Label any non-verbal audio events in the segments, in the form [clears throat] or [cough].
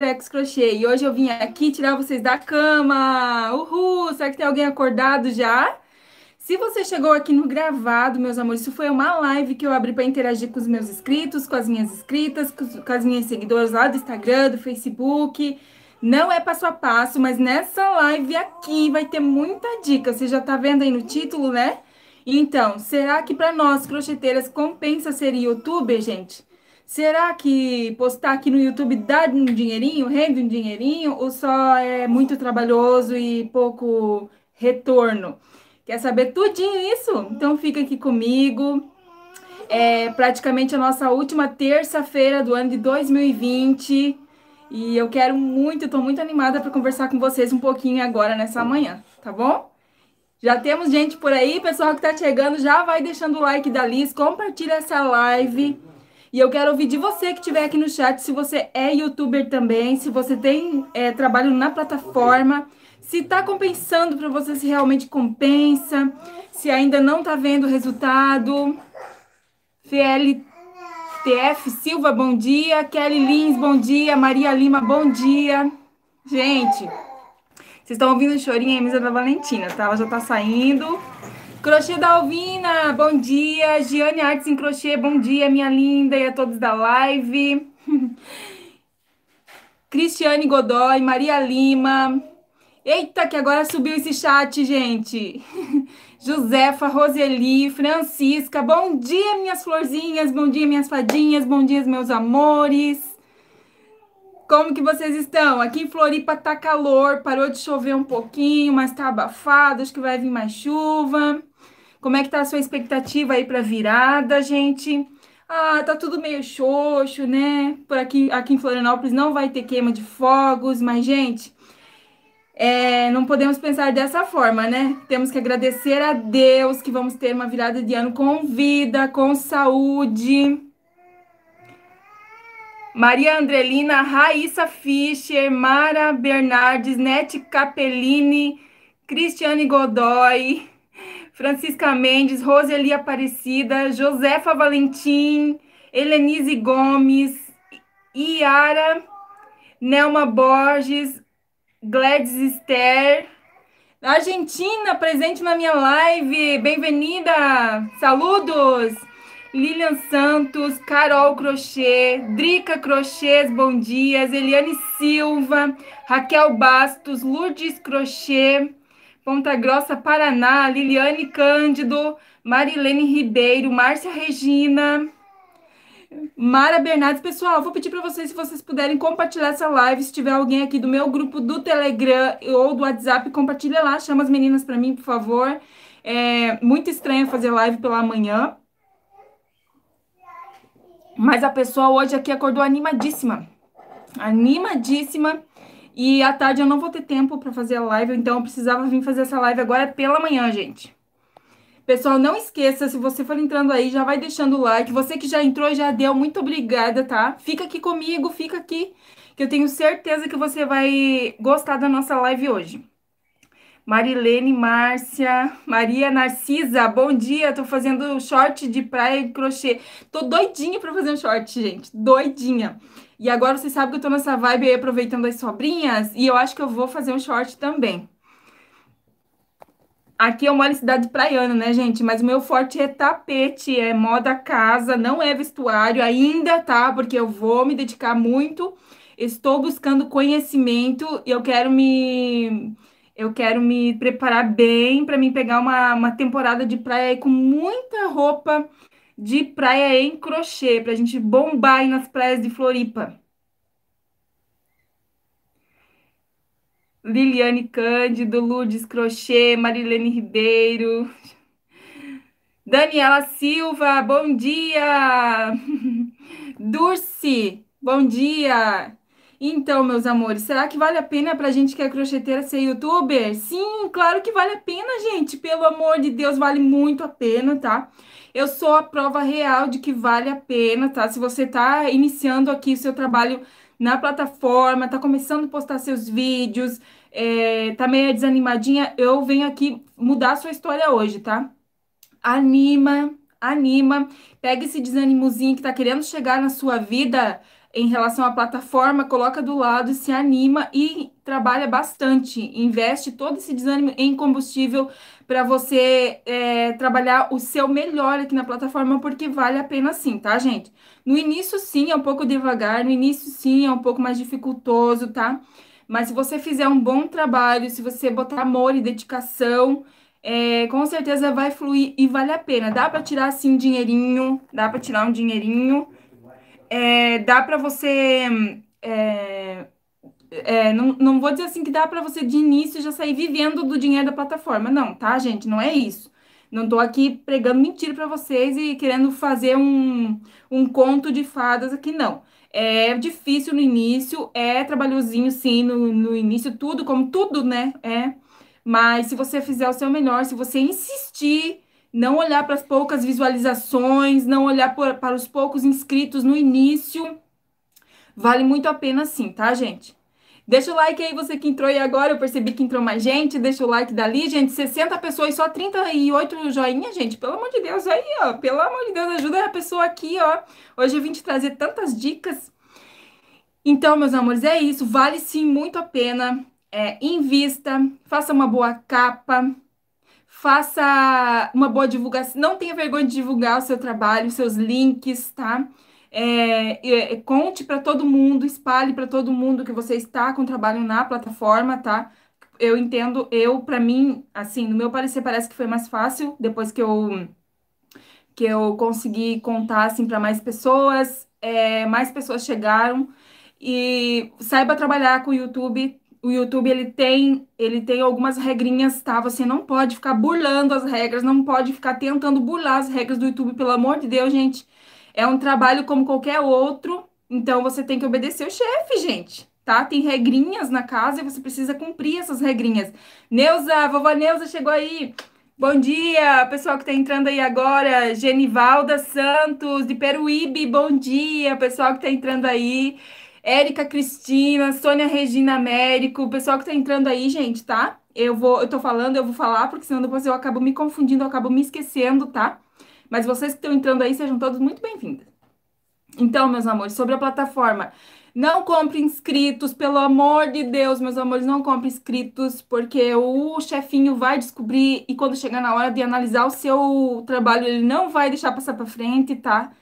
Rex Crochê e hoje eu vim aqui tirar vocês da cama. Uhul! Será que tem alguém acordado já? Se você chegou aqui no gravado, meus amores, isso foi uma live que eu abri para interagir com os meus inscritos, com as minhas inscritas, com as minhas seguidoras lá do Instagram, do Facebook. Não é passo a passo, mas nessa live aqui vai ter muita dica. Você já tá vendo aí no título, né? Então, será que para nós, crocheteiras, compensa ser youtuber, gente? Será que postar aqui no YouTube dá um dinheirinho, rende um dinheirinho, ou só é muito trabalhoso e pouco retorno? Quer saber tudinho isso? Então fica aqui comigo. É praticamente a nossa última terça-feira do ano de 2020. E eu quero muito, estou muito animada para conversar com vocês um pouquinho agora nessa manhã, tá bom? Já temos gente por aí, pessoal que está chegando, já vai deixando o like da Liz, compartilha essa live e eu quero ouvir de você que estiver aqui no chat, se você é youtuber também, se você tem é, trabalho na plataforma, se está compensando para você, se realmente compensa, se ainda não está vendo o resultado. FLTF Silva, bom dia. Kelly Lins, bom dia. Maria Lima, bom dia. Gente, vocês estão ouvindo o chorinho, a mesa da Valentina, tá? Ela já está saindo. Crochê da Alvina, bom dia. Giane Artes em Crochê, bom dia, minha linda, e a todos da live. [laughs] Cristiane Godoy, Maria Lima. Eita, que agora subiu esse chat, gente. [laughs] Josefa, Roseli, Francisca. Bom dia, minhas florzinhas. Bom dia, minhas fadinhas. Bom dia, meus amores. Como que vocês estão? Aqui em Floripa tá calor, parou de chover um pouquinho, mas tá abafado, acho que vai vir mais chuva. Como é que tá a sua expectativa aí para virada, gente? Ah, tá tudo meio xoxo, né? Por aqui, aqui em Florianópolis não vai ter queima de fogos, mas, gente, é, não podemos pensar dessa forma, né? Temos que agradecer a Deus que vamos ter uma virada de ano com vida, com saúde. Maria Andrelina, Raíssa Fischer, Mara Bernardes, Nete Capellini, Cristiane Godoy. Francisca Mendes, Roseli Aparecida, Josefa Valentim, Helenise Gomes, Iara, Nelma Borges, Gladys Esther, Argentina, presente na minha live, bem-vinda, saludos, Lilian Santos, Carol Crochê, Drica Crochês, bom dia, Eliane Silva, Raquel Bastos, Lourdes Crochê, Ponta Grossa, Paraná, Liliane Cândido, Marilene Ribeiro, Márcia Regina, Mara Bernardes. Pessoal, vou pedir para vocês, se vocês puderem, compartilhar essa live. Se tiver alguém aqui do meu grupo do Telegram ou do WhatsApp, compartilha lá, chama as meninas para mim, por favor. É muito estranho fazer live pela manhã. Mas a pessoa hoje aqui acordou animadíssima. Animadíssima e à tarde eu não vou ter tempo para fazer a live, então eu precisava vir fazer essa live agora pela manhã, gente. Pessoal, não esqueça, se você for entrando aí, já vai deixando o like. Você que já entrou, já deu, muito obrigada, tá? Fica aqui comigo, fica aqui, que eu tenho certeza que você vai gostar da nossa live hoje. Marilene, Márcia, Maria Narcisa, bom dia. Tô fazendo short de praia e crochê. Tô doidinha para fazer um short, gente. Doidinha. E agora vocês sabem que eu tô nessa vibe aí aproveitando as sobrinhas e eu acho que eu vou fazer um short também. Aqui eu moro em cidade praiana, né, gente? Mas o meu forte é tapete, é moda casa, não é vestuário ainda, tá? Porque eu vou me dedicar muito. Estou buscando conhecimento e eu quero me eu quero me preparar bem para mim pegar uma, uma temporada de praia aí com muita roupa de praia em crochê, para a gente bombar aí nas praias de Floripa. Liliane Cândido, Ludes Crochê, Marilene Ribeiro. Daniela Silva, bom dia! [laughs] Dulce, bom dia! Então, meus amores, será que vale a pena pra gente que é crocheteira ser youtuber? Sim, claro que vale a pena, gente. Pelo amor de Deus, vale muito a pena, tá? Eu sou a prova real de que vale a pena, tá? Se você tá iniciando aqui o seu trabalho na plataforma, tá começando a postar seus vídeos, é, tá meio desanimadinha, eu venho aqui mudar a sua história hoje, tá? Anima, anima, pega esse desânimozinho que tá querendo chegar na sua vida em relação à plataforma, coloca do lado, se anima e trabalha bastante, investe todo esse desânimo em combustível para você é, trabalhar o seu melhor aqui na plataforma, porque vale a pena sim, tá, gente? No início, sim, é um pouco devagar, no início, sim, é um pouco mais dificultoso, tá? Mas se você fizer um bom trabalho, se você botar amor e dedicação, é, com certeza vai fluir e vale a pena. Dá para tirar, assim, dinheirinho, dá para tirar um dinheirinho é, dá para você. É, é, não, não vou dizer assim que dá para você de início já sair vivendo do dinheiro da plataforma. Não, tá, gente? Não é isso. Não estou aqui pregando mentira para vocês e querendo fazer um, um conto de fadas aqui, não. É difícil no início, é trabalhosinho sim no, no início, tudo, como tudo, né? É. Mas se você fizer o seu melhor, se você insistir, não olhar para as poucas visualizações, não olhar por, para os poucos inscritos no início. Vale muito a pena sim, tá, gente? Deixa o like aí, você que entrou aí agora, eu percebi que entrou mais gente, deixa o like dali, gente, 60 pessoas, só 38 joinha, gente, pelo amor de Deus, aí, ó, pelo amor de Deus, ajuda a pessoa aqui, ó, hoje eu vim te trazer tantas dicas. Então, meus amores, é isso, vale sim muito a pena, é, invista, faça uma boa capa, faça uma boa divulgação, não tenha vergonha de divulgar o seu trabalho, os seus links, tá? É, é, conte para todo mundo, espalhe para todo mundo que você está com trabalho na plataforma, tá? Eu entendo, eu, para mim, assim, no meu parecer, parece que foi mais fácil depois que eu que eu consegui contar assim para mais pessoas, é, mais pessoas chegaram e saiba trabalhar com o YouTube, o YouTube ele tem, ele tem algumas regrinhas, tá? Você não pode ficar burlando as regras, não pode ficar tentando burlar as regras do YouTube, pelo amor de Deus, gente. É um trabalho como qualquer outro, então você tem que obedecer o chefe, gente. Tá? Tem regrinhas na casa e você precisa cumprir essas regrinhas. Neuza, vovó Neuza chegou aí. Bom dia, pessoal que está entrando aí agora. Genivalda Santos, de Peruíbe, bom dia, pessoal que está entrando aí. Érica Cristina, Sônia Regina Américo, o pessoal que tá entrando aí, gente, tá? Eu vou, eu tô falando, eu vou falar, porque senão depois eu acabo me confundindo, eu acabo me esquecendo, tá? Mas vocês que estão entrando aí, sejam todos muito bem-vindos. Então, meus amores, sobre a plataforma, não compre inscritos, pelo amor de Deus, meus amores, não compre inscritos, porque o chefinho vai descobrir e quando chegar na hora de analisar o seu trabalho, ele não vai deixar passar para frente, tá?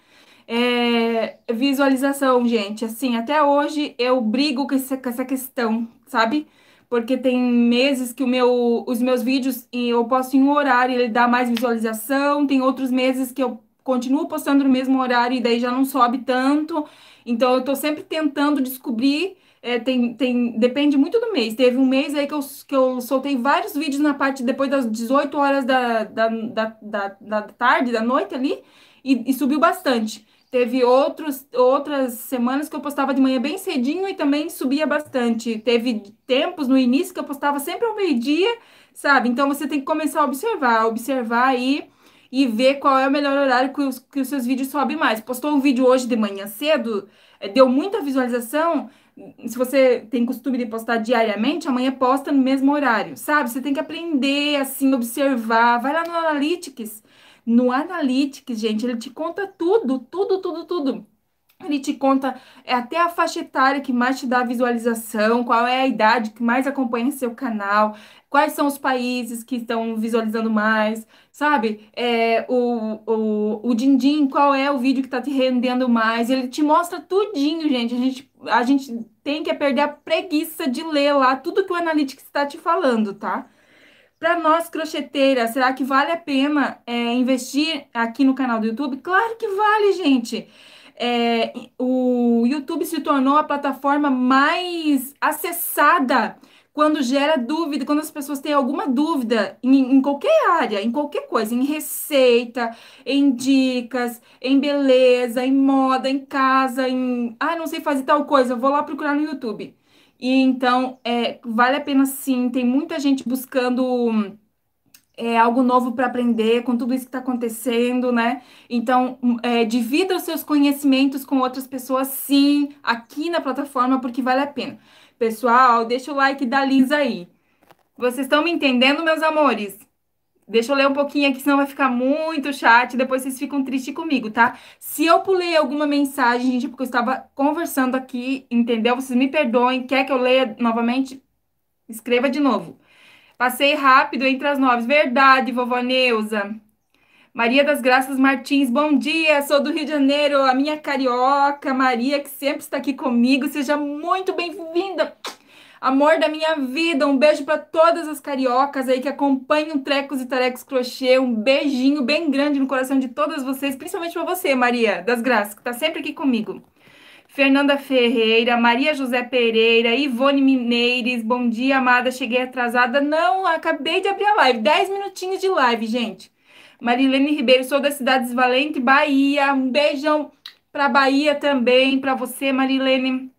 É, visualização, gente. Assim, até hoje eu brigo com essa, com essa questão, sabe? Porque tem meses que o meu, os meus vídeos eu posto em um horário e ele dá mais visualização, tem outros meses que eu continuo postando no mesmo horário e daí já não sobe tanto. Então eu tô sempre tentando descobrir. É, tem, tem, depende muito do mês. Teve um mês aí que eu, que eu soltei vários vídeos na parte depois das 18 horas da, da, da, da, da tarde, da noite ali, e, e subiu bastante. Teve outros, outras semanas que eu postava de manhã bem cedinho e também subia bastante. Teve tempos no início que eu postava sempre ao meio-dia, sabe? Então você tem que começar a observar, observar aí e ver qual é o melhor horário que os, que os seus vídeos sobem mais. Postou um vídeo hoje de manhã cedo, eh, deu muita visualização. Se você tem costume de postar diariamente, amanhã posta no mesmo horário, sabe? Você tem que aprender, assim, observar. Vai lá no Analytics no Analytics, gente, ele te conta tudo, tudo, tudo, tudo. Ele te conta é até a faixa etária que mais te dá visualização, qual é a idade que mais acompanha seu canal, quais são os países que estão visualizando mais, sabe? É, o, o, o din-din, qual é o vídeo que está te rendendo mais. Ele te mostra tudinho, gente. A gente, a gente tem que é perder a preguiça de ler lá tudo que o Analytics está te falando, tá? Para nós, crocheteiras, será que vale a pena é, investir aqui no canal do YouTube? Claro que vale, gente! É, o YouTube se tornou a plataforma mais acessada quando gera dúvida, quando as pessoas têm alguma dúvida em, em qualquer área, em qualquer coisa, em receita, em dicas, em beleza, em moda, em casa, em. Ah, não sei fazer tal coisa, vou lá procurar no YouTube. E então, é, vale a pena sim, tem muita gente buscando é, algo novo para aprender com tudo isso que está acontecendo, né? Então, é, divida os seus conhecimentos com outras pessoas, sim, aqui na plataforma, porque vale a pena. Pessoal, deixa o like da Lisa aí. Vocês estão me entendendo, meus amores? Deixa eu ler um pouquinho aqui, senão vai ficar muito chat. Depois vocês ficam tristes comigo, tá? Se eu pulei alguma mensagem, gente, porque eu estava conversando aqui, entendeu? Vocês me perdoem. Quer que eu leia novamente? Escreva de novo. Passei rápido entre as nove. Verdade, vovó Neuza. Maria das Graças Martins, bom dia. Sou do Rio de Janeiro, a minha carioca Maria, que sempre está aqui comigo. Seja muito bem-vinda. Amor da minha vida, um beijo para todas as cariocas aí que acompanham Trecos e Tarecos Crochê. Um beijinho bem grande no coração de todas vocês, principalmente para você, Maria das Graças, que está sempre aqui comigo. Fernanda Ferreira, Maria José Pereira, Ivone Mineires, bom dia, amada. Cheguei atrasada. Não, acabei de abrir a live. Dez minutinhos de live, gente. Marilene Ribeiro, sou cidade Cidades Valente, Bahia. Um beijão para Bahia também, para você, Marilene.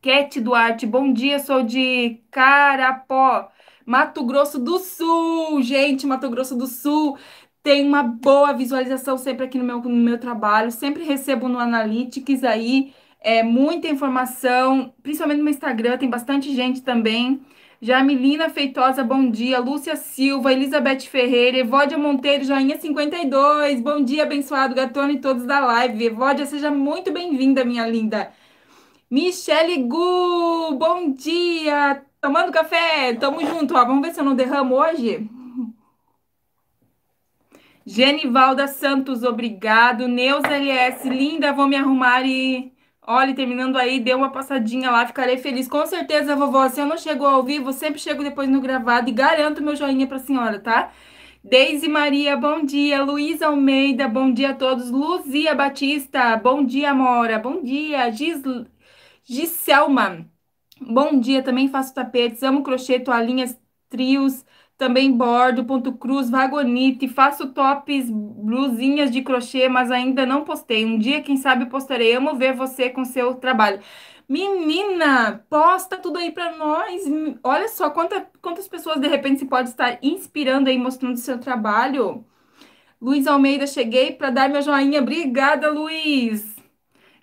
Cat Duarte, bom dia, sou de Carapó, Mato Grosso do Sul. Gente, Mato Grosso do Sul tem uma boa visualização sempre aqui no meu, no meu trabalho, sempre recebo no Analytics aí é, muita informação, principalmente no Instagram, tem bastante gente também. Jamilina Feitosa, bom dia. Lúcia Silva, Elizabeth Ferreira, Evódia Monteiro, joinha 52. Bom dia, abençoado Gatona e todos da live. Evódia, seja muito bem-vinda, minha linda. Michele Gu, bom dia! Tomando café, tamo junto. Ó. Vamos ver se eu não derramo hoje. Genivalda Santos, obrigado. Neuza LS, linda, vou me arrumar e. Olha, terminando aí, dê uma passadinha lá, ficarei feliz. Com certeza, vovó, se eu não chegou ao vivo, sempre chego depois no gravado e garanto meu joinha pra senhora, tá? Deise Maria, bom dia. Luiz Almeida, bom dia a todos. Luzia Batista, bom dia, Mora. Bom dia. Gis... Giselma, bom dia, também faço tapetes, amo crochê, toalhinhas, trios, também bordo, ponto cruz, vagonite, faço tops, blusinhas de crochê, mas ainda não postei. Um dia, quem sabe, postarei. Amo ver você com seu trabalho. Menina, posta tudo aí para nós. Olha só quanta, quantas pessoas de repente se pode estar inspirando aí, mostrando seu trabalho. Luiz Almeida, cheguei para dar meu joinha. Obrigada, Luiz.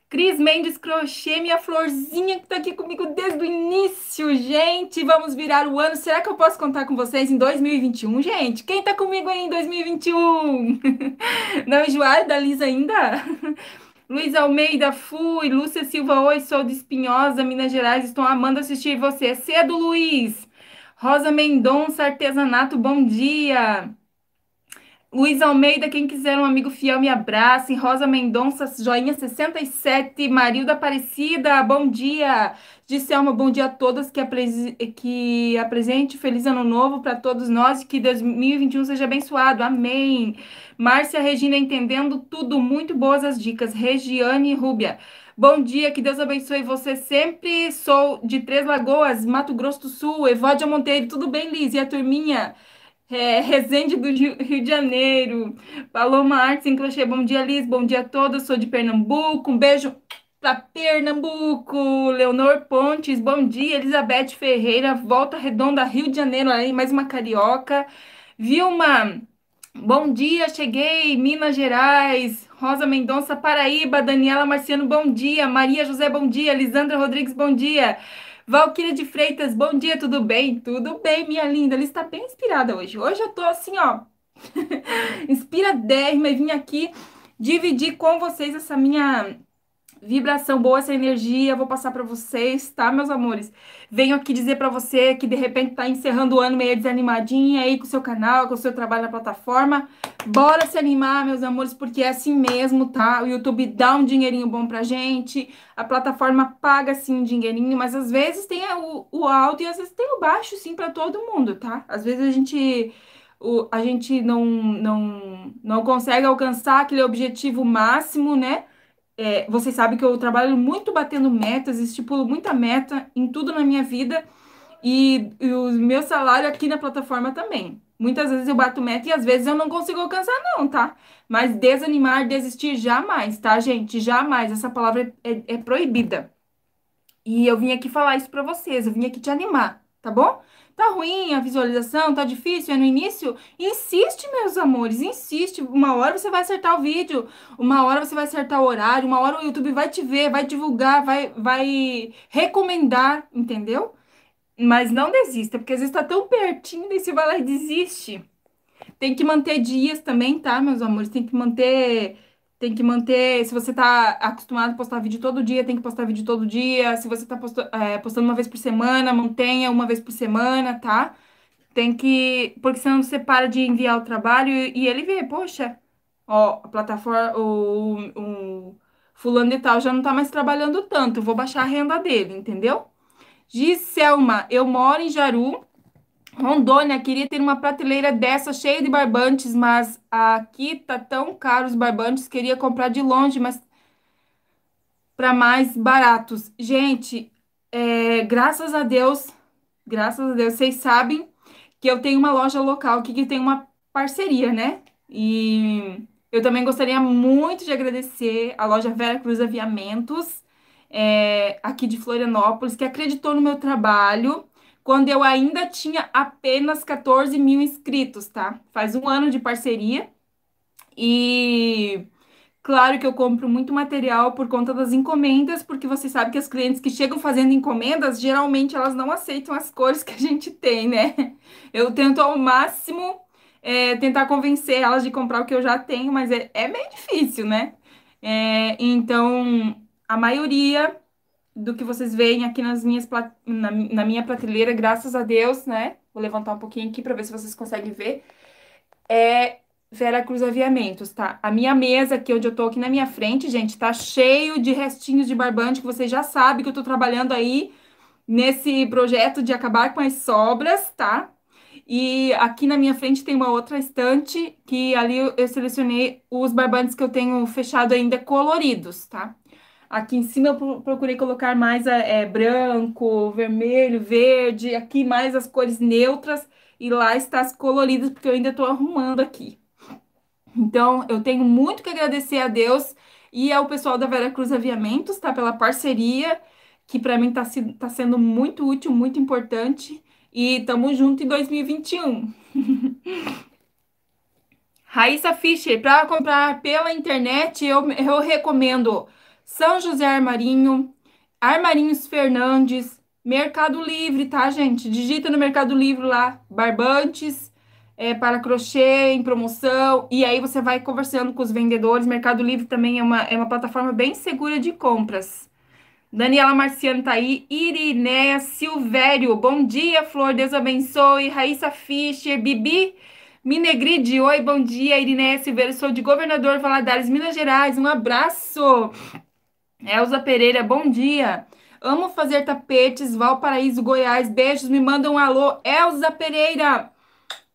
Cris Mendes Crochê, minha florzinha que tá aqui comigo desde o início, gente. Vamos virar o ano. Será que eu posso contar com vocês em 2021, gente? Quem tá comigo aí em 2021? [laughs] Não enjoaram da Lisa ainda? [laughs] Luiz Almeida, fui. Lúcia Silva, oi, sou de Espinhosa, Minas Gerais. Estou amando assistir você. Cedo, Luiz. Rosa Mendonça, artesanato, bom dia. Luiz Almeida, quem quiser um amigo fiel, me abrace. Rosa Mendonça, joinha 67. Marilda Aparecida, bom dia. Disselma, bom dia a todas que, apres... que apresente. Feliz ano novo para todos nós que 2021 seja abençoado. Amém. Márcia Regina, entendendo tudo. Muito boas as dicas. Regiane Rúbia. Bom dia, que Deus abençoe você sempre. Sou de Três Lagoas, Mato Grosso do Sul, Evódia Monteiro. Tudo bem, Liz? E a turminha? é, Resende do Rio de Janeiro, Paloma Artes em Crochê, bom dia Liz, bom dia a todos, sou de Pernambuco, um beijo para Pernambuco, Leonor Pontes, bom dia, Elizabeth Ferreira, Volta Redonda, Rio de Janeiro, aí mais uma carioca, Vilma, bom dia, cheguei, Minas Gerais, Rosa Mendonça, Paraíba, Daniela Marciano, bom dia, Maria José, bom dia, Lisandra Rodrigues, bom dia, Valquíria de Freitas, bom dia, tudo bem? Tudo bem, minha linda. Ela está bem inspirada hoje. Hoje eu tô assim, ó, [laughs] inspiradérrima e vim aqui dividir com vocês essa minha vibração boa, essa energia, vou passar para vocês, tá, meus amores? Venho aqui dizer para você que de repente tá encerrando o ano meio desanimadinha aí com o seu canal, com o seu trabalho na plataforma. Bora se animar, meus amores, porque é assim mesmo, tá? O YouTube dá um dinheirinho bom pra gente, a plataforma paga sim um dinheirinho, mas às vezes tem o, o alto e às vezes tem o baixo sim para todo mundo, tá? Às vezes a gente o, a gente não, não, não consegue alcançar aquele objetivo máximo, né? é, vocês sabem que eu trabalho muito batendo metas, estipulo muita meta em tudo na minha vida e, e, o meu salário aqui na plataforma também. Muitas vezes eu bato meta e às vezes eu não consigo alcançar, não, tá? Mas desanimar, desistir, jamais, tá, gente? Jamais. Essa palavra é, é, é proibida. E eu vim aqui falar isso para vocês, eu vim aqui te animar, tá bom? Tá ruim a visualização? Tá difícil? É no início? Insiste, meus amores, insiste. Uma hora você vai acertar o vídeo, uma hora você vai acertar o horário, uma hora o YouTube vai te ver, vai divulgar, vai, vai recomendar, entendeu? Mas não desista, porque às vezes tá tão pertinho e você vai lá e desiste. Tem que manter dias também, tá, meus amores? Tem que manter tem que manter. Se você está acostumado a postar vídeo todo dia, tem que postar vídeo todo dia. Se você está é, postando uma vez por semana, mantenha uma vez por semana, tá? Tem que. Porque senão você para de enviar o trabalho e, e ele vê, poxa, ó, a plataforma, o, o, fulano e tal já não está mais trabalhando tanto, vou baixar a renda dele, entendeu? Giselma, eu moro em Jaru Rondônia queria ter uma prateleira dessa cheia de barbantes, mas aqui tá tão caro os barbantes, queria comprar de longe, mas para mais baratos. Gente, é, graças a Deus, graças a Deus, vocês sabem que eu tenho uma loja local aqui que tem uma parceria, né? E eu também gostaria muito de agradecer a loja Vera Cruz Aviamentos, é, aqui de Florianópolis, que acreditou no meu trabalho quando eu ainda tinha apenas 14 mil inscritos, tá? Faz um ano de parceria e Claro que eu compro muito material por conta das encomendas, porque você sabe que as clientes que chegam fazendo encomendas, geralmente elas não aceitam as cores que a gente tem, né? Eu tento ao máximo é, tentar convencer elas de comprar o que eu já tenho, mas é, é bem difícil, né? É, então, a maioria do que vocês veem aqui nas minhas na, na minha prateleira, graças a Deus, né? Vou levantar um pouquinho aqui para ver se vocês conseguem ver. É Vera Cruz Aviamentos, tá? A minha mesa aqui, onde eu tô aqui na minha frente, gente, tá cheio de restinhos de barbante, que vocês já sabem que eu tô trabalhando aí nesse projeto de acabar com as sobras, tá? E aqui na minha frente tem uma outra estante que ali eu selecionei os barbantes que eu tenho fechado ainda coloridos, tá? Aqui em cima eu procurei colocar mais é, é, branco, vermelho, verde, aqui mais as cores neutras e lá está as coloridas, porque eu ainda estou arrumando aqui. Então, eu tenho muito que agradecer a Deus e ao pessoal da Vera Cruz Aviamentos, tá? Pela parceria, que para mim está tá sendo muito útil, muito importante. E tamo junto em 2021. [laughs] Raíssa Fischer, para comprar pela internet, eu, eu recomendo são José Armarinho, Armarinhos Fernandes, Mercado Livre, tá, gente? Digita no Mercado Livre lá, barbantes é, para crochê em promoção, e aí você vai conversando com os vendedores. Mercado Livre também é uma, é uma plataforma bem segura de compras. Daniela Marciano tá aí, Irinéia Silvério, bom dia, Flor, Deus abençoe. Raíssa Fischer, Bibi Minegride, oi, bom dia, Irinéia Silvério, sou de Governador Valadares, Minas Gerais, um abraço. Elza Pereira, bom dia. Amo fazer tapetes, Valparaíso, Goiás. Beijos, me mandam um alô. Elza Pereira,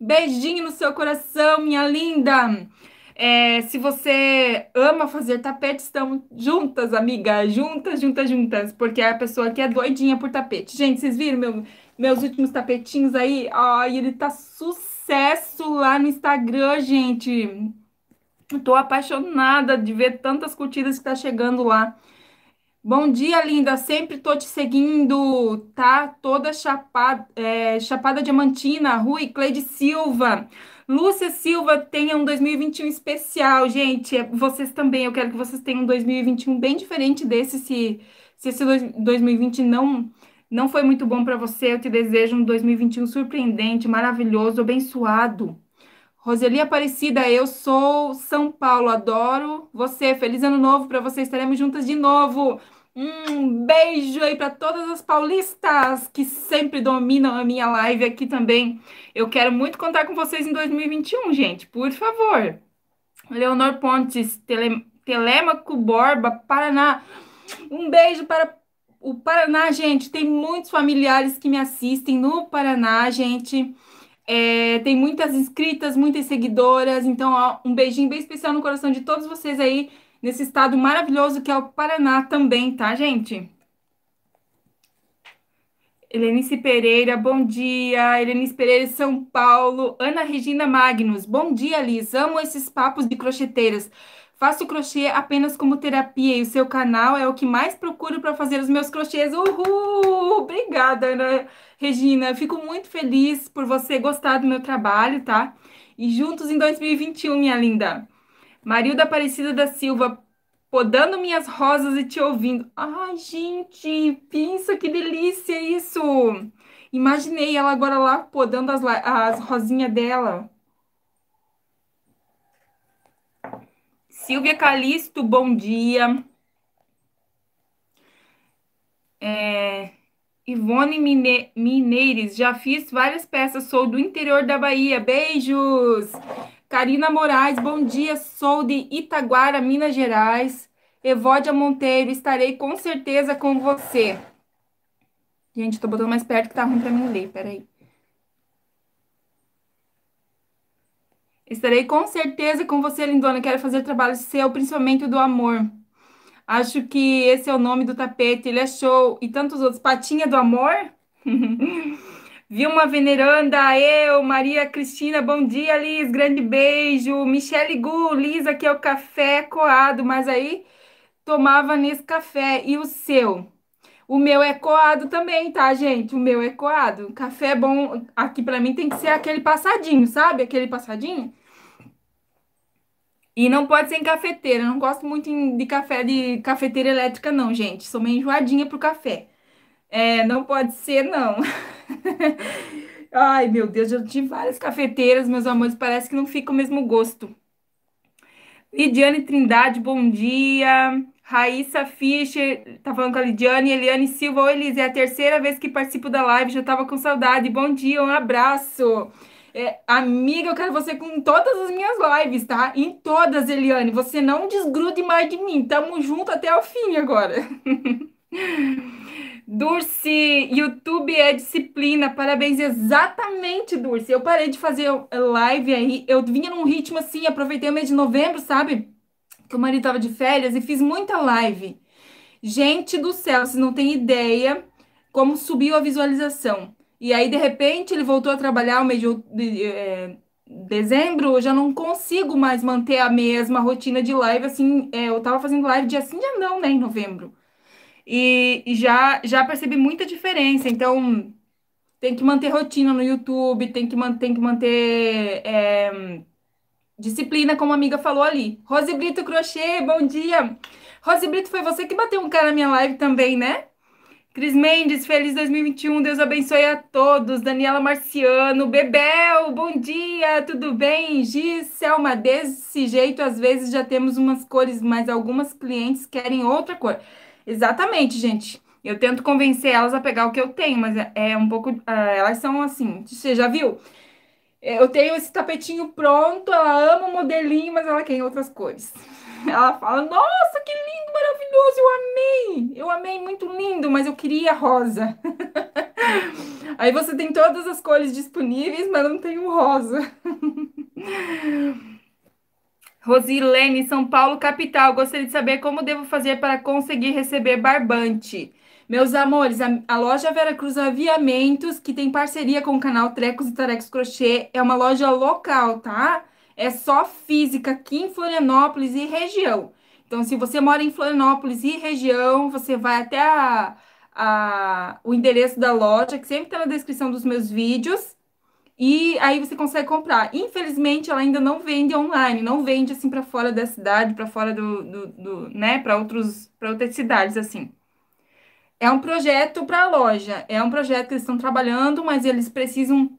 beijinho no seu coração, minha linda. É, se você ama fazer tapetes, estamos juntas, amiga. Juntas, juntas, juntas. Porque é a pessoa que é doidinha por tapete. Gente, vocês viram meu, meus últimos tapetinhos aí? Ai, ele tá sucesso lá no Instagram, gente. Tô apaixonada de ver tantas curtidas que tá chegando lá. Bom dia, linda. Sempre tô te seguindo, tá? Toda chapada, é, Chapada Diamantina, Rui, Cleide Silva. Lúcia Silva tenha um 2021 especial, gente. Vocês também, eu quero que vocês tenham um 2021 bem diferente desse, se, se esse 2020 não não foi muito bom para você, eu te desejo um 2021 surpreendente, maravilhoso, abençoado. Roseli Aparecida, eu sou São Paulo, adoro você. Feliz ano novo para você. Estaremos juntas de novo. Um beijo aí para todas as paulistas que sempre dominam a minha live aqui também. Eu quero muito contar com vocês em 2021, gente, por favor. Leonor Pontes, Tele... Telemaco Borba, Paraná. Um beijo para o Paraná, gente. Tem muitos familiares que me assistem no Paraná, gente. É, tem muitas inscritas, muitas seguidoras. Então, ó, um beijinho bem especial no coração de todos vocês aí, nesse estado maravilhoso que é o Paraná também, tá, gente? Helenice Pereira, bom dia. Helenice Pereira, São Paulo. Ana Regina Magnus, bom dia, Liz. Amo esses papos de crocheteiras. Faço crochê apenas como terapia e o seu canal é o que mais procuro para fazer os meus crochês. Uhul! Obrigada, Ana Regina. Fico muito feliz por você gostar do meu trabalho, tá? E juntos em 2021, minha linda. Marilda Aparecida da Silva, podando minhas rosas e te ouvindo. Ai, gente, pensa que delícia isso! Imaginei ela agora lá podando as, as rosinhas dela. Silvia Calisto, bom dia. É, Ivone Mine Mineires, já fiz várias peças, sou do interior da Bahia, beijos! Karina Moraes, bom dia, sou de Itaguara, Minas Gerais. Evódia Monteiro, estarei com certeza com você. Gente, tô botando mais perto que tá ruim para mim ler, peraí. Estarei com certeza com você, lindona. Quero fazer trabalho seu, principalmente do amor. Acho que esse é o nome do tapete. Ele é show. E tantos outros. Patinha do amor? [laughs] Vi uma veneranda, eu, Maria Cristina, bom dia, Liz, grande beijo. Michele Gu, Liz, aqui é o café coado, mas aí tomava nesse café. E o seu? O meu é coado também, tá, gente? O meu é coado. Café bom, aqui para mim tem que ser aquele passadinho, sabe? Aquele passadinho. E não pode ser em cafeteira. Eu não gosto muito de café de cafeteira elétrica, não, gente. Sou meio enjoadinha pro café. É, não pode ser, não. [laughs] Ai, meu Deus, eu tive várias cafeteiras, meus amores, parece que não fica o mesmo gosto. Lidiane Trindade, bom dia. Raíssa Fischer, tá falando com a Lidiane. Eliane Silva, oi, Elise. é a terceira vez que participo da live, já tava com saudade. Bom dia, um abraço. É, amiga, eu quero você com todas as minhas lives, tá? Em todas, Eliane. Você não desgrude mais de mim. Tamo junto até o fim agora. [laughs] Durce, YouTube é disciplina. Parabéns, exatamente, Durce. Eu parei de fazer live aí. Eu vinha num ritmo assim, aproveitei o mês de novembro, sabe? Que o marido tava de férias e fiz muita live. Gente do céu, vocês não têm ideia como subiu a visualização. E aí, de repente, ele voltou a trabalhar o mês de, de é, dezembro, eu já não consigo mais manter a mesma rotina de live, assim, é, eu tava fazendo live dia sim, dia não, né, em novembro. E, e já, já percebi muita diferença, então tem que manter rotina no YouTube, tem que, man tem que manter é, disciplina, como a amiga falou ali. Rose Brito Crochê, bom dia! Rose Brito, foi você que bateu um cara na minha live também, né? Cris Mendes, feliz 2021, Deus abençoe a todos. Daniela Marciano, Bebel, bom dia, tudo bem? Giz, Selma, desse jeito às vezes já temos umas cores, mas algumas clientes querem outra cor. Exatamente, gente. Eu tento convencer elas a pegar o que eu tenho, mas é, é um pouco. Uh, elas são assim, você já viu? É, eu tenho esse tapetinho pronto, ela ama o modelinho, mas ela quer outras cores. [laughs] Ela fala: Nossa, que lindo, maravilhoso, eu amei, eu amei, muito lindo, mas eu queria rosa. [laughs] Aí você tem todas as cores disponíveis, mas não tem o rosa. [laughs] Rosilene, São Paulo, capital. Gostaria de saber como devo fazer para conseguir receber barbante. Meus amores, a, a loja Vera Cruz Aviamentos, que tem parceria com o canal Trecos e Tarecos Crochê, é uma loja local, tá? é só física aqui em Florianópolis e região. Então, se você mora em Florianópolis e região, você vai até a, a, o endereço da loja, que sempre está na descrição dos meus vídeos, e aí você consegue comprar. Infelizmente, ela ainda não vende online, não vende assim para fora da cidade, para fora do, do, do né, para outros, para outras cidades assim. É um projeto para a loja, é um projeto que eles estão trabalhando, mas eles precisam,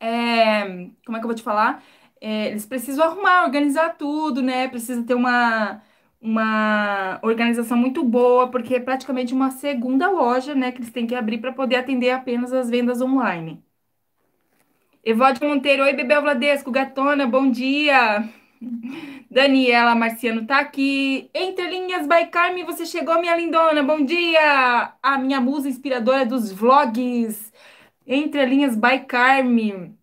é, como é que eu vou te falar? É, eles precisam arrumar, organizar tudo, né? Precisa ter uma, uma organização muito boa, porque é praticamente uma segunda loja, né, que eles têm que abrir para poder atender apenas as vendas online. Evode Monteiro, oi Bebel Vladesco, gatona, bom dia. [laughs] Daniela Marciano tá aqui. Entre linhas, by Carmen, você chegou, minha lindona. Bom dia! A minha musa inspiradora dos vlogs. Entre linhas, by Carmen.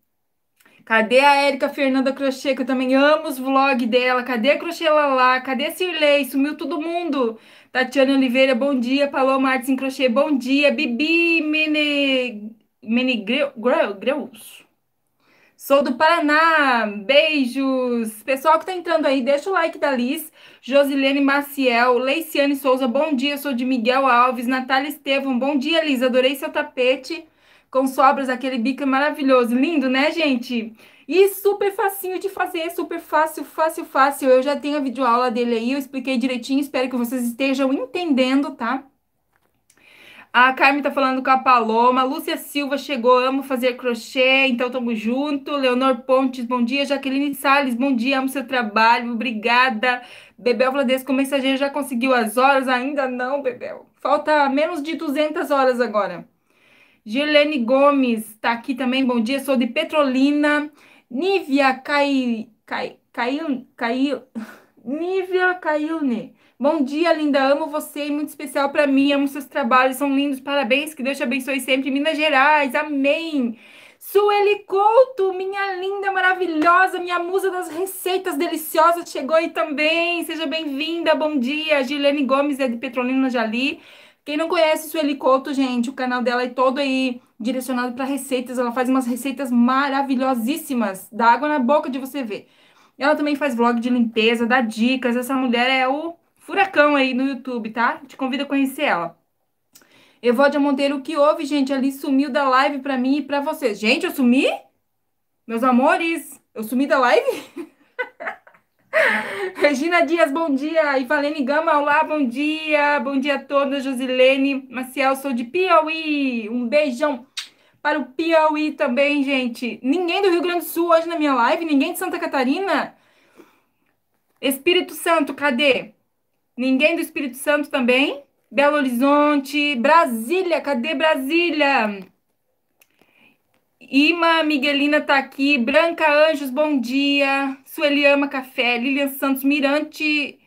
Cadê a Érica Fernanda Crochê, que eu também amo os vlogs dela? Cadê a Crochê Lala? Cadê a Cirlei? Sumiu todo mundo. Tatiana Oliveira, bom dia. Paloma Martins em Crochê, bom dia. Bibi Mene... Menegreus. Sou do Paraná. Beijos. Pessoal que tá entrando aí, deixa o like da Liz. Josilene Maciel, Leiciane Souza, bom dia. Sou de Miguel Alves. Natália Estevam, bom dia, Liz. Adorei seu tapete com sobras, aquele bico é maravilhoso, lindo, né, gente? E super facinho de fazer, super fácil, fácil, fácil. Eu já tenho a videoaula dele aí, eu expliquei direitinho, espero que vocês estejam entendendo, tá? A Carmen tá falando com a Paloma. Lúcia Silva chegou, amo fazer crochê, então tamo junto. Leonor Pontes, bom dia. Jaqueline Sales, bom dia, amo seu trabalho, obrigada. Bebel Vladesco, mensageiro, já conseguiu as horas? Ainda não, Bebel. Falta menos de 200 horas agora. Gilene Gomes está aqui também, bom dia, sou de Petrolina. Nívia Cai, Cai, Caiu, Caiu, [laughs] Nívia Caiune. Bom dia, linda, amo você é muito especial para mim, amo seus trabalhos, são lindos, parabéns, que Deus te abençoe sempre, Minas Gerais, amém. Sueli Couto, minha linda, maravilhosa, minha musa das receitas deliciosas, chegou aí também. Seja bem-vinda, bom dia. Gilene Gomes é de Petrolina Jali. Quem não conhece Sueli Couto, gente, o canal dela é todo aí direcionado para receitas. Ela faz umas receitas maravilhosíssimas, dá água na boca de você ver. Ela também faz vlog de limpeza, dá dicas. Essa mulher é o furacão aí no YouTube, tá? Te convido a conhecer ela. Evódia Monteiro, o que houve, gente? Ali sumiu da live para mim e para vocês. Gente, eu sumi? Meus amores, eu sumi da live? [laughs] [laughs] Regina Dias, bom dia. Ivalene Gama, olá, bom dia. Bom dia a todos. Josilene Maciel, sou de Piauí. Um beijão para o Piauí também, gente. Ninguém do Rio Grande do Sul hoje na minha live, ninguém de Santa Catarina. Espírito Santo, cadê? Ninguém do Espírito Santo também. Belo Horizonte, Brasília, cadê Brasília? Ima Miguelina está aqui, Branca Anjos, bom dia. Sueliama Café, Lilian Santos Mirante,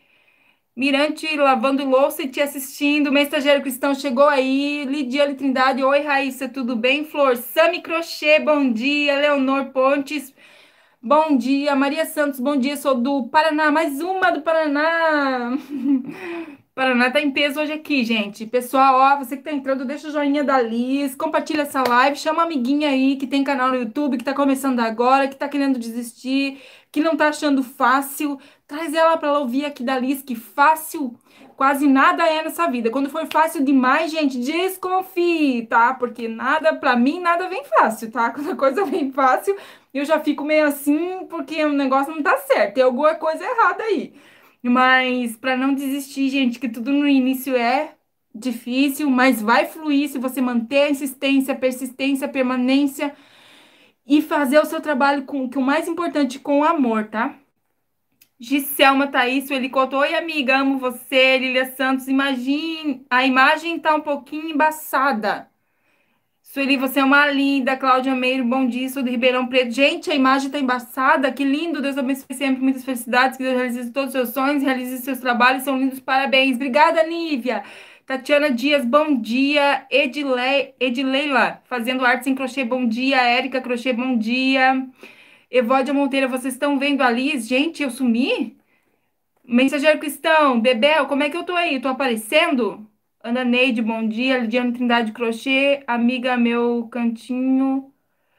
Mirante lavando louça e te assistindo. mensageiro estagiário cristão chegou aí. Lidiane Trindade, oi Raíssa, tudo bem? Flor Sami Crochê, bom dia. Leonor Pontes, bom dia. Maria Santos, bom dia. Sou do Paraná, mais uma do Paraná. [laughs] Paraná tá em peso hoje aqui, gente. Pessoal, ó, você que tá entrando, deixa o joinha da Liz, compartilha essa live, chama a amiguinha aí que tem canal no YouTube, que tá começando agora, que tá querendo desistir, que não tá achando fácil. Traz ela para ela ouvir aqui da Liz que fácil quase nada é nessa vida. Quando for fácil demais, gente, desconfie, tá? Porque nada, para mim, nada vem fácil, tá? [laughs] Quando a coisa vem fácil, eu já fico meio assim, porque o negócio não tá certo. Tem alguma coisa errada aí. Mas para não desistir, gente, que tudo no início é difícil, mas vai fluir se você manter a insistência, persistência, permanência e fazer o seu trabalho com que o mais importante com amor, tá? Giselma Thaís, ele contou: Oi, amiga, amo você. Lilia Santos, imagine. A imagem tá um pouquinho embaçada. Sueli, você é uma linda. Cláudia Meiro, bom dia, sou de Ribeirão Preto. Gente, a imagem está embaçada. Que lindo. Deus abençoe sempre. Muitas felicidades. Que Deus realize todos os seus sonhos, realize seus trabalhos. São lindos. Parabéns. Obrigada, Nívia. Tatiana Dias, bom dia. Edile... Edileila, fazendo artes em crochê, bom dia. Érica Crochê, bom dia. Evódia Monteira, vocês estão vendo a Liz? Gente, eu sumi? Mensageiro Cristão, Bebel, como é que eu tô aí? Tô aparecendo? Ana Neide, bom dia. Lidiane Trindade Crochê, amiga meu cantinho.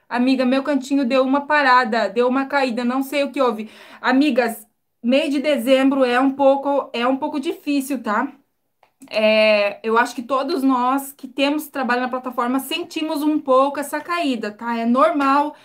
Amiga, meu cantinho deu uma parada, deu uma caída, não sei o que houve. Amigas, mês de dezembro é um pouco, é um pouco difícil, tá? É, eu acho que todos nós que temos trabalho na plataforma sentimos um pouco essa caída, tá? É normal,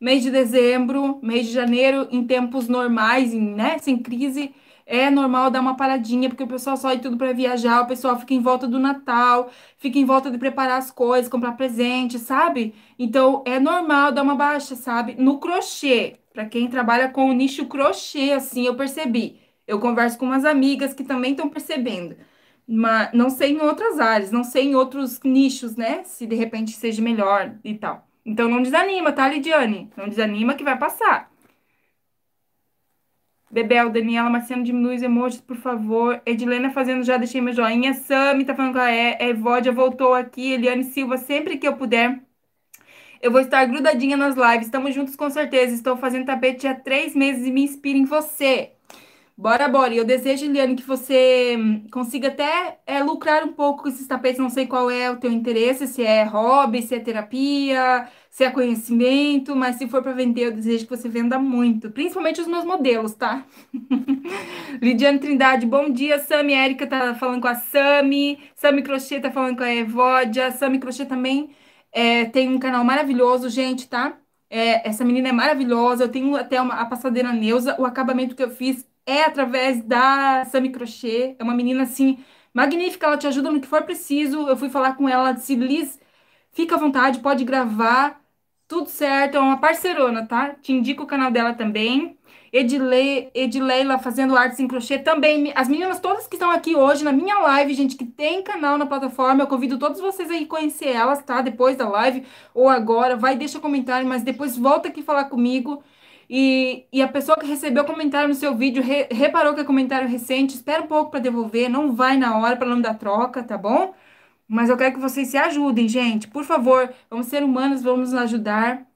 mês de dezembro, mês de janeiro, em tempos normais, em, né, sem crise, é normal dar uma paradinha, porque o pessoal sai tudo para viajar, o pessoal fica em volta do Natal, fica em volta de preparar as coisas, comprar presente, sabe? Então é normal dar uma baixa, sabe? No crochê, para quem trabalha com o nicho crochê, assim, eu percebi. Eu converso com umas amigas que também estão percebendo. Mas não sei em outras áreas, não sei em outros nichos, né? Se de repente seja melhor e tal. Então não desanima, tá, Lidiane? Não desanima que vai passar. Bebel, Daniela, Marciano, diminui os emojis, por favor. Edilena fazendo já, deixei meu joinha. Sami tá falando que é. é Evódia voltou aqui. Eliane Silva, sempre que eu puder. Eu vou estar grudadinha nas lives. Estamos juntos com certeza. Estou fazendo tapete há três meses e me inspiro em você. Bora, bora. Eu desejo, Eliane, que você hum, consiga até é, lucrar um pouco com esses tapetes. Não sei qual é o teu interesse, se é hobby, se é terapia, se é conhecimento, mas se for para vender, eu desejo que você venda muito, principalmente os meus modelos, tá? [laughs] Lidiane Trindade, bom dia. Sami Érica tá falando com a Sami, Sami Crochê tá falando com a Evodia, Sami Crochê também é, tem um canal maravilhoso, gente, tá? É, essa menina é maravilhosa, eu tenho até uma, a passadeira Neuza, o acabamento que eu fiz é através da Sami Crochê, é uma menina assim magnífica, ela te ajuda no que for preciso. Eu fui falar com ela, ela disse, Liz, Fica à vontade, pode gravar. Tudo certo, é uma parceirona, tá? Te indico o canal dela também. Edilei Edileila fazendo artes em crochê também. As meninas todas que estão aqui hoje na minha live, gente, que tem canal na plataforma, eu convido todos vocês aí conhecer elas, tá? Depois da live ou agora, vai, deixa comentário, mas depois volta aqui falar comigo. E, e a pessoa que recebeu comentário no seu vídeo re, reparou que é comentário recente, espera um pouco para devolver, não vai na hora para não dar troca, tá bom? Mas eu quero que vocês se ajudem, gente. Por favor, vamos ser humanos, vamos nos ajudar.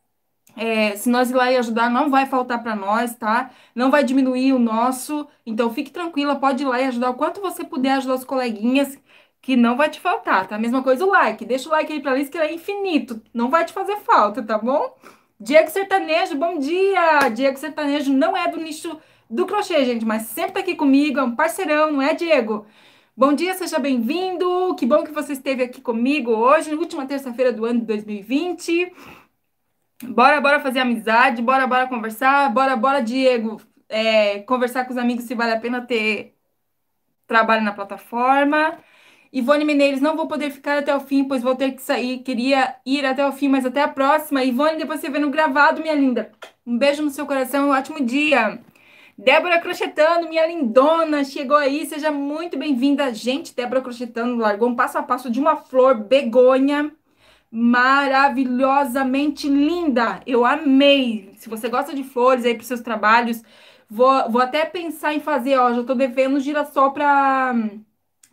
É, se nós ir lá e ajudar, não vai faltar para nós, tá? Não vai diminuir o nosso. Então, fique tranquila, pode ir lá e ajudar o quanto você puder ajudar os coleguinhas, que não vai te faltar, tá? Mesma coisa o like. Deixa o like aí pra Liz, que é infinito. Não vai te fazer falta, tá bom? Diego Sertanejo, bom dia! Diego Sertanejo não é do nicho do crochê, gente, mas sempre tá aqui comigo, é um parceirão, não é, Diego? Bom dia, seja bem-vindo. Que bom que você esteve aqui comigo hoje, última terça-feira do ano de 2020. Bora, bora fazer amizade, bora, bora conversar, bora, bora, Diego, é, conversar com os amigos se vale a pena ter trabalho na plataforma. Ivone Mineiros, não vou poder ficar até o fim, pois vou ter que sair. Queria ir até o fim, mas até a próxima. Ivone, depois você vê no gravado, minha linda. Um beijo no seu coração, um ótimo dia. Débora Crochetano, minha lindona, chegou aí, seja muito bem-vinda. Gente, Débora Crochetano largou um passo a passo de uma flor begonha maravilhosamente linda. Eu amei. Se você gosta de flores aí para seus trabalhos, vou, vou até pensar em fazer, ó, já tô devendo girassol para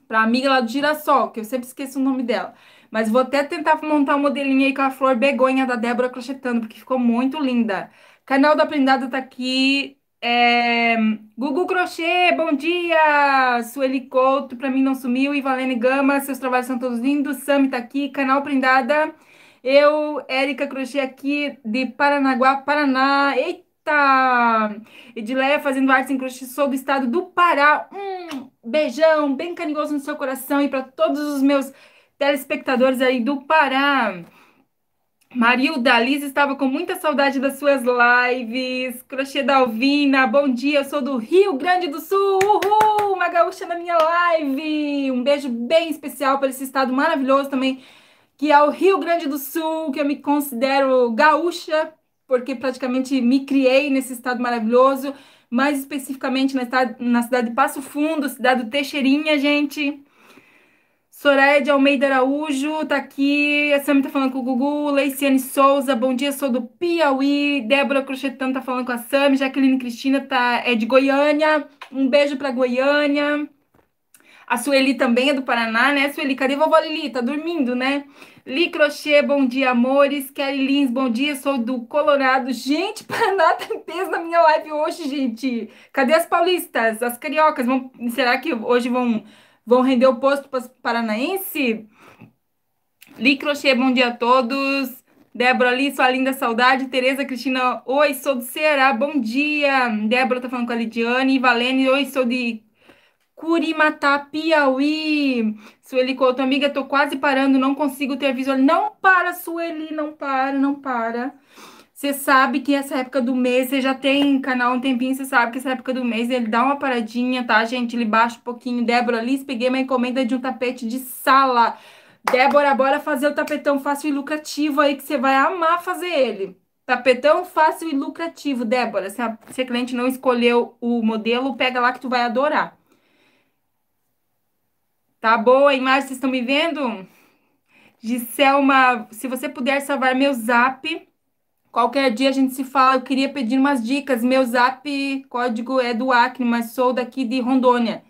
para amiga lá do girassol, que eu sempre esqueço o nome dela. Mas vou até tentar montar um modelinho aí com a flor begonha da Débora Crochetando, porque ficou muito linda. Canal da Prendada tá aqui. É, Gugu Crochê, bom dia! Sueli Couto, pra mim não sumiu. E Valene Gama, seus trabalhos são todos lindos. Sami tá aqui, canal Prendada. Eu, Érica Crochê aqui de Paranaguá, Paraná. Eita! Edileia fazendo arte em crochê sobre o estado do Pará. Um beijão bem carinhoso no seu coração e para todos os meus telespectadores aí do Pará. Marilda, Liz estava com muita saudade das suas lives. Crochê da Alvina, bom dia, eu sou do Rio Grande do Sul. Uhul, uma gaúcha na minha live. Um beijo bem especial para esse estado maravilhoso também, que é o Rio Grande do Sul, que eu me considero gaúcha, porque praticamente me criei nesse estado maravilhoso, mais especificamente na, cidade, na cidade de Passo Fundo, cidade do Teixeirinha, gente. Soraya de Almeida Araújo tá aqui. A Sammy tá falando com o Gugu. Leiciane Souza, bom dia, sou do Piauí. Débora Crochetano tá falando com a Sammy. Jaqueline Cristina tá, é de Goiânia. Um beijo pra Goiânia. A Sueli também é do Paraná, né? Sueli, cadê vovó Lili? Tá dormindo, né? Li Crochê, bom dia, amores. Kelly Lins, bom dia, sou do Colorado. Gente, [laughs] Paraná tem peso na minha live hoje, gente. Cadê as paulistas? As cariocas? Vão... Será que hoje vão Vão render o posto paranaense? Li Crochê, bom dia a todos. Débora ali, sua linda saudade. Tereza Cristina, oi, sou do Ceará, bom dia. Débora tá falando com a Lidiane. Valene, oi, sou de Curimatá, Piauí. Sueli Couto, amiga, tô quase parando, não consigo ter visual. Não para, Sueli, não para, não para. Você sabe que essa época do mês, você já tem canal um tempinho, você sabe que essa época do mês ele dá uma paradinha, tá, gente? Ele baixa um pouquinho. Débora Liz, peguei uma encomenda de um tapete de sala. Débora, bora fazer o tapetão fácil e lucrativo aí, que você vai amar fazer ele. Tapetão fácil e lucrativo, Débora. Se a, se a cliente não escolheu o modelo, pega lá que tu vai adorar. Tá boa a imagem? Vocês estão me vendo? Giselma, se você puder salvar meu zap Qualquer dia a gente se fala. Eu queria pedir umas dicas. Meu zap código é do Acne, mas sou daqui de Rondônia.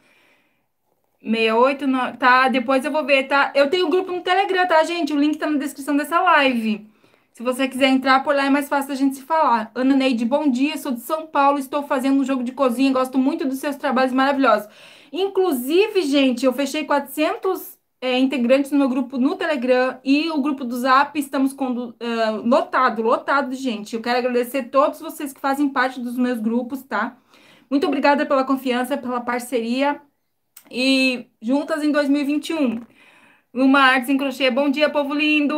689. Tá, depois eu vou ver, tá? Eu tenho um grupo no Telegram, tá, gente? O link tá na descrição dessa live. Se você quiser entrar por lá, é mais fácil a gente se falar. Ana Neide, bom dia. Sou de São Paulo, estou fazendo um jogo de cozinha. Gosto muito dos seus trabalhos maravilhosos. Inclusive, gente, eu fechei 400 é, integrantes do meu grupo no Telegram e o grupo do Zap estamos com, uh, lotado, lotado, gente. Eu quero agradecer todos vocês que fazem parte dos meus grupos, tá? Muito obrigada pela confiança, pela parceria e juntas em 2021. uma Artes em Crochê. Bom dia, povo lindo!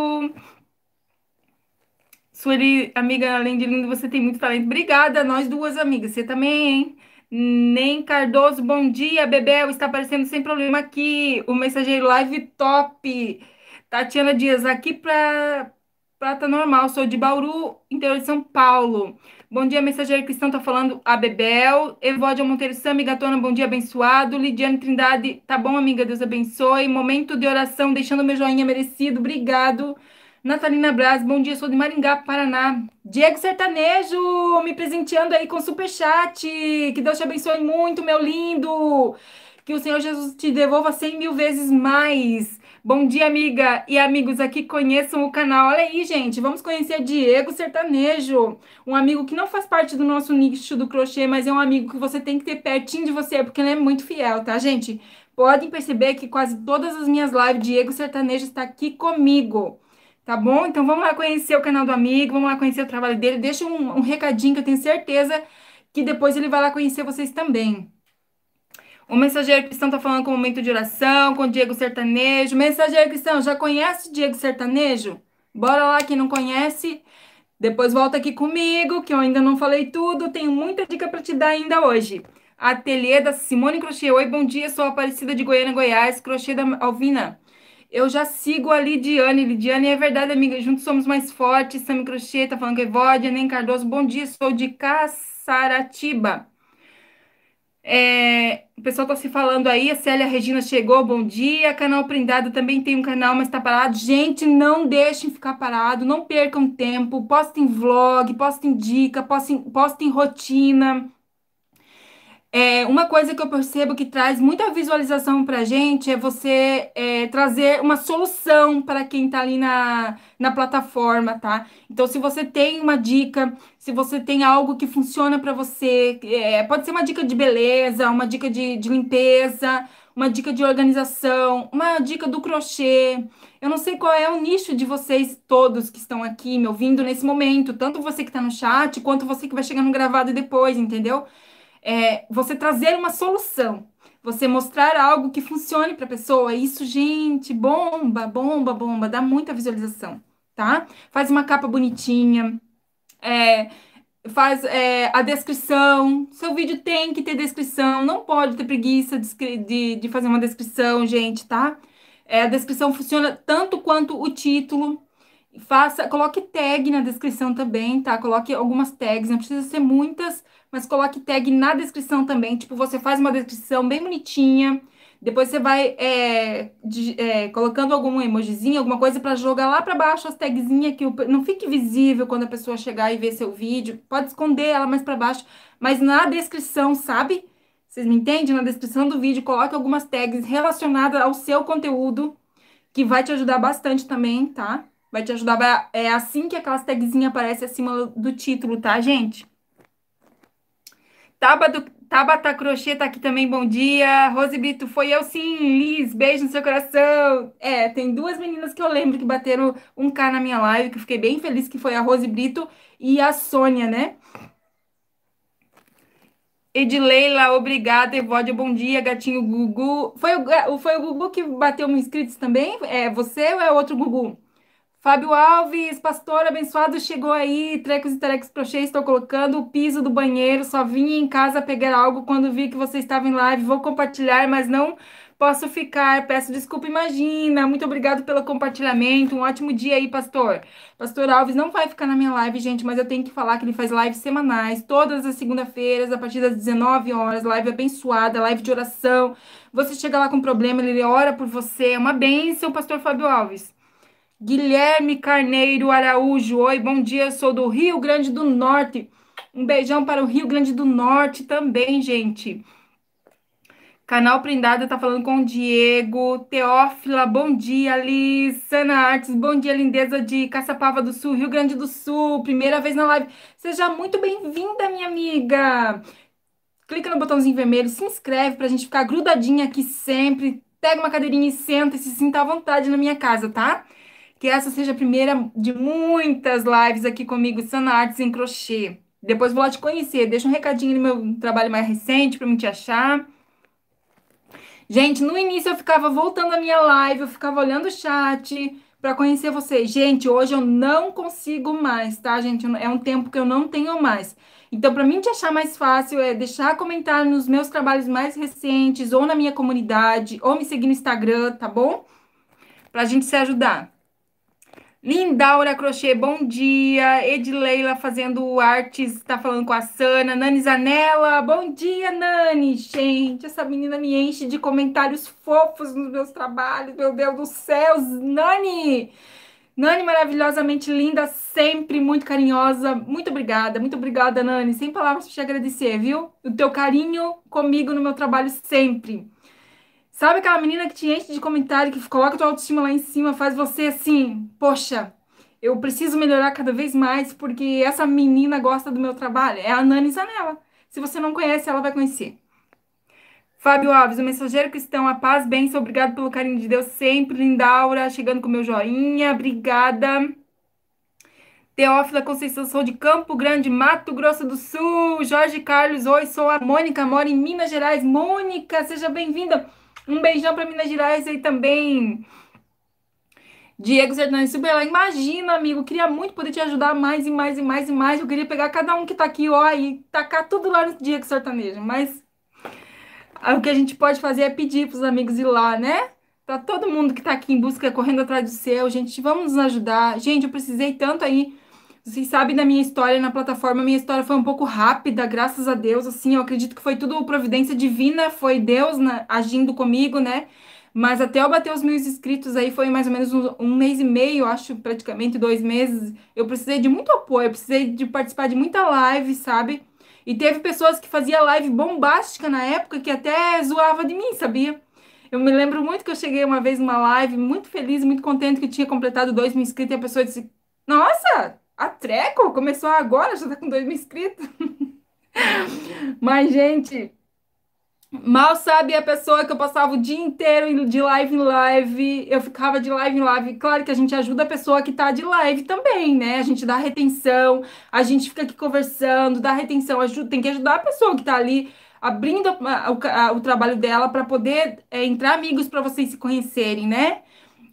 Sueli, amiga, além de lindo, você tem muito talento. Obrigada, nós duas, amigas. Você também, hein? Nem Cardoso, bom dia, Bebel. Está aparecendo sem problema aqui. O mensageiro live top. Tatiana Dias, aqui para Prata normal, sou de Bauru, interior de São Paulo. Bom dia, mensageiro cristão, Está falando a Bebel. Evódia Monteiro Sami, Gatona, bom dia, abençoado. Lidiane Trindade, tá bom, amiga, Deus abençoe. Momento de oração, deixando meu joinha merecido, obrigado. Natalina Braz, bom dia, sou de Maringá, Paraná. Diego Sertanejo, me presenteando aí com superchat. Que Deus te abençoe muito, meu lindo. Que o Senhor Jesus te devolva cem mil vezes mais. Bom dia, amiga e amigos aqui, conheçam o canal. Olha aí, gente, vamos conhecer Diego Sertanejo, um amigo que não faz parte do nosso nicho do crochê, mas é um amigo que você tem que ter pertinho de você, porque ele é muito fiel, tá, gente? Podem perceber que quase todas as minhas lives, Diego Sertanejo está aqui comigo. Tá bom? Então vamos lá conhecer o canal do amigo, vamos lá conhecer o trabalho dele. Deixa um, um recadinho que eu tenho certeza que depois ele vai lá conhecer vocês também. O Mensageiro Cristão tá falando com o momento de oração, com o Diego Sertanejo. Mensageiro Cristão, já conhece o Diego Sertanejo? Bora lá, quem não conhece, depois volta aqui comigo, que eu ainda não falei tudo, tenho muita dica para te dar ainda hoje. Ateliê da Simone Crochê. Oi, bom dia, sou Aparecida de Goiânia, Goiás, crochê da Alvina. Eu já sigo a Lidiane. Lidiane, é verdade, amiga. Juntos somos mais fortes. Sami Crochê tá falando que é Vod, nem Cardoso. Bom dia, sou de Caçaratiba. É, o pessoal tá se falando aí. A Célia Regina chegou, bom dia. Canal Prendado também tem um canal, mas tá parado. Gente, não deixem ficar parado. Não percam tempo. Postem vlog, postem dica, postem, postem rotina. É, uma coisa que eu percebo que traz muita visualização para a gente é você é, trazer uma solução para quem está ali na, na plataforma, tá? Então, se você tem uma dica, se você tem algo que funciona para você, é, pode ser uma dica de beleza, uma dica de, de limpeza, uma dica de organização, uma dica do crochê. Eu não sei qual é o nicho de vocês todos que estão aqui me ouvindo nesse momento, tanto você que está no chat, quanto você que vai chegar no gravado depois, entendeu? Entendeu? é, você trazer uma solução, você mostrar algo que funcione para a pessoa. Isso, gente, bomba, bomba, bomba, dá muita visualização, tá? Faz uma capa bonitinha, é, faz é, a descrição. Seu vídeo tem que ter descrição, não pode ter preguiça de, de, de fazer uma descrição, gente, tá? É, a descrição funciona tanto quanto o título. Faça, coloque tag na descrição também, tá? Coloque algumas tags, não precisa ser muitas, mas coloque tag na descrição também. Tipo, você faz uma descrição bem bonitinha. Depois você vai é, de, é, colocando algum emojizinho, alguma coisa para jogar lá para baixo as tagzinhas que o, não fique visível quando a pessoa chegar e ver seu vídeo. Pode esconder ela mais para baixo, mas na descrição, sabe? Vocês me entendem? Na descrição do vídeo, coloque algumas tags relacionadas ao seu conteúdo, que vai te ajudar bastante também, tá? Vai te ajudar. É, é assim que aquelas tagzinhas aparecem acima do título, tá, gente? Tabata, Tabata Crochê tá aqui também, bom dia. Rose Brito, foi eu sim, Liz, beijo no seu coração. É, tem duas meninas que eu lembro que bateram um K na minha live, que eu fiquei bem feliz, que foi a Rose Brito e a Sônia, né? Edileila, obrigada. Evódia, bom dia. Gatinho Gugu. Foi o, foi o Gugu que bateu um inscrito também? É você ou é outro Gugu? Fábio Alves, pastor abençoado, chegou aí, trecos e terecos crochê, estou colocando o piso do banheiro, só vim em casa pegar algo quando vi que você estava em live, vou compartilhar, mas não posso ficar, peço desculpa, imagina, muito obrigado pelo compartilhamento, um ótimo dia aí, pastor. Pastor Alves não vai ficar na minha live, gente, mas eu tenho que falar que ele faz lives semanais, todas as segunda-feiras, a partir das 19 horas, live abençoada, live de oração, você chega lá com problema, ele ora por você, é uma bênção, pastor Fábio Alves. Guilherme Carneiro Araújo, oi, bom dia, sou do Rio Grande do Norte. Um beijão para o Rio Grande do Norte também, gente. Canal Prindada tá falando com o Diego. Teófila, bom dia, Liz. Sana Artes, bom dia, lindeza de Caçapava do Sul, Rio Grande do Sul. Primeira vez na live. Seja muito bem-vinda, minha amiga. Clica no botãozinho vermelho, se inscreve pra gente ficar grudadinha aqui sempre. Pega uma cadeirinha e senta e se sinta à vontade na minha casa, tá? Tá? Que essa seja a primeira de muitas lives aqui comigo, Sana Artes em Crochê. Depois vou lá te conhecer. Deixa um recadinho no meu trabalho mais recente para me te achar. Gente, no início eu ficava voltando a minha live, eu ficava olhando o chat para conhecer vocês. Gente, hoje eu não consigo mais, tá, gente? É um tempo que eu não tenho mais. Então, para mim te achar mais fácil é deixar comentário nos meus trabalhos mais recentes, ou na minha comunidade, ou me seguir no Instagram, tá bom? Para a gente se ajudar. Lindaura Crochê, bom dia. Edileila fazendo artes, está falando com a Sana. Nani Zanella, bom dia, Nani. Gente, essa menina me enche de comentários fofos nos meus trabalhos. Meu Deus do céu, Nani! Nani, maravilhosamente linda, sempre muito carinhosa. Muito obrigada, muito obrigada, Nani. Sem palavras para te agradecer, viu? O teu carinho comigo no meu trabalho sempre. Sabe aquela menina que te enche de comentário, que coloca tua autoestima lá em cima, faz você assim, poxa, eu preciso melhorar cada vez mais porque essa menina gosta do meu trabalho. É a Nani Zanella. Se você não conhece, ela vai conhecer. Fábio Alves, o mensageiro cristão, a paz, bênção, obrigado pelo carinho de Deus sempre. Lindaura, chegando com meu joinha, obrigada. Teófila Conceição, sou de Campo Grande, Mato Grosso do Sul. Jorge Carlos, oi, sou a Mônica, moro em Minas Gerais. Mônica, seja bem-vinda. Um beijão para Minas Gerais aí também. Diego Fernandes lá. imagina, amigo, queria muito poder te ajudar mais e mais e mais e mais. Eu queria pegar cada um que tá aqui, ó, e tacar tudo lá no Diego Sertanejo. Mas o que a gente pode fazer é pedir pros amigos ir lá, né? Pra todo mundo que tá aqui em busca, correndo atrás do céu, gente, vamos nos ajudar. Gente, eu precisei tanto aí vocês sabem da minha história na plataforma, minha história foi um pouco rápida, graças a Deus, assim, eu acredito que foi tudo providência divina, foi Deus na, né, agindo comigo, né? Mas até eu bater os mil inscritos aí foi mais ou menos um, um, mês e meio, acho, praticamente dois meses. Eu precisei de muito apoio, eu precisei de participar de muita live, sabe? E teve pessoas que faziam live bombástica na época que até zoava de mim, sabia? Eu me lembro muito que eu cheguei uma vez numa live, muito feliz, muito contente que tinha completado dois mil inscritos, e a pessoa disse: Nossa, a Treco começou agora, já está com dois mil inscritos. [laughs] Mas, gente, mal sabe a pessoa que eu passava o dia inteiro de live em live, eu ficava de live em live. Claro que a gente ajuda a pessoa que está de live também, né? A gente dá retenção, a gente fica aqui conversando, dá retenção, ajuda, tem que ajudar a pessoa que está ali abrindo o, a, o, trabalho dela para poder é, entrar amigos para vocês se conhecerem, né?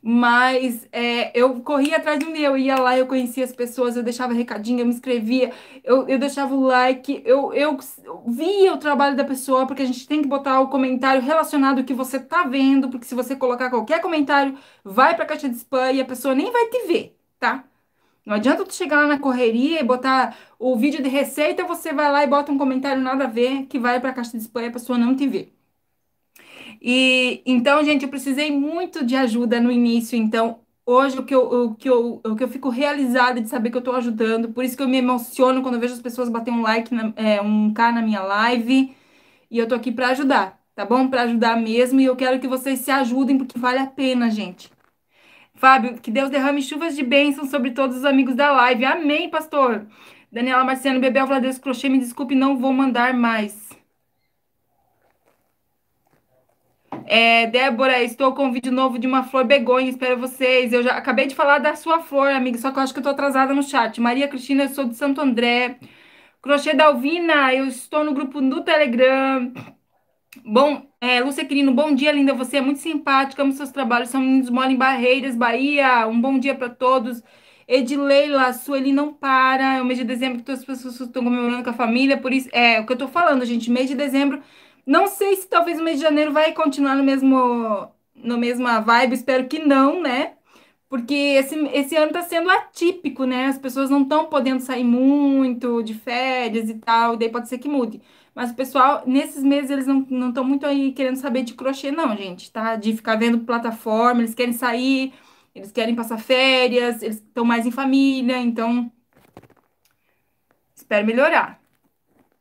Mas é, eu corria atrás do meu, eu ia lá, eu conhecia as pessoas, eu deixava recadinho, eu me inscrevia, eu, eu deixava o like, eu, eu, eu via o trabalho da pessoa, porque a gente tem que botar o comentário relacionado ao que você tá vendo, porque se você colocar qualquer comentário, vai pra caixa de spam e a pessoa nem vai te ver, tá? Não adianta tu chegar lá na correria e botar o vídeo de receita, você vai lá e bota um comentário nada a ver, que vai pra caixa de spam e a pessoa não te vê. E então, gente, eu precisei muito de ajuda no início, então hoje o que eu, o que eu, o que eu fico realizada de saber que eu estou ajudando, por isso que eu me emociono quando eu vejo as pessoas bater um like, na, é, um K na minha live, e eu tô aqui para ajudar, tá bom? Para ajudar mesmo, e eu quero que vocês se ajudem, porque vale a pena, gente. Fábio, que Deus derrame chuvas de bênção sobre todos os amigos da live. Amém, pastor. Daniela Marciano, Bebel Vladeus Crochê, me desculpe, não vou mandar mais. É, Débora, estou com um vídeo novo de uma flor begonha, espero vocês. Eu já acabei de falar da sua flor, amiga, só que eu acho que eu tô atrasada no chat. Maria Cristina, eu sou de Santo André. Crochê da Alvina, eu estou no grupo no Telegram. Bom, é, Lúcia Quirino, bom dia, linda. Você é muito simpática, amo seus trabalhos. São meninos moram em Barreiras, Bahia. Um bom dia para todos. Edileila, Sueli não para. É o mês de dezembro que todas as pessoas estão comemorando com a família, por isso é o que eu tô falando, gente. Mês de dezembro não sei se talvez o mês de janeiro vai continuar no mesmo no mesma vibe, espero que não, né? Porque esse, esse ano tá sendo atípico, né? As pessoas não estão podendo sair muito de férias e tal, daí pode ser que mude. Mas o pessoal, nesses meses, eles não estão muito aí querendo saber de crochê, não, gente, tá? De ficar vendo plataforma, eles querem sair, eles querem passar férias, eles estão mais em família, então. Espero melhorar.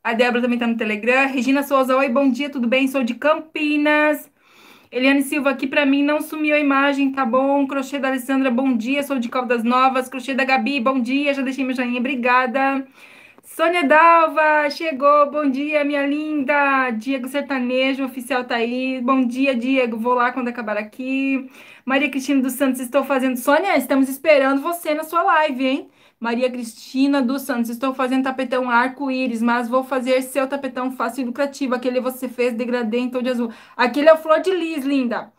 A Débora também está no Telegram. Regina Souza, oi, bom dia, tudo bem? Sou de Campinas. Eliane Silva, aqui para mim não sumiu a imagem, tá bom? Crochê da Alessandra, bom dia. Sou de Caldas Novas. Crochê da Gabi, bom dia. Já deixei meu joinha, obrigada. Sônia Dalva, chegou. Bom dia, minha linda. Diego Sertanejo, oficial tá aí. Bom dia, Diego. Vou lá quando acabar aqui. Maria Cristina dos Santos, estou fazendo. Sônia, estamos esperando você na sua live, hein? Maria Cristina dos Santos, estou fazendo tapetão arco-íris, mas vou fazer seu tapetão fácil e lucrativo. Aquele você fez degradê em tom de azul. Aquele é o flor de lis, linda.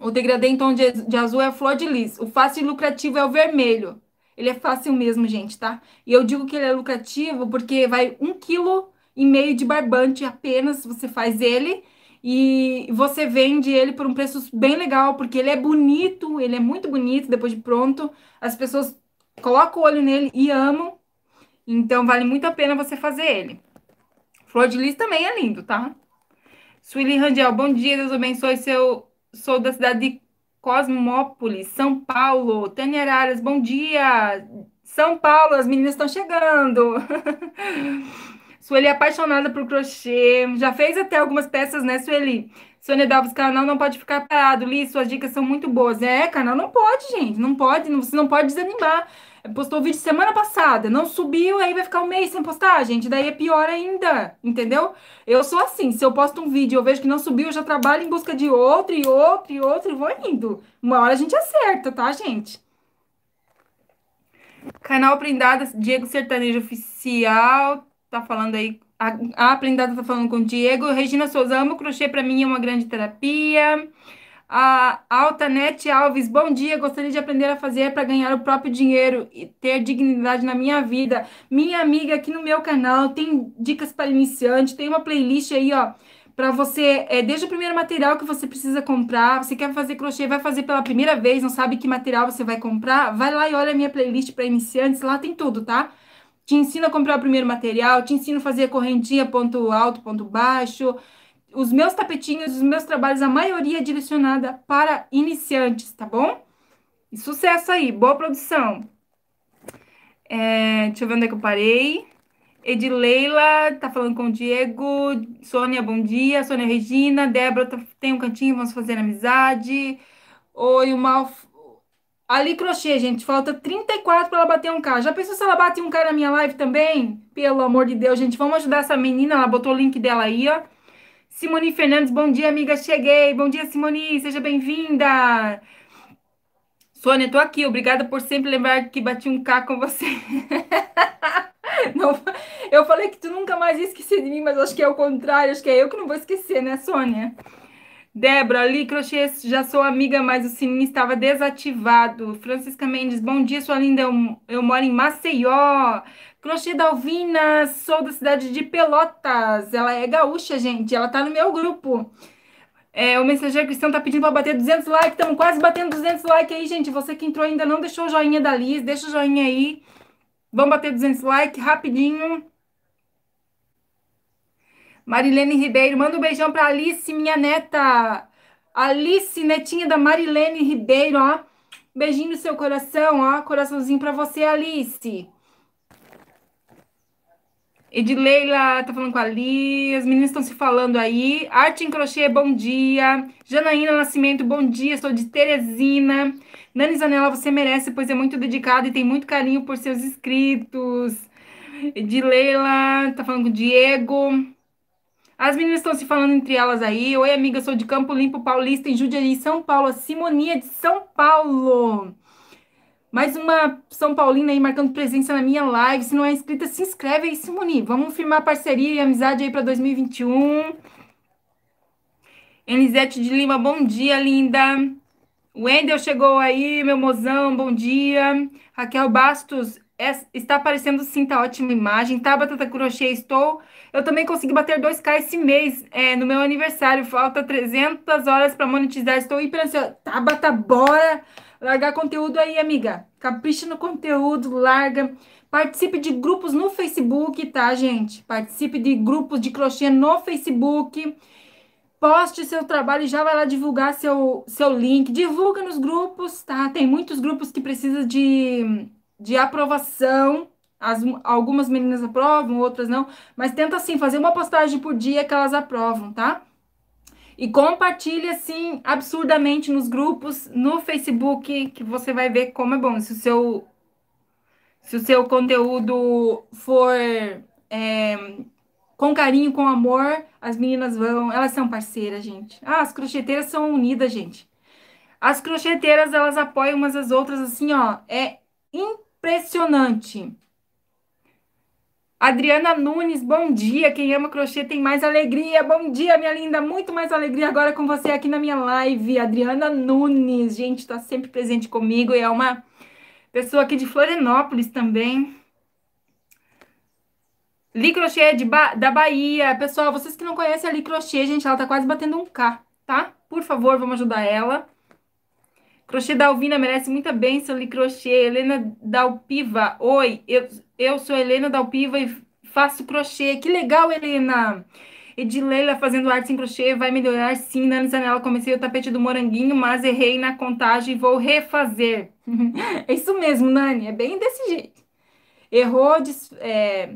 O degradê em tom de, de azul é a flor de lis. O fácil e lucrativo é o vermelho. Ele é fácil mesmo, gente, tá? E eu digo que ele é lucrativo porque vai um quilo e meio de barbante apenas, você faz ele e você vende ele por um preço bem legal, porque ele é bonito, ele é muito bonito depois de pronto. As pessoas coloca o olho nele e amo, Então, vale muito a pena você fazer ele. Flor de Lis também é lindo, tá? Sueli Rangel, bom dia, Deus abençoe seu. Sou da cidade de Cosmópolis, São Paulo. Tânia bom dia. São Paulo, as meninas estão chegando. [laughs] Sueli é apaixonada por crochê. Já fez até algumas peças, né, Sueli? Sônia Dalves, canal não pode ficar parado. Li, suas dicas são muito boas. É, canal não pode, gente. Não pode. você não pode desanimar postou vídeo semana passada, não subiu, aí vai ficar um mês sem postar, gente. Daí é pior ainda, entendeu? Eu sou assim, se eu posto um vídeo, eu vejo que não subiu, eu já trabalho em busca de outro e outro e outro e vou indo. Uma hora a gente acerta, tá, gente? Canal aprendada Diego Sertanejo Oficial, tá falando aí. A, a tá falando com o Diego. Regina Souza, amo crochê, pra mim é uma grande terapia. A Net Alves, bom dia. Gostaria de aprender a fazer para ganhar o próprio dinheiro e ter dignidade na minha vida. Minha amiga aqui no meu canal tem dicas para iniciante, tem uma playlist aí, ó, para você, é, desde o primeiro material que você precisa comprar, você quer fazer crochê, vai fazer pela primeira vez, não sabe que material você vai comprar, vai lá e olha a minha playlist para iniciantes, lá tem tudo, tá? Te ensino a comprar o primeiro material, te ensino a fazer correntinha, ponto alto, ponto baixo, os meus tapetinhos, os meus trabalhos, a maioria é direcionada para iniciantes, tá bom? E sucesso aí, boa produção! É, deixa eu ver onde é que eu parei. Edileila tá falando com o Diego. Sônia, bom dia. Sônia Regina. Débora, tá, tem um cantinho, vamos fazer amizade. Oi, o Mal. Ali crochê, gente. Falta 34 para ela bater um K. Já pensou se ela bate um cara na minha live também? Pelo amor de Deus, gente. Vamos ajudar essa menina. Ela botou o link dela aí, ó. Simone Fernandes, bom dia, amiga. Cheguei. Bom dia, Simone. Seja bem-vinda. Sônia, estou aqui. Obrigada por sempre lembrar que bati um K com você. [laughs] Não, eu falei que tu nunca mais ia esquecer de mim, mas acho que é o contrário. Acho que é eu que não vou esquecer, né, Sônia? Débora, ali, crochê, já sou amiga, mas o sininho estava desativado. Francisca Mendes, bom dia, sua linda. Eu, eu moro em Maceió. Crochê da Alvina, sou da cidade de Pelotas. Ela é gaúcha, gente. Ela tá no meu grupo. É, o Mensageiro Cristão tá pedindo para bater 200 likes. Estamos quase batendo 200 likes aí, gente. Você que entrou ainda não deixou o joinha da Liz, deixa o joinha aí. Vamos bater 200 likes rapidinho. Marilene Ribeiro, manda um beijão para Alice, minha neta. Alice, netinha da Marilene Ribeiro, ó. Beijinho no seu coração, ó. Coraçãozinho para você, Alice. Edileila tá falando com a Ali, as meninas estão se falando aí. Arte em Crochê, bom dia. Janaína Nascimento, bom dia. Sou de Teresina. Nani Zanella, você merece, pois é muito dedicada e tem muito carinho por seus inscritos. Edileila tá falando com o Diego. As meninas estão se falando entre elas aí. Oi, amiga, sou de Campo Limpo Paulista, em Jundiaí, São Paulo. Simonia de São Paulo. Mais uma São Paulina aí marcando presença na minha live. Se não é inscrita, se inscreve aí, Simone. Vamos firmar parceria e amizade aí para 2021. Elisete de Lima, bom dia, linda. Wendel chegou aí, meu mozão, bom dia. Raquel Bastos, é, está aparecendo sim, tá ótima imagem. Tabata tá, Crochê, estou. Eu também consegui bater 2K esse mês, é, no meu aniversário. Falta 300 horas para monetizar. Estou hiper ansiosa. Tabata, bora! Largar conteúdo aí, amiga. Capricha no conteúdo, larga. Participe de grupos no Facebook, tá, gente? Participe de grupos de crochê no Facebook. Poste seu trabalho e já vai lá divulgar seu, seu link. Divulga nos grupos, tá? Tem muitos grupos que precisam de, de aprovação. As, algumas meninas aprovam, outras não. Mas tenta, assim, fazer uma postagem por dia que elas aprovam, tá? E compartilhe assim absurdamente nos grupos, no Facebook, que você vai ver como é bom. Se o seu, se o seu conteúdo for é, com carinho, com amor, as meninas vão. Elas são parceiras, gente. Ah, as crocheteiras são unidas, gente. As crocheteiras, elas apoiam umas as outras, assim, ó. É impressionante. Adriana Nunes, bom dia. Quem ama crochê tem mais alegria. Bom dia, minha linda. Muito mais alegria agora com você aqui na minha live. Adriana Nunes, gente, está sempre presente comigo e é uma pessoa aqui de Florianópolis também. Li Crochê de ba da Bahia. Pessoal, vocês que não conhecem a Li Crochê, gente, ela tá quase batendo um K, tá? Por favor, vamos ajudar ela. Crochê da Alvina merece muita bênção, Li Crochê. Helena Dalpiva, oi. Eu, eu sou Helena Dalpiva e faço crochê. Que legal, Helena! Edileila fazendo arte sem crochê vai melhorar sim. Nani Zanella, comecei o tapete do moranguinho, mas errei na contagem e vou refazer. [laughs] é isso mesmo, Nani, é bem desse jeito. Errou, des, é,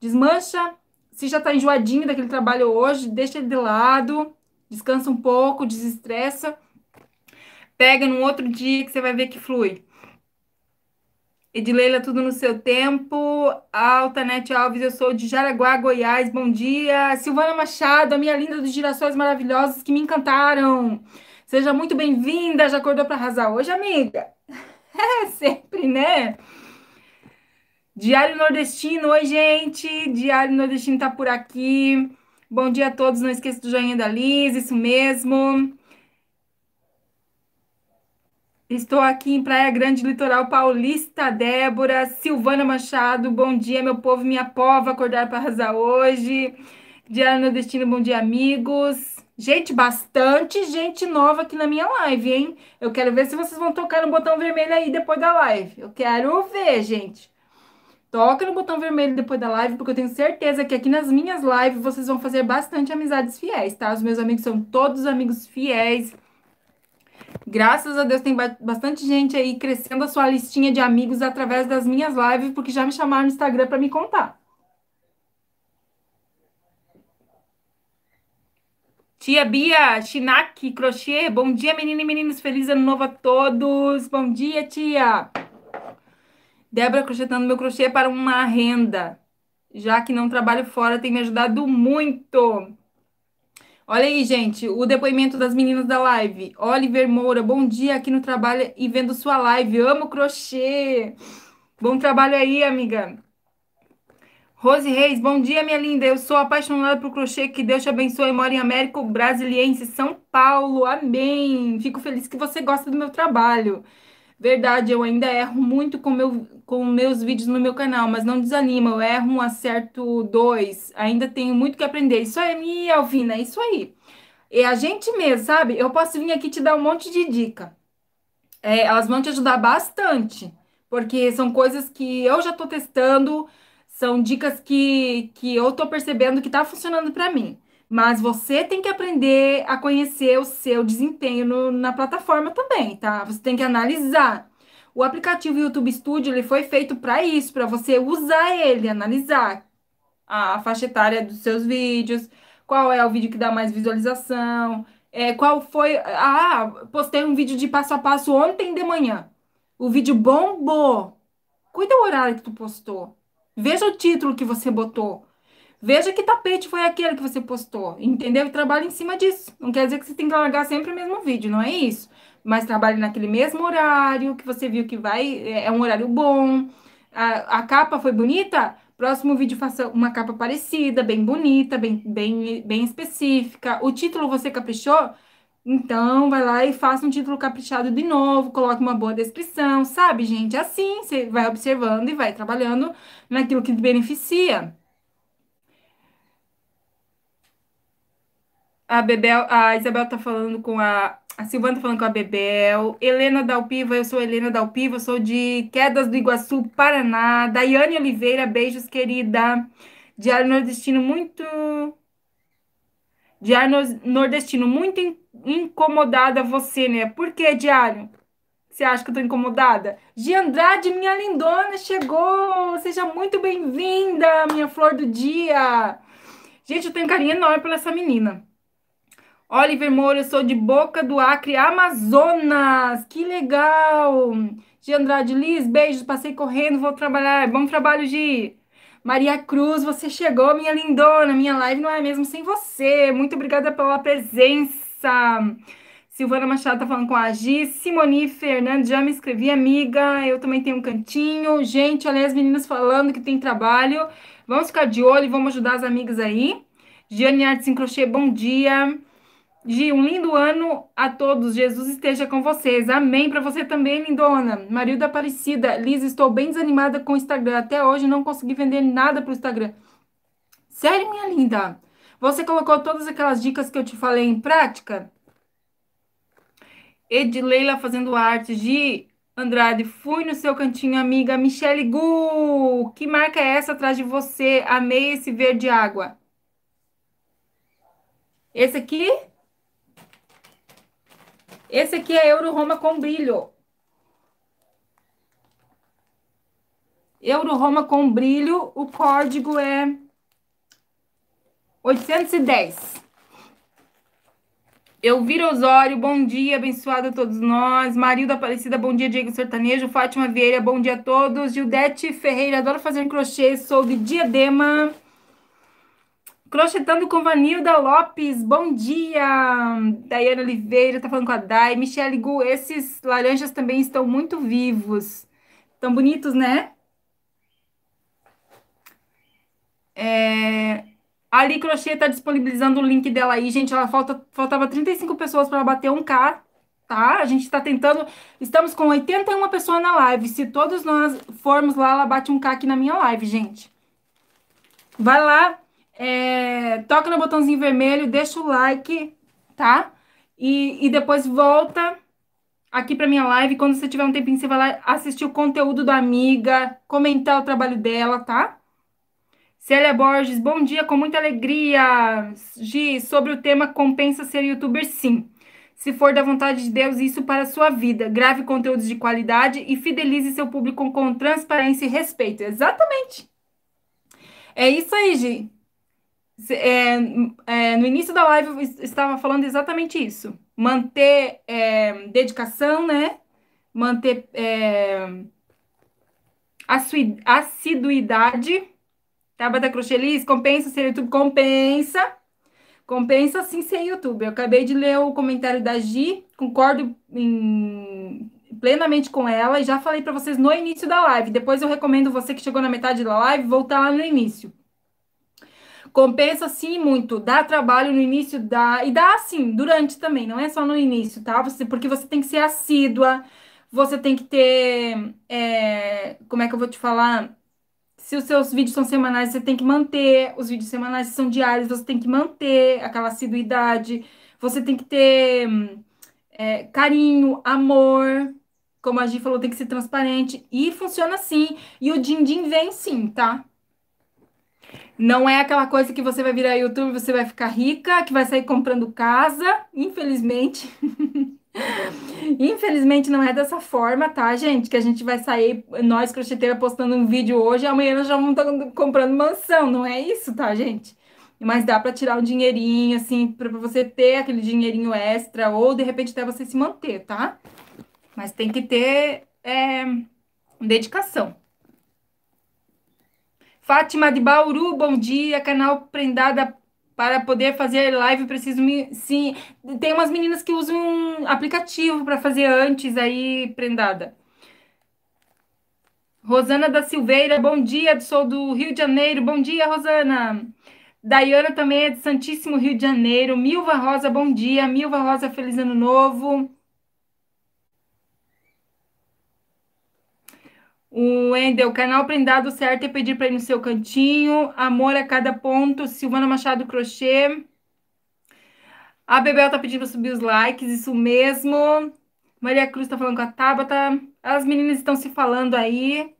desmancha. Se já está enjoadinho daquele trabalho hoje, deixa ele de lado, descansa um pouco, desestressa. Pega num outro dia que você vai ver que flui. Edileila, tudo no seu tempo. Altanete Alves, eu sou de Jaraguá, Goiás. Bom dia. Silvana Machado, a minha linda dos girassóis maravilhosos que me encantaram. Seja muito bem-vinda. Já acordou para arrasar hoje, amiga? [laughs] É, sempre, né? Diário Nordestino, oi, gente. Diário Nordestino tá por aqui. Bom dia a todos. Não esqueça do joinha da Liz, isso mesmo. Estou aqui em Praia Grande, litoral paulista, Débora, Silvana Machado, bom dia, meu povo, minha pova, acordar para arrasar hoje. Diana Destino, bom dia, amigos. Gente, bastante gente nova aqui na minha live, hein? Eu quero ver se vocês vão tocar no botão vermelho aí depois da live. Eu quero ver, gente. Toca no botão vermelho depois da live, porque eu tenho certeza que aqui nas minhas lives vocês vão fazer bastante amizades fiéis, tá? Os meus amigos são todos amigos fiéis Graças a Deus tem bastante gente aí crescendo a sua listinha de amigos através das minhas lives, porque já me chamaram no Instagram para me contar. Tia Bia, Shinak, Crochê, bom dia, menina e meninos, feliz ano novo a todos. Bom dia, tia. Débora crochetando meu crochê é para uma renda. Já que não trabalho fora, tem me ajudado muito. Olha aí, gente, o depoimento das meninas da live. Oliver Moura, bom dia aqui no trabalho e vendo sua live. Amo crochê. Bom trabalho aí, amiga. Rose Reis, bom dia, minha linda. Eu sou apaixonada por crochê. Que Deus te abençoe. Moro em Américo Brasiliense, São Paulo. Amém. Fico feliz que você gosta do meu trabalho. Verdade, eu ainda erro muito com, meu, com meus vídeos no meu canal, mas não desanima, eu erro um acerto dois. Ainda tenho muito que aprender. Isso aí, minha Alvina, é isso aí. É a gente mesmo, sabe? Eu posso vir aqui te dar um monte de dica. É, elas vão te ajudar bastante, porque são coisas que eu já estou testando, são dicas que, que eu estou percebendo que está funcionando para mim. Mas você tem que aprender a conhecer o seu desempenho no- na plataforma também, tá? Você tem que analisar. O aplicativo YouTube Studio, ele foi feito para isso, para você usar ele, analisar a faixa etária dos seus vídeos, qual é o vídeo que dá mais visualização, é, qual foi. Ah, postei um vídeo de passo a passo ontem de manhã. O vídeo bombou. Cuida o horário que tu postou. Veja o título que você botou. Veja que tapete foi aquele que você postou, entendeu? E trabalhe em cima disso. Não quer dizer que você tem que largar sempre o mesmo vídeo, não é isso. Mas trabalhe naquele mesmo horário que você viu que vai, é, é um horário bom. A, a capa foi bonita? Próximo vídeo faça uma capa parecida, bem bonita, bem, bem, bem específica. O título você caprichou? Então, vai lá e faça um título caprichado de novo, coloque uma boa descrição, sabe, gente? Assim, você vai observando e vai trabalhando naquilo que beneficia. A, Bebel, a Isabel tá falando com a. A Silvana tá falando com a Bebel. Helena Dalpiva, eu sou Helena Dalpiva, sou de Quedas do Iguaçu, Paraná. Daiane Oliveira, beijos, querida. Diário Nordestino, muito. Diário Nordestino, muito in... incomodada você, né? Por que, Diário? Você acha que eu tô incomodada? Gi Andrade, minha lindona, chegou! Seja muito bem-vinda, minha flor do dia! Gente, eu tenho um carinho enorme pela essa menina. Oliver Moura, eu sou de Boca do Acre, Amazonas. Que legal! Gi Andrade Liz, beijos, passei correndo, vou trabalhar. Bom trabalho, Gi. Maria Cruz, você chegou, minha lindona. Minha live não é mesmo sem você. Muito obrigada pela presença. Silvana Machado tá falando com a Gi. Simoni Fernandes, já me inscrevi, amiga. Eu também tenho um cantinho. Gente, olha as meninas falando que tem trabalho. Vamos ficar de olho, e vamos ajudar as amigas aí. Giane Artes em Crochê, bom dia. Gi, um lindo ano a todos. Jesus esteja com vocês. Amém. Para você também, lindona. Marilda Aparecida. Liz, estou bem desanimada com o Instagram. Até hoje não consegui vender nada para o Instagram. Sério, minha linda? Você colocou todas aquelas dicas que eu te falei em prática? Edileila fazendo arte. Gi Andrade, fui no seu cantinho, amiga. Michele Gu, que marca é essa atrás de você? Amei esse verde água. Esse aqui? Esse aqui é Euro Roma com brilho. Euro Roma com brilho, o código é 810. Elvira Osório, bom dia, abençoado a todos nós. Marilda Aparecida, bom dia, Diego Sertanejo. Fátima Vieira, bom dia a todos. Gildete Ferreira, adoro fazer crochê, sou de Diadema. Crochetando com Vanilda Lopes, bom dia! Daiane Oliveira tá falando com a Dai. Michelle Gu, esses laranjas também estão muito vivos. Tão bonitos, né? É... Ali Crochê tá disponibilizando o link dela aí, gente. Ela falta, faltava 35 pessoas para ela bater um k tá? A gente tá tentando. Estamos com 81 pessoas na live. Se todos nós formos lá, ela bate um k aqui na minha live, gente. Vai lá é, toca no botãozinho vermelho, deixa o like, tá? E, e depois volta aqui para minha live. Quando você tiver um tempinho, você vai lá assistir o conteúdo da amiga, comentar o trabalho dela, tá? Célia Borges, bom dia, com muita alegria. Gi, sobre o tema compensa ser youtuber, sim. Se for da vontade de Deus, isso para a sua vida. Grave conteúdos de qualidade e fidelize seu público com transparência e respeito. Exatamente. É isso aí, Gi. É, é, no início da live eu estava falando exatamente isso. Manter é, dedicação, né? Manter é, assiduidade. Tabata tá, Crocheliz, compensa ser YouTube? Compensa. Compensa sim ser YouTube. Eu acabei de ler o comentário da Gi, concordo em, plenamente com ela e já falei para vocês no início da live. Depois eu recomendo você que chegou na metade da live voltar lá no início. Compensa sim muito, dá trabalho no início, dá e dá assim, durante também, não é só no início, tá? Você, porque você tem que ser assídua, você tem que ter, é, como é que eu vou te falar? Se os seus vídeos são semanais, você tem que manter, os vídeos semanais se são diários, você tem que manter aquela assiduidade, você tem que ter é, carinho, amor, como a gente falou, tem que ser transparente. E funciona sim. E o din-din vem sim, tá? Não é aquela coisa que você vai virar YouTube, você vai ficar rica, que vai sair comprando casa, infelizmente. [laughs] Infelizmente não é dessa forma, tá, gente? Que a gente vai sair, nós crocheteiros postando um vídeo hoje, amanhã nós já vamos estar tá comprando mansão, não é isso, tá, gente? Mas dá para tirar um dinheirinho, assim, para você ter aquele dinheirinho extra, ou de repente até você se manter, tá? Mas tem que ter é, dedicação. Fátima de Bauru, bom dia. Canal Prendada para poder fazer live, preciso me. Sim, tem umas meninas que usam um aplicativo para fazer antes aí, Prendada. Rosana da Silveira, bom dia. Sou do Rio de Janeiro. Bom dia, Rosana. Daiana também é de Santíssimo Rio de Janeiro. Milva Rosa, bom dia. Milva Rosa, feliz ano novo. O Endel, canal Prendado Certo é pedir para ir no seu cantinho. Amor a cada ponto. Silvana Machado Crochê. A Bebel tá pedindo para subir os likes, isso mesmo. Maria Cruz tá falando com a Tabata. As meninas estão se falando aí.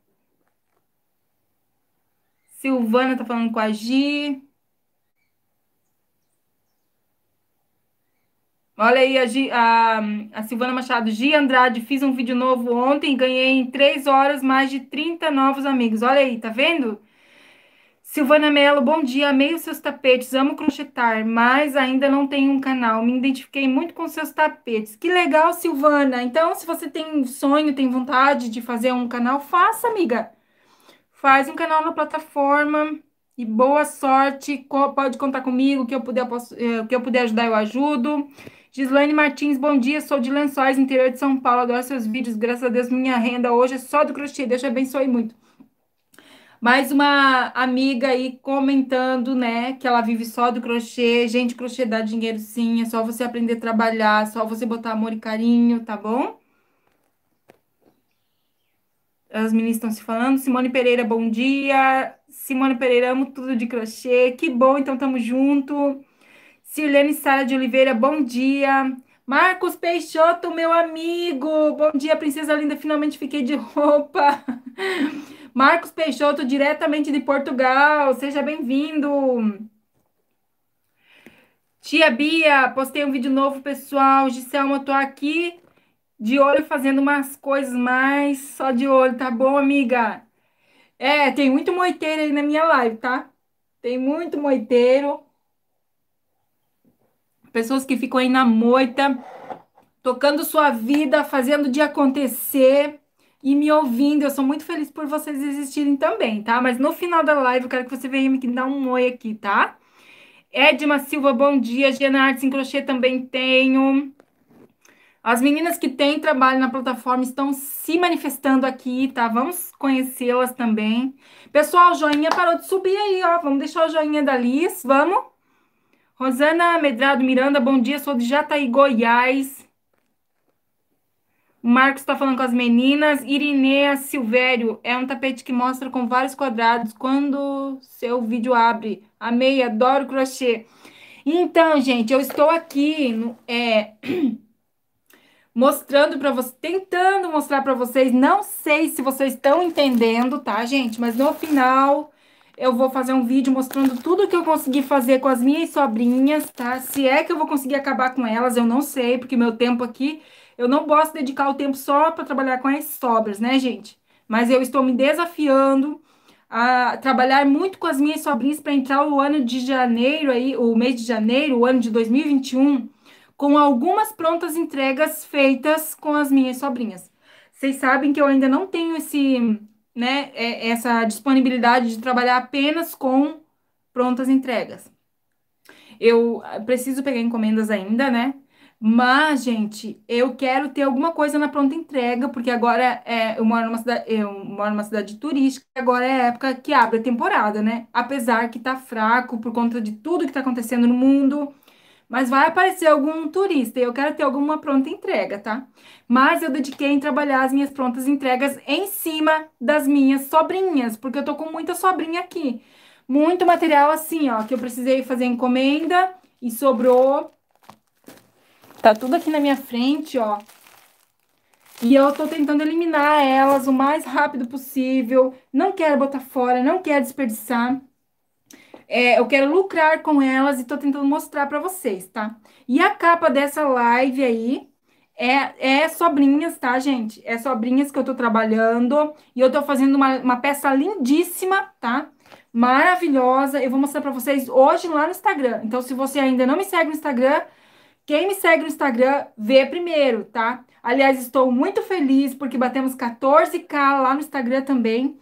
Silvana tá falando com a Gi. Olha aí, a, G, a, a, Silvana Machado. Gia Andrade, fiz um vídeo novo ontem, ganhei em três horas mais de 30 novos amigos. Olha aí, tá vendo? Silvana Mello, bom dia. Amei os seus tapetes, amo crochetar, mas ainda não tenho um canal. Me identifiquei muito com seus tapetes. Que legal, Silvana. Então, se você tem sonho, tem vontade de fazer um canal, faça, amiga. Faz um canal na plataforma e boa sorte. Pode contar comigo, que eu puder, posso, eh, que eu puder ajudar, eu ajudo. Gislaine Martins, bom dia. Sou de Lençóis, interior de São Paulo. Adoro seus vídeos. Graças a Deus, minha renda hoje é só do crochê. Deus te abençoe muito. Mais uma amiga aí comentando, né, que ela vive só do crochê. Gente, crochê dá dinheiro sim. É só você aprender a trabalhar, só você botar amor e carinho, tá bom? As meninas estão se falando. Simone Pereira, bom dia. Simone Pereira, amo tudo de crochê. Que bom, então tamo junto. Sirlene Sara de Oliveira, bom dia. Marcos Peixoto, meu amigo. Bom dia, princesa linda. Finalmente fiquei de roupa. [laughs] Marcos Peixoto, diretamente de Portugal. Seja bem-vindo. Tia Bia, postei um vídeo novo, pessoal. Giselma, eu tô aqui de olho fazendo umas coisas mais só de olho, tá bom, amiga? É, tem muito moiteiro aí na minha live, tá? Tem muito moiteiro pessoas que ficam aí na moita, tocando sua vida, fazendo de acontecer e me ouvindo. Eu sou muito feliz por vocês existirem também, tá? Mas no final da live eu quero que você venha me dar um oi aqui, tá? Edma Silva, bom dia. Gena Artes em Crochê também tenho. As meninas que têm trabalho na plataforma estão se manifestando aqui, tá? Vamos conhecê-las também. Pessoal, joinha parou de subir aí, ó. Vamos deixar o joinha da Liz, vamos? Rosana Medrado Miranda, bom dia, sou de Jataí, Goiás. O Marcos está falando com as meninas. Irinea Silvério, é um tapete que mostra com vários quadrados quando seu vídeo abre. Amei, adoro crochê. Então, gente, eu estou aqui no, é, [clears throat] mostrando para vocês, tentando mostrar para vocês. Não sei se vocês estão entendendo, tá, gente? Mas no final eu vou fazer um vídeo mostrando tudo que eu consegui fazer com as minhas sobrinhas, tá? Se é que eu vou conseguir acabar com elas, eu não sei, porque meu tempo aqui, eu não posso dedicar o tempo só para trabalhar com as sobras, né, gente? Mas eu estou me desafiando a trabalhar muito com as minhas sobrinhas para entrar o ano de janeiro aí, o mês de janeiro, o ano de 2021, com algumas prontas entregas feitas com as minhas sobrinhas. Vocês sabem que eu ainda não tenho esse né, é, essa disponibilidade de trabalhar apenas com prontas entregas. Eu ah, preciso pegar encomendas ainda, né? Mas, gente, eu quero ter alguma coisa na pronta entrega, porque agora é, eu, moro numa cidade, eu moro numa cidade turística, agora é a época que abre a temporada, né? Apesar que tá fraco por conta de tudo que tá acontecendo no mundo, mas vai aparecer algum turista e eu quero ter alguma pronta entrega, tá? Mas eu dediquei em trabalhar as minhas prontas entregas em cima das minhas sobrinhas, porque eu tô com muita sobrinha aqui. Muito material assim, ó, que eu precisei fazer encomenda e sobrou. Tá tudo aqui na minha frente, ó. E eu tô tentando eliminar elas o mais rápido possível. Não quero botar fora, não quero desperdiçar. É, eu quero lucrar com elas e estou tentando mostrar para vocês, tá? E a capa dessa live aí é, é sobrinhas, tá, gente? É sobrinhas que eu estou trabalhando e eu estou fazendo uma, uma peça lindíssima, tá? Maravilhosa. Eu vou mostrar para vocês hoje lá no Instagram. Então, se você ainda não me segue no Instagram, quem me segue no Instagram, vê primeiro, tá? Aliás, estou muito feliz porque batemos 14k lá no Instagram também.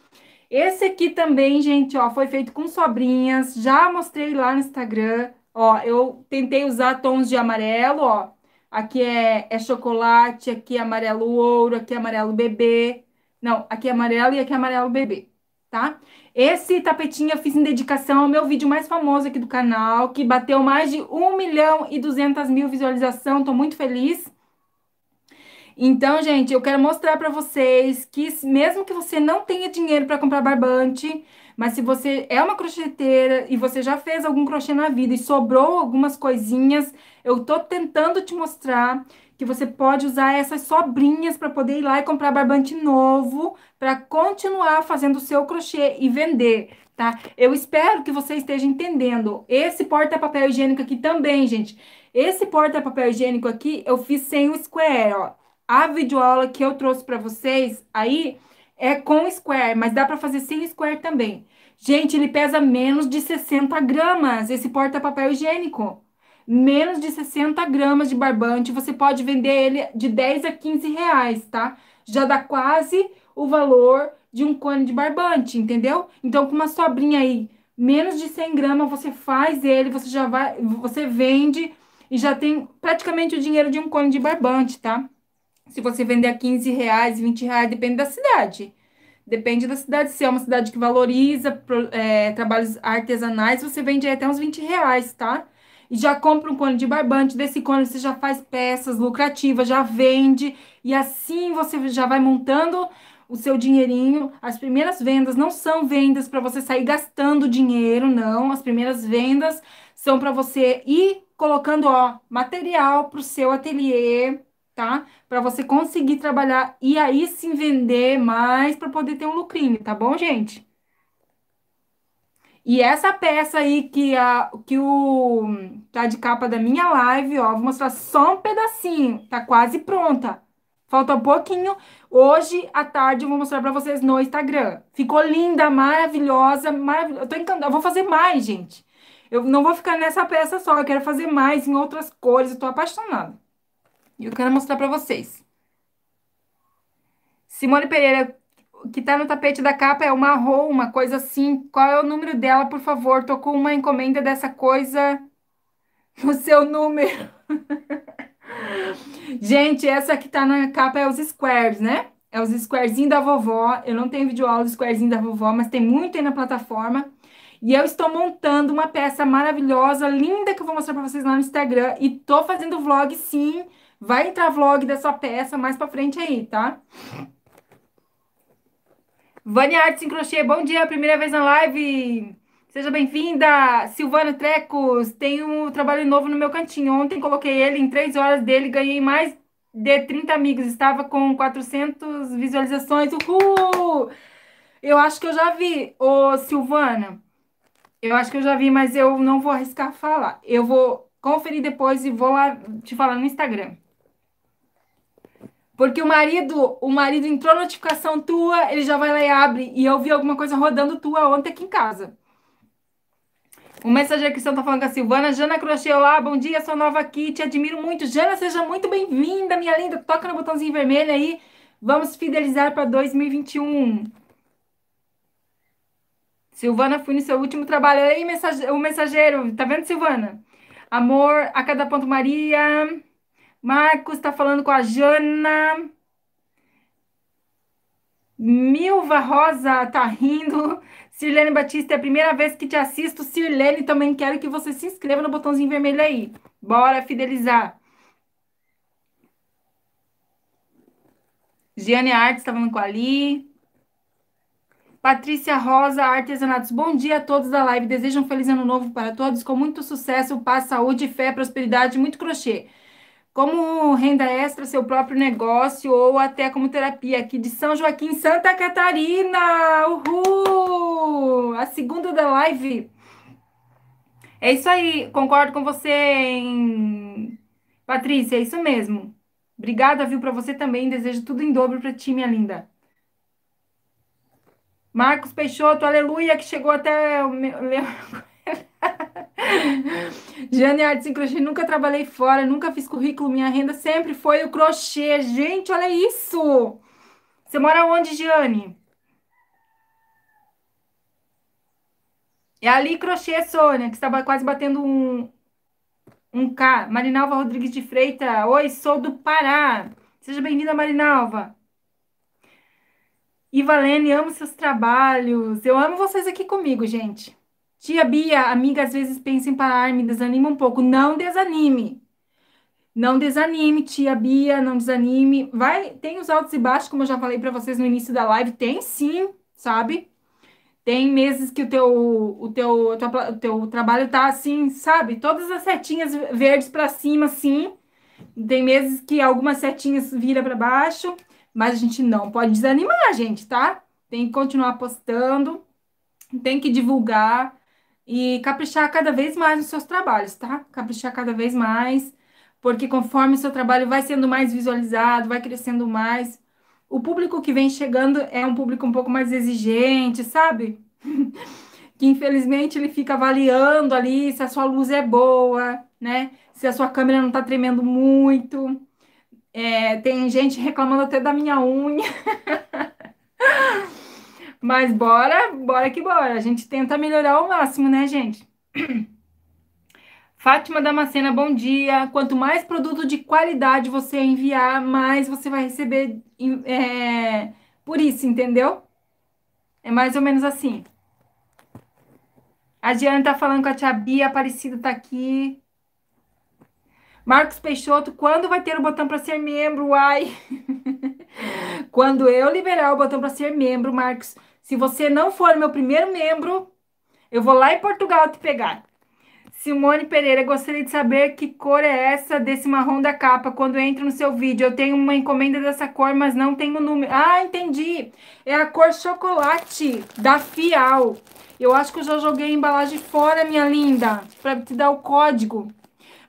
Esse aqui também, gente, ó, foi feito com sobrinhas, já mostrei lá no Instagram. Ó, eu tentei usar tons de amarelo, ó. Aqui é, é chocolate, aqui é amarelo ouro, aqui é amarelo bebê. Não, aqui é amarelo e aqui é amarelo bebê, tá? Esse tapetinho eu fiz em dedicação ao meu vídeo mais famoso aqui do canal, que bateu mais de 1 milhão e 200 mil visualizações Tô muito feliz. Então, gente, eu quero mostrar para vocês que mesmo que você não tenha dinheiro para comprar barbante, mas se você é uma crocheteira e você já fez algum crochê na vida e sobrou algumas coisinhas, eu tô tentando te mostrar que você pode usar essas sobrinhas para poder ir lá e comprar barbante novo para continuar fazendo o seu crochê e vender, tá? Eu espero que você esteja entendendo. Esse porta-papel higiênico aqui também, gente. Esse porta-papel higiênico aqui eu fiz sem o square, ó. A videoaula que eu trouxe para vocês aí é com square, mas dá para fazer sem square também. Gente, ele pesa menos de 60 gramas, esse porta-papel higiênico. Menos de 60 gramas de barbante, você pode vender ele de 10 a 15 reais, tá? Já dá quase o valor de um cone de barbante, entendeu? Então, com uma sobrinha aí, menos de 100 gramas, você faz ele, você já vai, você vende e já tem praticamente o dinheiro de um cone de barbante, tá? se você vender a 15 reais, 20 reais, depende da cidade. Depende da cidade. Se é uma cidade que valoriza é, trabalhos artesanais, você vende até uns 20 reais, tá? E já compra um cone de barbante. Desse cone você já faz peças lucrativas, já vende. E assim você já vai montando o seu dinheirinho. As primeiras vendas não são vendas para você sair gastando dinheiro, não. As primeiras vendas são para você ir colocando ó, material para o seu ateliê tá? Para você conseguir trabalhar e aí sim vender mais para poder ter um lucrinho, tá bom, gente? E essa peça aí que, a, que o, tá de capa da minha live, ó, vou mostrar só um pedacinho, tá quase pronta. Falta um pouquinho. Hoje à tarde eu vou mostrar para vocês no Instagram. Ficou linda, maravilhosa, maravilhosa. Eu tô encantada, eu vou fazer mais, gente. Eu não vou ficar nessa peça só, eu quero fazer mais em outras cores, eu tô apaixonada. E eu quero mostrar para vocês. Simone Pereira, o que está no tapete da capa é uma marrom, uma coisa assim. Qual é o número dela, por favor? Tô com uma encomenda dessa coisa no seu número. [laughs] Gente, essa que tá na capa é os squares, né? É os Squaresinho da vovó. Eu não tenho vídeo aula do Squaresinho da vovó, mas tem muito aí na plataforma. E eu estou montando uma peça maravilhosa, linda, que eu vou mostrar para vocês lá no Instagram. E tô fazendo vlog, sim. Vai entrar vlog dessa peça mais pra frente aí, tá? Vani Artes em Crochê, bom dia, primeira vez na live. Seja bem-vinda, Silvana Trecos. Tem um trabalho novo no meu cantinho. Ontem coloquei ele em três horas dele, ganhei mais de 30 amigos. Estava com 400 visualizações. Uhul! Eu acho que eu já vi, ô Silvana. Eu acho que eu já vi, mas eu não vou arriscar falar. Eu vou conferir depois e vou lá te falar no Instagram. Porque o marido, o marido entrou notificação tua, ele já vai lá e abre. E eu vi alguma coisa rodando tua ontem aqui em casa. O mensageiro que está tá falando com a Silvana. Jana Crochê, olá, bom dia, sou nova aqui, te admiro muito. Jana, seja muito bem-vinda, minha linda. Toca no botãozinho vermelho aí. Vamos fidelizar para 2021. Silvana, fui no seu último trabalho. Aí, mensage... o mensageiro, tá vendo, Silvana? Amor a cada ponto, Maria. Marcos está falando com a Jana. Milva Rosa tá rindo. Sirlene Batista, é a primeira vez que te assisto. Sirlene, também quero que você se inscreva no botãozinho vermelho aí. Bora fidelizar. Giane Artes está falando com a Li. Patrícia Rosa, Artesanatos. Bom dia a todos da live. Desejo um feliz ano novo para todos, com muito sucesso, paz, saúde, fé, prosperidade, muito crochê como renda extra, seu próprio negócio ou até como terapia aqui de São Joaquim, Santa Catarina. Uhul! A segunda da live. É isso aí, concordo com você, em Patrícia, é isso mesmo. Obrigada, viu, para você também. Desejo tudo em dobro para ti, minha linda. Marcos Peixoto, aleluia, que chegou até o meu. [laughs] Jane Artes em Crochê, nunca trabalhei fora, nunca fiz currículo, minha renda sempre foi o crochê. Gente, olha isso! Você mora onde, Jane? É ali Crochê, Sônia, que estava quase batendo um, um K. Marinalva Rodrigues de Freitas, oi, sou do Pará. Seja bem-vinda, Marinalva. E Valene, amo seus trabalhos. Eu amo vocês aqui comigo, gente. Tia Bia, amiga, às vezes pensa em parar, me desanima um pouco. Não desanime. Não desanime, tia Bia, não desanime. Vai, tem os altos e baixos, como eu já falei para vocês no início da live, tem sim, sabe? Tem meses que o teu o teu, o teu, o teu trabalho tá assim, sabe? Todas as setinhas verdes para cima, sim. Tem meses que algumas setinhas vira para baixo, mas a gente não pode desanimar, gente, tá? Tem que continuar postando, tem que divulgar, e caprichar cada vez mais nos seus trabalhos, tá? Caprichar cada vez mais, porque conforme o seu trabalho vai sendo mais visualizado, vai crescendo mais, o público que vem chegando é um público um pouco mais exigente, sabe? [laughs] que infelizmente ele fica avaliando ali se a sua luz é boa, né? Se a sua câmera não tá tremendo muito. É, tem gente reclamando até da minha unha. [laughs] Mas bora, bora que bora. A gente tenta melhorar ao máximo, né, gente? Fátima Damascena, bom dia. Quanto mais produto de qualidade você enviar, mais você vai receber é, por isso, entendeu? É mais ou menos assim. A Diana tá falando com a tia Bia, a Aparecida tá aqui. Marcos Peixoto, quando vai ter o botão para ser membro? Ai! [laughs] quando eu liberar o botão para ser membro, Marcos, se você não for meu primeiro membro, eu vou lá em Portugal te pegar. Simone Pereira, gostaria de saber que cor é essa desse marrom da capa quando entra no seu vídeo. Eu tenho uma encomenda dessa cor, mas não tenho o número. Ah, entendi. É a cor chocolate da Fial. Eu acho que eu já joguei a embalagem fora, minha linda, para te dar o código.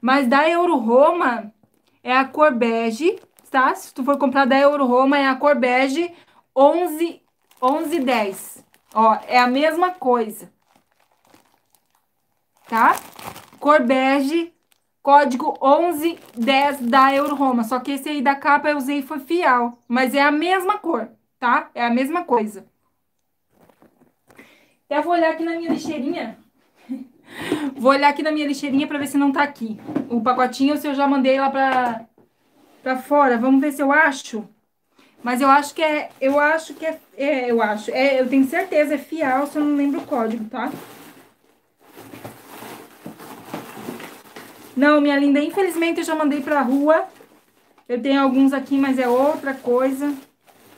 Mas da Euro Roma é a cor bege, tá? Se tu for comprar da Euro Roma é a cor bege 11 11 e 10. Ó, é a mesma coisa. Tá? Cor bege, código 1110 da Euroroma. Só que esse aí da capa eu usei foi fial. Mas é a mesma cor, tá? É a mesma coisa. Até vou olhar aqui na minha lixeirinha. [laughs] Vou olhar aqui na minha lixeirinha para ver se não tá aqui. O pacotinho, se eu já mandei lá pra, pra fora. Vamos ver se eu acho. Mas eu acho que é. Eu acho que é. é eu acho. É, eu tenho certeza, é fial, se eu não lembro o código, tá? Não, minha linda, infelizmente eu já mandei pra rua. Eu tenho alguns aqui, mas é outra coisa,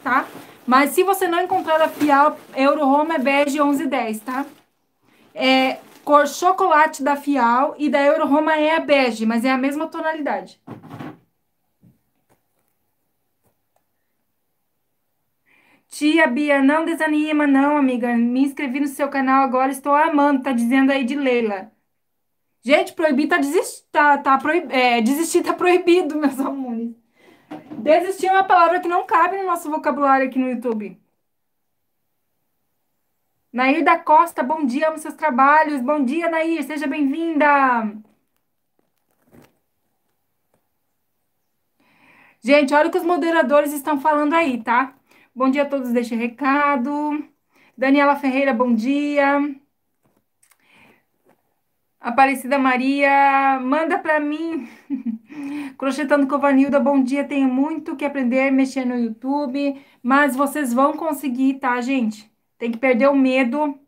tá? Mas se você não encontrar a Fial, euro roma é bege 1110, tá? É cor chocolate da Fial e da euro roma é a bege, mas é a mesma tonalidade. Tia Bia, não desanima, não, amiga. Me inscrevi no seu canal agora, estou amando, tá dizendo aí de Leila. Gente, proibir tá, desist... tá, tá proib... é, desistir tá proibido, [laughs] meus amores. Desistir é uma palavra que não cabe no nosso vocabulário aqui no YouTube. Nair da Costa, bom dia, amo seus trabalhos. Bom dia, Nair, seja bem-vinda. Gente, olha o que os moderadores estão falando aí, tá? Bom dia a todos, deixe recado. Daniela Ferreira, bom dia. Aparecida Maria, manda para mim. [laughs] Crochetando com Vanilda, bom dia. Tenho muito que aprender, mexer no YouTube, mas vocês vão conseguir, tá, gente? Tem que perder o medo.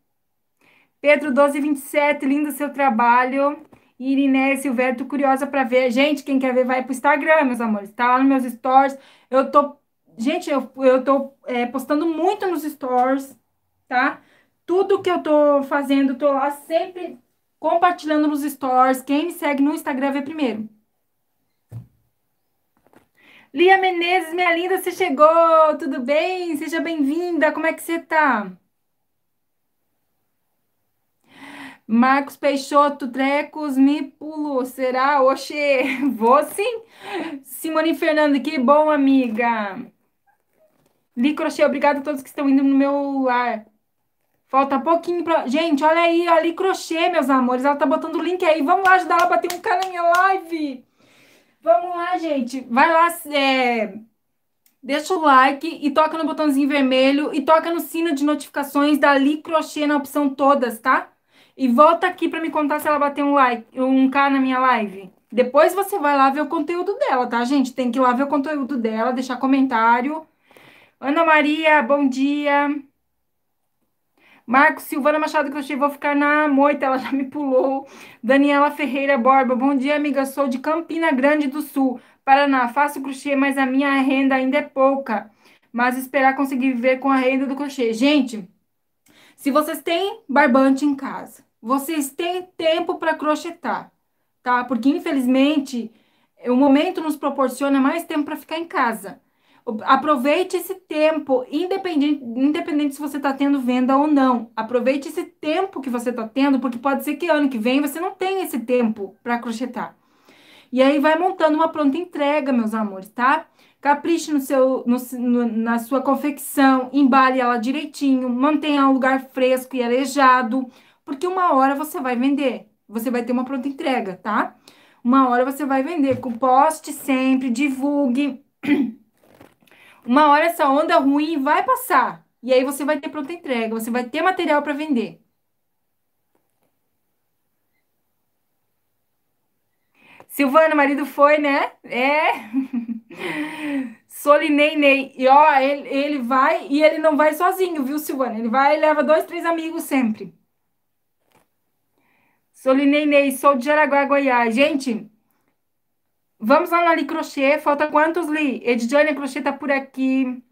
Pedro 1227, lindo seu trabalho. Irinei Silveira, curiosa para ver. Gente, quem quer ver vai pro Instagram, meus amores. Tá lá nos meus stories. Eu tô Gente, eu, eu tô é, postando muito nos stores, tá? Tudo que eu tô fazendo, tô lá sempre compartilhando nos stores. Quem me segue no Instagram vê primeiro. Lia Menezes, minha linda, você chegou! Tudo bem? Seja bem-vinda! Como é que você tá? Marcos Peixoto, Trecos, me pulo, será? Oxê, [laughs] vou sim! Simone Fernando, que bom, amiga! Li crochê, obrigado a todos que estão indo no meu lar. Falta pouquinho pra. Gente, olha aí, Li crochê, meus amores. Ela tá botando o link aí. Vamos lá ajudar ela a bater um cara na minha live. Vamos lá, gente. Vai lá, é... deixa o like e toca no botãozinho vermelho e toca no sino de notificações da Li Crochê na opção todas, tá? E volta aqui para me contar se ela bateu um like, um K na minha live. Depois você vai lá ver o conteúdo dela, tá, gente? Tem que ir lá ver o conteúdo dela, deixar comentário. Ana Maria, bom dia. Marcos Silvana Machado Crochê, vou ficar na moita, ela já me pulou. Daniela Ferreira Borba, bom dia, amiga. Sou de Campina Grande do Sul, Paraná. Faço crochê, mas a minha renda ainda é pouca. Mas esperar conseguir viver com a renda do crochê. Gente, se vocês têm barbante em casa, vocês têm tempo para crochetar, tá? Porque infelizmente o momento nos proporciona mais tempo para ficar em casa. Aproveite esse tempo, independente, independente se você está tendo venda ou não. Aproveite esse tempo que você está tendo, porque pode ser que ano que vem você não tenha esse tempo para crochetar. E aí vai montando uma pronta entrega, meus amores, tá? Capriche no seu, no, no, na sua confecção, embale ela direitinho, mantenha um lugar fresco e arejado, porque uma hora você vai vender, você vai ter uma pronta entrega, tá? Uma hora você vai vender, com poste sempre, divulgue. [clears throat] uma hora essa onda ruim vai passar. E aí você vai ter pronta entrega, você vai ter material para vender. Silvana, marido foi, né? É. [laughs] Solinei, Ney. E ó, ele, ele vai e ele não vai sozinho, viu, Silvana? Ele vai e leva dois, três amigos sempre. Solinei, Ney, sou de Jaraguá, Goiás. Gente, Vamos lá na Crochê. Falta quantos, Li? Edjane Crochê tá por aqui.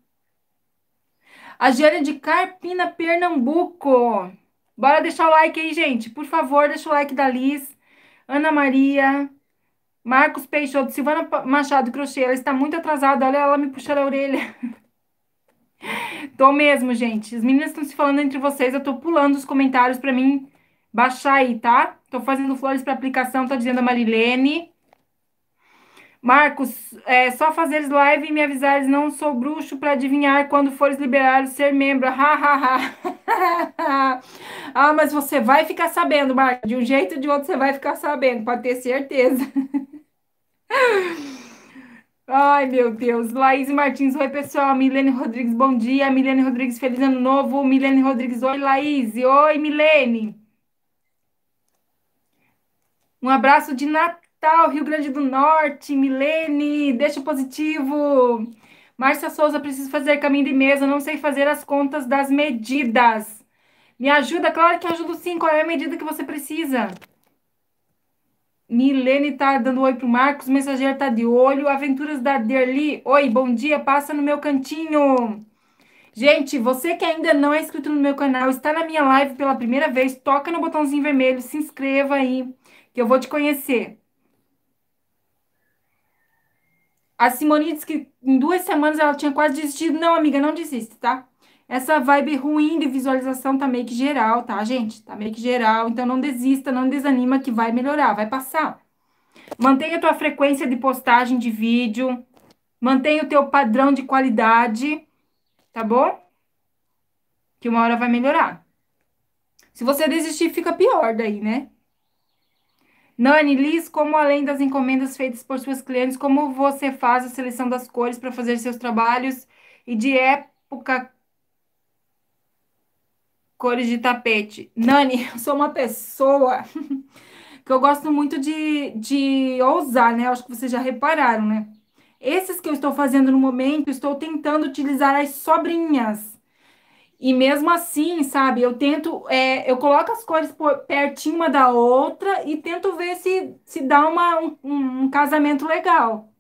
A Jane de Carpina, Pernambuco. Bora deixar o like aí, gente. Por favor, deixa o like da Liz. Ana Maria. Marcos Peixoto. Silvana Machado Crochê. Ela está muito atrasada. Olha ela me puxando a orelha. [laughs] tô mesmo, gente. As meninas estão se falando entre vocês. Eu tô pulando os comentários para mim baixar aí, tá? Tô fazendo flores para aplicação, tá dizendo a Marilene. Marcos, é só fazeres live e me avisares, não sou bruxo para adivinhar quando fores liberar o ser membro. Ha, ha, ha. [laughs] ah, mas você vai ficar sabendo, Marcos. De um jeito ou de outro você vai ficar sabendo, pode ter certeza. [laughs] Ai, meu Deus. Laís Martins, oi, pessoal. Milene Rodrigues, bom dia. Milene Rodrigues, feliz ano novo. Milene Rodrigues, oi, Laís. Oi, Milene. Um abraço de Natal. Tal, Rio Grande do Norte, Milene, deixa positivo. Márcia Souza, preciso fazer caminho de mesa, não sei fazer as contas das medidas. Me ajuda? Claro que ajudo sim. Qual é a medida que você precisa? Milene tá dando oi pro Marcos, mensageiro tá de olho. Aventuras da Derli, oi, bom dia, passa no meu cantinho. Gente, você que ainda não é inscrito no meu canal, está na minha live pela primeira vez, toca no botãozinho vermelho, se inscreva aí, que eu vou te conhecer. A Simone disse que em duas semanas ela tinha quase desistido. Não, amiga, não desiste, tá? Essa vibe ruim de visualização tá meio que geral, tá, gente? Tá meio que geral. Então não desista, não desanima que vai melhorar, vai passar. Mantenha a tua frequência de postagem de vídeo. Mantenha o teu padrão de qualidade, tá bom? Que uma hora vai melhorar. Se você desistir, fica pior daí, né? Nani, Liz, como além das encomendas feitas por suas clientes, como você faz a seleção das cores para fazer seus trabalhos e de época cores de tapete? Nani, [laughs] eu sou uma pessoa [laughs] que eu gosto muito de, de ousar, né? acho que vocês já repararam, né? Esses que eu estou fazendo no momento, estou tentando utilizar as sobrinhas e mesmo assim, sabe, eu tento, é, eu coloco as cores por, pertinho uma da outra e tento ver se, se dá uma, um, um casamento legal.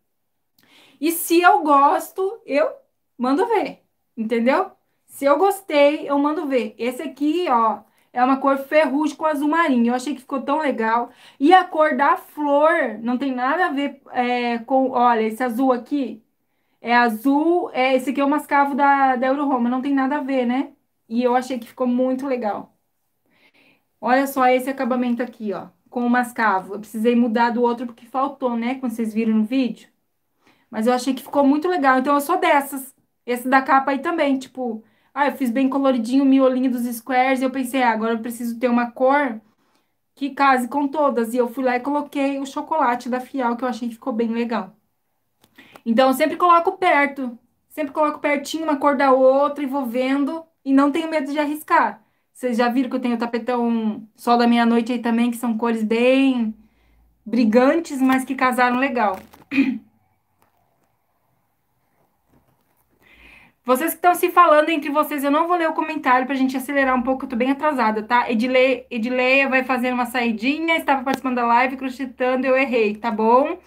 E se eu gosto, eu mando ver, entendeu? Se eu gostei, eu mando ver. Esse aqui, ó, é uma cor ferrugem com azul marinho. Eu achei que ficou tão legal. E a cor da flor não tem nada a ver é, com. Olha, esse azul aqui é azul, é, esse aqui é o mascavo da, da Euro Roma, não tem nada a ver, né? E eu achei que ficou muito legal. Olha só esse acabamento aqui, ó, com o mascavo. Eu precisei mudar do outro porque faltou, né? Como vocês viram no vídeo. Mas eu achei que ficou muito legal, então eu sou dessas. Esse da capa aí também, tipo... Ah, eu fiz bem coloridinho o miolinho dos squares e eu pensei, ah, agora eu preciso ter uma cor que case com todas. E eu fui lá e coloquei o chocolate da Fial, que eu achei que ficou bem legal. Então, eu sempre coloco perto. Sempre coloco pertinho uma cor da outra e vou vendo. E não tenho medo de arriscar. Vocês já viram que eu tenho o tapetão Sol da Meia-Noite aí também, que são cores bem brigantes, mas que casaram legal. [clears throat] Vocês que estão se falando entre vocês, eu não vou ler o comentário para a gente acelerar um pouco, eu tô bem atrasada, tá? Edile... Edileia vai fazer uma saidinha, estava participando da live, crochetando, eu errei, tá bom?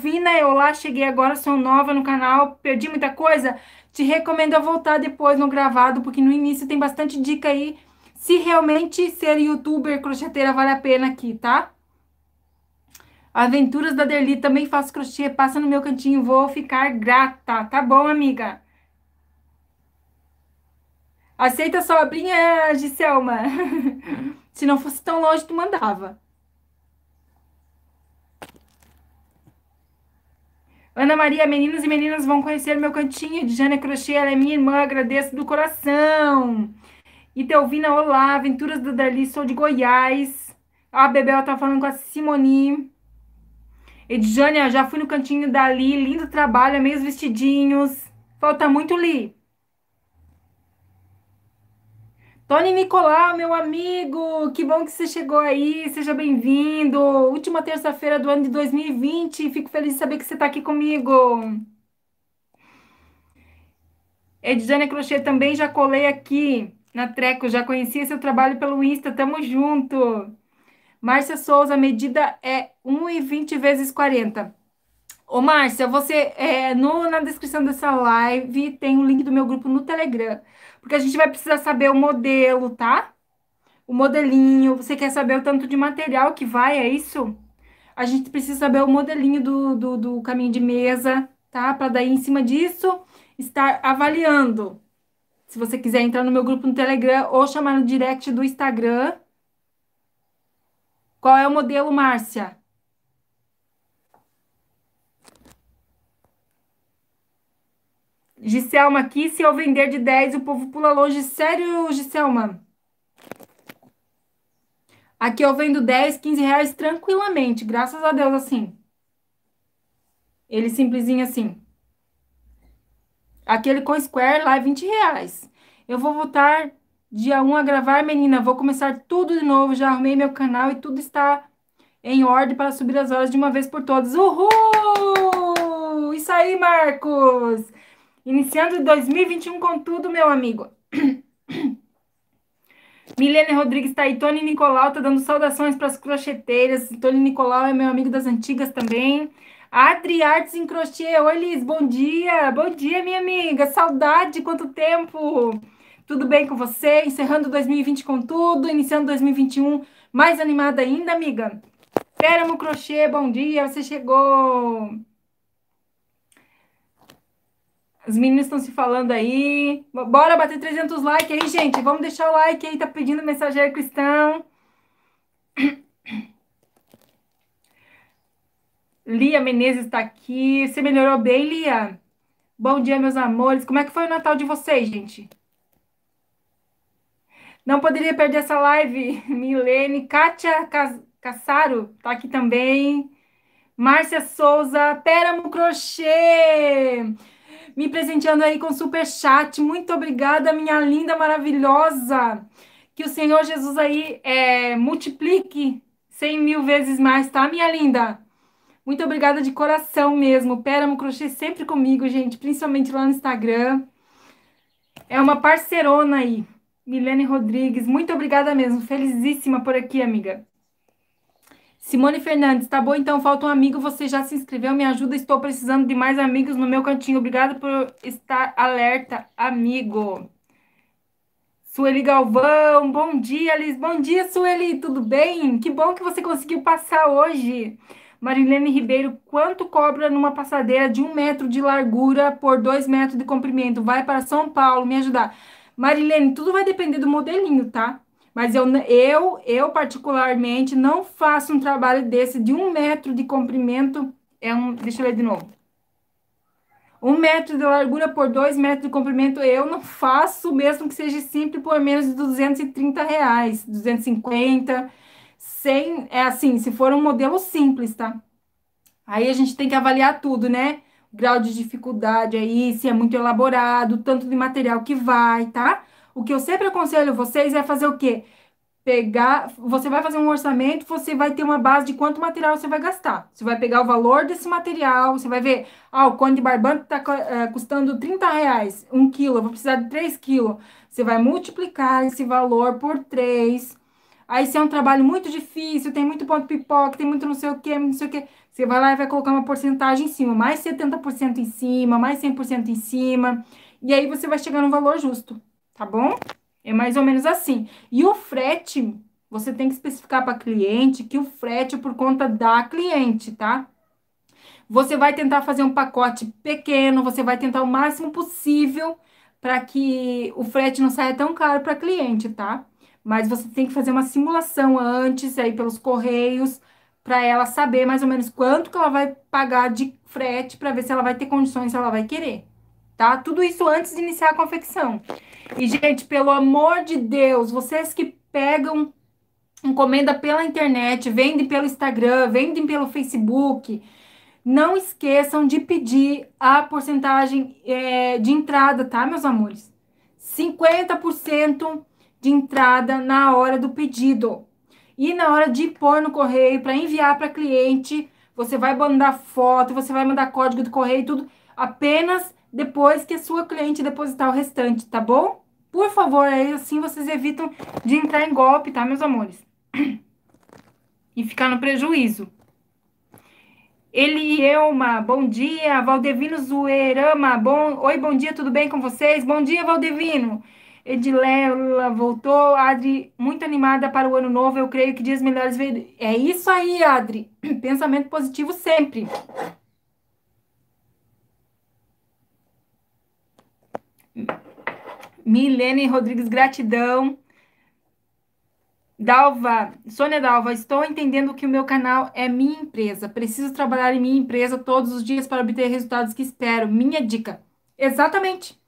Vina eu lá, cheguei agora, sou nova no canal, perdi muita coisa? Te recomendo a voltar depois no gravado, porque no início tem bastante dica aí, se realmente ser youtuber crocheteira vale a pena aqui, tá? Aventuras da Derli, também faço crochê, passa no meu cantinho, vou ficar grata, tá bom, amiga? Aceita sua obrinha, é, Giselma. Uhum. [laughs] Se não fosse tão longe, tu mandava. Ana Maria, meninos e meninas vão conhecer meu cantinho. Diana Crochê, ela é minha irmã, agradeço do coração. Itelvina, olá. Aventuras da Dali, sou de Goiás. A Bebel tá falando com a Simoni. Edjane, já fui no cantinho da Li, lindo trabalho, amei os vestidinhos. Falta muito, Li. Tony Nicolau, meu amigo, que bom que você chegou aí, seja bem-vindo. Última terça-feira do ano de 2020, fico feliz de saber que você está aqui comigo. Edjane Crochê também já colei aqui na Treco, já conhecia seu trabalho pelo Insta, tamo junto. Márcia Souza, a medida é 1,20 vezes 40. Ô, Márcia, você é, no, na descrição dessa live tem o link do meu grupo no Telegram. Porque a gente vai precisar saber o modelo, tá? O modelinho. Você quer saber o tanto de material que vai, é isso? A gente precisa saber o modelinho do, do, do caminho de mesa, tá? Para daí, em cima disso, estar avaliando. Se você quiser entrar no meu grupo no Telegram ou chamar no direct do Instagram. Qual é o modelo, Márcia? Giselma aqui, se eu vender de 10, o povo pula longe. Sério, Giselma? Aqui eu vendo 10, 15 reais tranquilamente, graças a Deus, assim. Ele simplesinho assim. Aquele com Square lá é 20 reais. Eu vou voltar dia 1 a gravar, menina. Vou começar tudo de novo. Já arrumei meu canal e tudo está em ordem para subir as horas de uma vez por todas. Uhul! Isso aí, Marcos! Iniciando 2021 com tudo, meu amigo. [clears throat] Milene Rodrigues está aí, Tony Nicolau está dando saudações para as crocheteiras. Tony Nicolau é meu amigo das antigas também. Adri Artes em Crochê. Oi, Liz, bom dia. Bom dia, minha amiga. Saudade, quanto tempo. Tudo bem com você? Encerrando 2020 com tudo, iniciando 2021 mais animada ainda, amiga. Péramo Crochê, bom dia, você chegou. Os meninos estão se falando aí. Bora bater 300 likes aí, gente. Vamos deixar o like aí. Tá pedindo mensageiro cristão. [clears throat] Lia Menezes está aqui. Você melhorou bem, Lia? Bom dia, meus amores. Como é que foi o Natal de vocês, gente? Não poderia perder essa live. [laughs] Milene. Kátia Cassaro está aqui também. Márcia Souza. Péramo Crochê me presenteando aí com super chat. Muito obrigada, minha linda, maravilhosa. Que o Senhor Jesus aí é, multiplique cem mil vezes mais, tá, minha linda? Muito obrigada de coração mesmo. Péramo Crochê sempre comigo, gente, principalmente lá no Instagram. É uma parcerona aí. Milene Rodrigues, muito obrigada mesmo. Felizíssima por aqui, amiga. Simone Fernandes, tá bom, então falta um amigo, você já se inscreveu, me ajuda, estou precisando de mais amigos no meu cantinho. Obrigado por estar alerta, amigo. Sueli Galvão, bom dia, Liz. Bom dia, Sueli, tudo bem? Que bom que você conseguiu passar hoje. Marilene Ribeiro, quanto cobra numa passadeira de um metro de largura por dois metros de comprimento? Vai para São Paulo me ajudar. Marilene, tudo vai depender do modelinho, tá? Mas eu, eu, eu particularmente, não faço um trabalho desse de um metro de comprimento. É um, deixa eu ler de novo. Um metro de largura por dois metros de comprimento, eu não faço, mesmo que seja simples, por menos de 230 reais, 250, sem é assim, se for um modelo simples, tá? Aí a gente tem que avaliar tudo, né? O grau de dificuldade aí, se é muito elaborado, tanto de material que vai, tá? O que eu sempre aconselho vocês é fazer o quê? Pegar, você vai fazer um orçamento, você vai ter uma base de quanto material você vai gastar. Você vai pegar o valor desse material, você vai ver, ah, o cone de barbante está uh, eh, custando 30 reais, 1 quilo, eu vou precisar de 3 quilos. Você vai multiplicar esse valor por 3. Aí se é um trabalho muito difícil, tem muito ponto pipoca, tem muito não sei o quê, não sei o quê. Você vai lá e vai colocar uma porcentagem em cima, mais 70% em cima, mais 100% em cima. E aí você vai chegar no valor justo tá bom? É mais ou menos assim. E o frete, você tem que especificar para cliente que o frete é por conta da cliente, tá? Você vai tentar fazer um pacote pequeno, você vai tentar o máximo possível para que o frete não saia tão caro para cliente, tá? Mas você tem que fazer uma simulação antes aí pelos correios para ela saber mais ou menos quanto que ela vai pagar de frete para ver se ela vai ter condições, se ela vai querer tá? Tudo isso antes de iniciar a confecção. E, gente, pelo amor de Deus, vocês que pegam encomenda pela internet, vendem pelo Instagram, vendem pelo Facebook, não esqueçam de pedir a porcentagem é, de entrada, tá, meus amores? 50% de entrada na hora do pedido. E na hora de pôr no correio para enviar para cliente, você vai mandar foto, você vai mandar código do correio, tudo apenas depois que a sua cliente depositar o restante, tá bom? Por favor, aí assim vocês evitam de entrar em golpe, tá, meus amores? E ficar no prejuízo. Elielma, bom dia. Valdevino Zuerama, bom... Oi, bom dia, tudo bem com vocês? Bom dia, Valdevino. Edilela voltou. Adri, muito animada para o ano novo. Eu creio que dias melhores. É isso aí, Adri. [clears throat] Pensamento positivo sempre. Milene Rodrigues, gratidão. Dalva, Sônia Dalva, estou entendendo que o meu canal é minha empresa. Preciso trabalhar em minha empresa todos os dias para obter resultados que espero. Minha dica. Exatamente.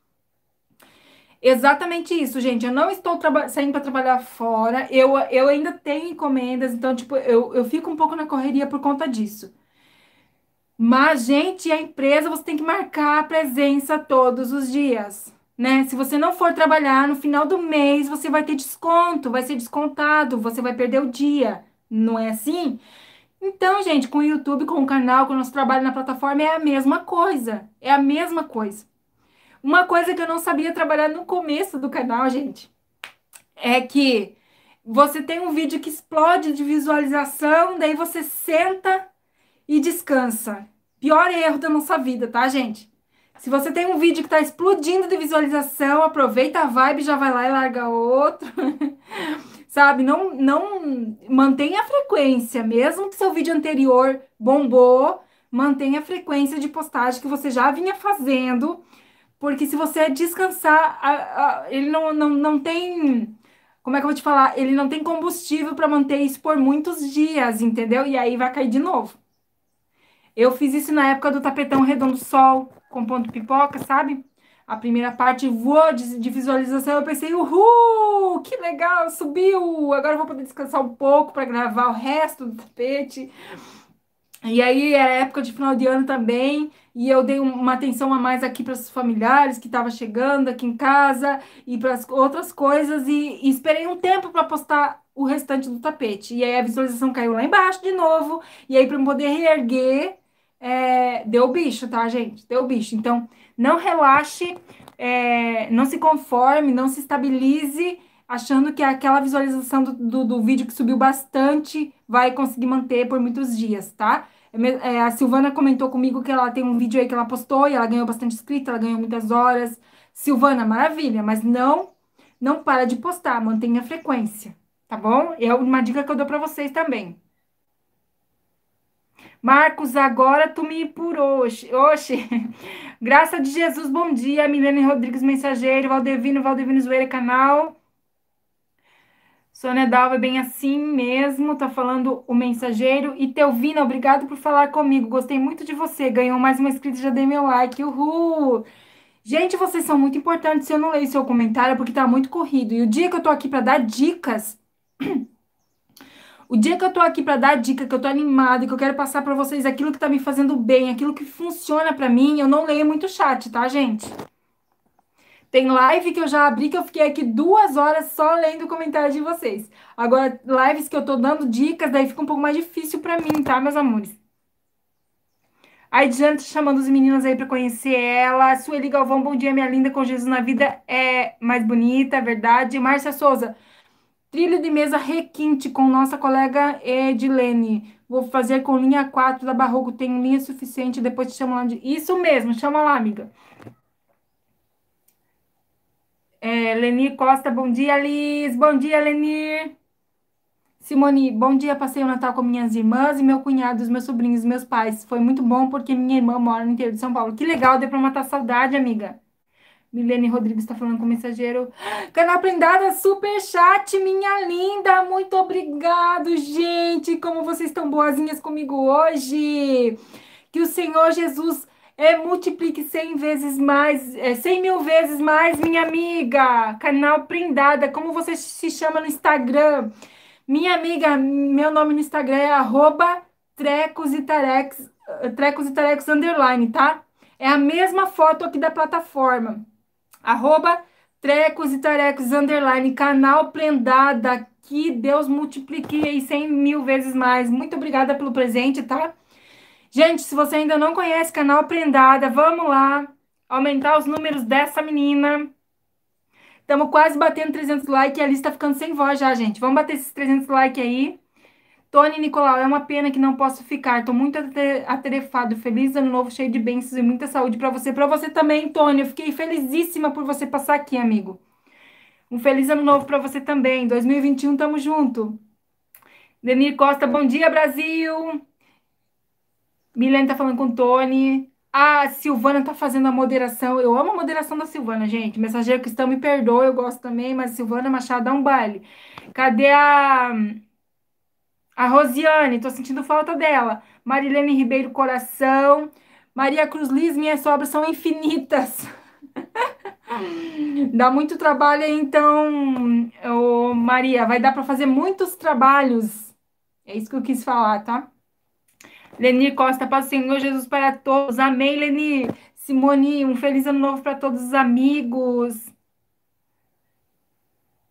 Exatamente isso, gente. Eu não estou saindo para trabalhar fora. Eu, eu ainda tenho encomendas, então, tipo, eu, eu fico um pouco na correria por conta disso. Mas, gente, a empresa você tem que marcar a presença todos os dias né? Se você não for trabalhar no final do mês, você vai ter desconto, vai ser descontado, você vai perder o dia. Não é assim? Então, gente, com o YouTube, com o canal, com o nosso trabalho na plataforma, é a mesma coisa. É a mesma coisa. Uma coisa que eu não sabia trabalhar no começo do canal, gente, é que você tem um vídeo que explode de visualização, daí você senta e descansa. Pior erro da nossa vida, tá, gente? Se você tem um vídeo que está explodindo de visualização, aproveita a vibe, já vai lá e larga outro. [laughs] Sabe? Não, não mantenha a frequência, mesmo que seu vídeo anterior bombou, mantenha a frequência de postagem que você já vinha fazendo, porque se você descansar, a, a, ele não, não, não tem. Como é que eu vou te falar? Ele não tem combustível para manter isso por muitos dias, entendeu? E aí vai cair de novo. Eu fiz isso na época do tapetão redondo sol compondo pipoca, sabe? A primeira parte voou de, de visualização. Eu pensei, uhul, que legal, subiu. Agora eu vou poder descansar um pouco para gravar o resto do tapete. E aí era é época de final de ano também, e eu dei uma atenção a mais aqui para os familiares que estavam chegando aqui em casa e para outras coisas, e, e esperei um tempo para postar o restante do tapete. E aí a visualização caiu lá embaixo de novo, e aí para eu poder reerguer é, deu bicho, tá, gente? Deu bicho. Então, não relaxe, é, não se conforme, não se estabilize achando que aquela visualização do, do, do, vídeo que subiu bastante vai conseguir manter por muitos dias, tá? É, é a Silvana comentou comigo que ela tem um vídeo aí que ela postou e ela ganhou bastante inscrito, ela ganhou muitas horas. Silvana, maravilha, mas não não para de postar, mantenha a frequência, tá bom? É uma dica que eu dou para vocês também. Marcos, agora tu me apurou. Oxe. [laughs] Graça de Jesus, bom dia. Milene Rodrigues, mensageiro. Valdevino, Valdevino Zoeira, canal. Sônia Dalva, é bem assim mesmo. Tá falando o mensageiro. E Teovina, obrigado por falar comigo. Gostei muito de você. Ganhou mais uma inscrita, já dei meu like. Uhul! Gente, vocês são muito importantes. Se eu não leio seu comentário, é porque tá muito corrido. E o dia que eu tô aqui para dar dicas. [clears throat] O dia que eu tô aqui para dar dica, que eu tô animada, que eu quero passar para vocês aquilo que tá me fazendo bem, aquilo que funciona para mim, eu não leio muito chat, tá, gente? Tem live que eu já abri, que eu fiquei aqui duas horas só lendo o comentário de vocês. Agora, lives que eu tô dando dicas, daí fica um pouco mais difícil para mim, tá, meus amores? A Adianta tá chamando os meninos aí para conhecer ela. Sueli Galvão, bom dia, minha linda, com Jesus na vida é mais bonita, é verdade. Márcia Souza, Trilho de mesa requinte com nossa colega Edilene. Vou fazer com linha 4 da Barroco. Tem linha suficiente. Depois te chamo lá. De... Isso mesmo, chama lá, amiga. É, Leni Costa, bom dia, Liz. Bom dia, Leni. Simone, bom dia. Passei o Natal com minhas irmãs e meu cunhado, os meus sobrinhos, meus pais. Foi muito bom porque minha irmã mora no interior de São Paulo. Que legal, deu para matar saudade, amiga. Milene Rodrigues está falando com o mensageiro. Canal Blindada, super chat, minha linda. Muito obrigado, gente. Como vocês estão boazinhas comigo hoje. Que o Senhor Jesus é, multiplique 100 vezes mais, é, 100 mil vezes mais, minha amiga. Canal Blindada, como você se chama no Instagram? Minha amiga, meu nome no Instagram é arroba trecos e tarex, trecos e tarex underline, tá? É a mesma foto aqui da plataforma arroba trecos e tarecos, underline, canal Prendada, que Deus multiplique aí 100 mil vezes mais. Muito obrigada pelo presente, tá? Gente, se você ainda não conhece canal Prendada, vamos lá aumentar os números dessa menina. Estamos quase batendo 300 likes e a lista tá ficando sem voz já, gente. Vamos bater esses 300 likes aí. Tony Nicolau, é uma pena que não posso ficar. Estou muito atarefado. Feliz ano novo, cheio de bênçãos e muita saúde para você. Para você também, Tony. Eu fiquei felizíssima por você passar aqui, amigo. Um feliz ano novo para você também. 2021, tamo junto. Denir Costa, bom dia, Brasil. Milene tá falando com Tony. A Silvana tá fazendo a moderação. Eu amo a moderação da Silvana, gente. Mensageiro cristão, me perdoa, eu gosto também, mas Silvana Machado dá um baile. Cadê a a Rosiane, tô sentindo falta dela. Marilene Ribeiro, coração. Maria Cruz Liz, minhas obras são infinitas. [laughs] Dá muito trabalho, então, ô Maria. Vai dar para fazer muitos trabalhos. É isso que eu quis falar, tá? Lenir Costa, paz Senhor Jesus para todos. Amém, Lenir. Simone, um feliz ano novo para todos os amigos.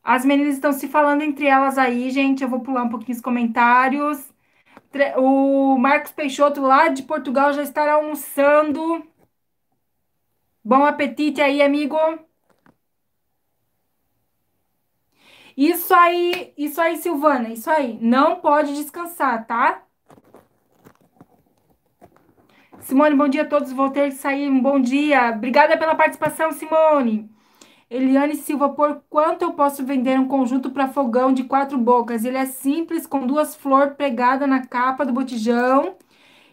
As meninas estão se falando entre elas aí, gente. Eu vou pular um pouquinho os comentários. O Marcos Peixoto, lá de Portugal, já estará almoçando. Bom apetite aí, amigo. Isso aí, isso aí, Silvana, isso aí. Não pode descansar, tá? Simone, bom dia a todos. Vou ter que sair. Um bom dia. Obrigada pela participação, Simone. Eliane Silva, por quanto eu posso vender um conjunto para fogão de quatro bocas? Ele é simples, com duas flores pregadas na capa do botijão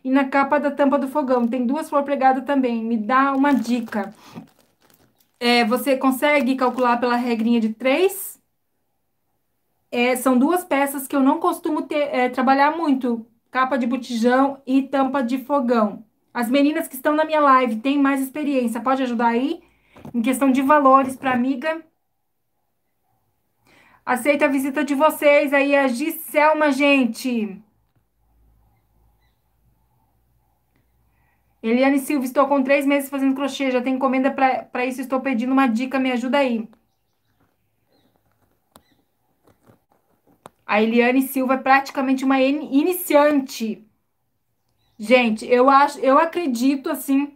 e na capa da tampa do fogão. Tem duas flores pregadas também. Me dá uma dica. É, você consegue calcular pela regrinha de três? É, são duas peças que eu não costumo ter, é, trabalhar muito. Capa de botijão e tampa de fogão. As meninas que estão na minha live têm mais experiência. Pode ajudar aí? Em questão de valores, para amiga. Aceita a visita de vocês aí, a Giselma, gente. Eliane Silva, estou com três meses fazendo crochê, já tem encomenda para isso, estou pedindo uma dica, me ajuda aí. A Eliane Silva é praticamente uma iniciante. Gente, eu acho, eu acredito assim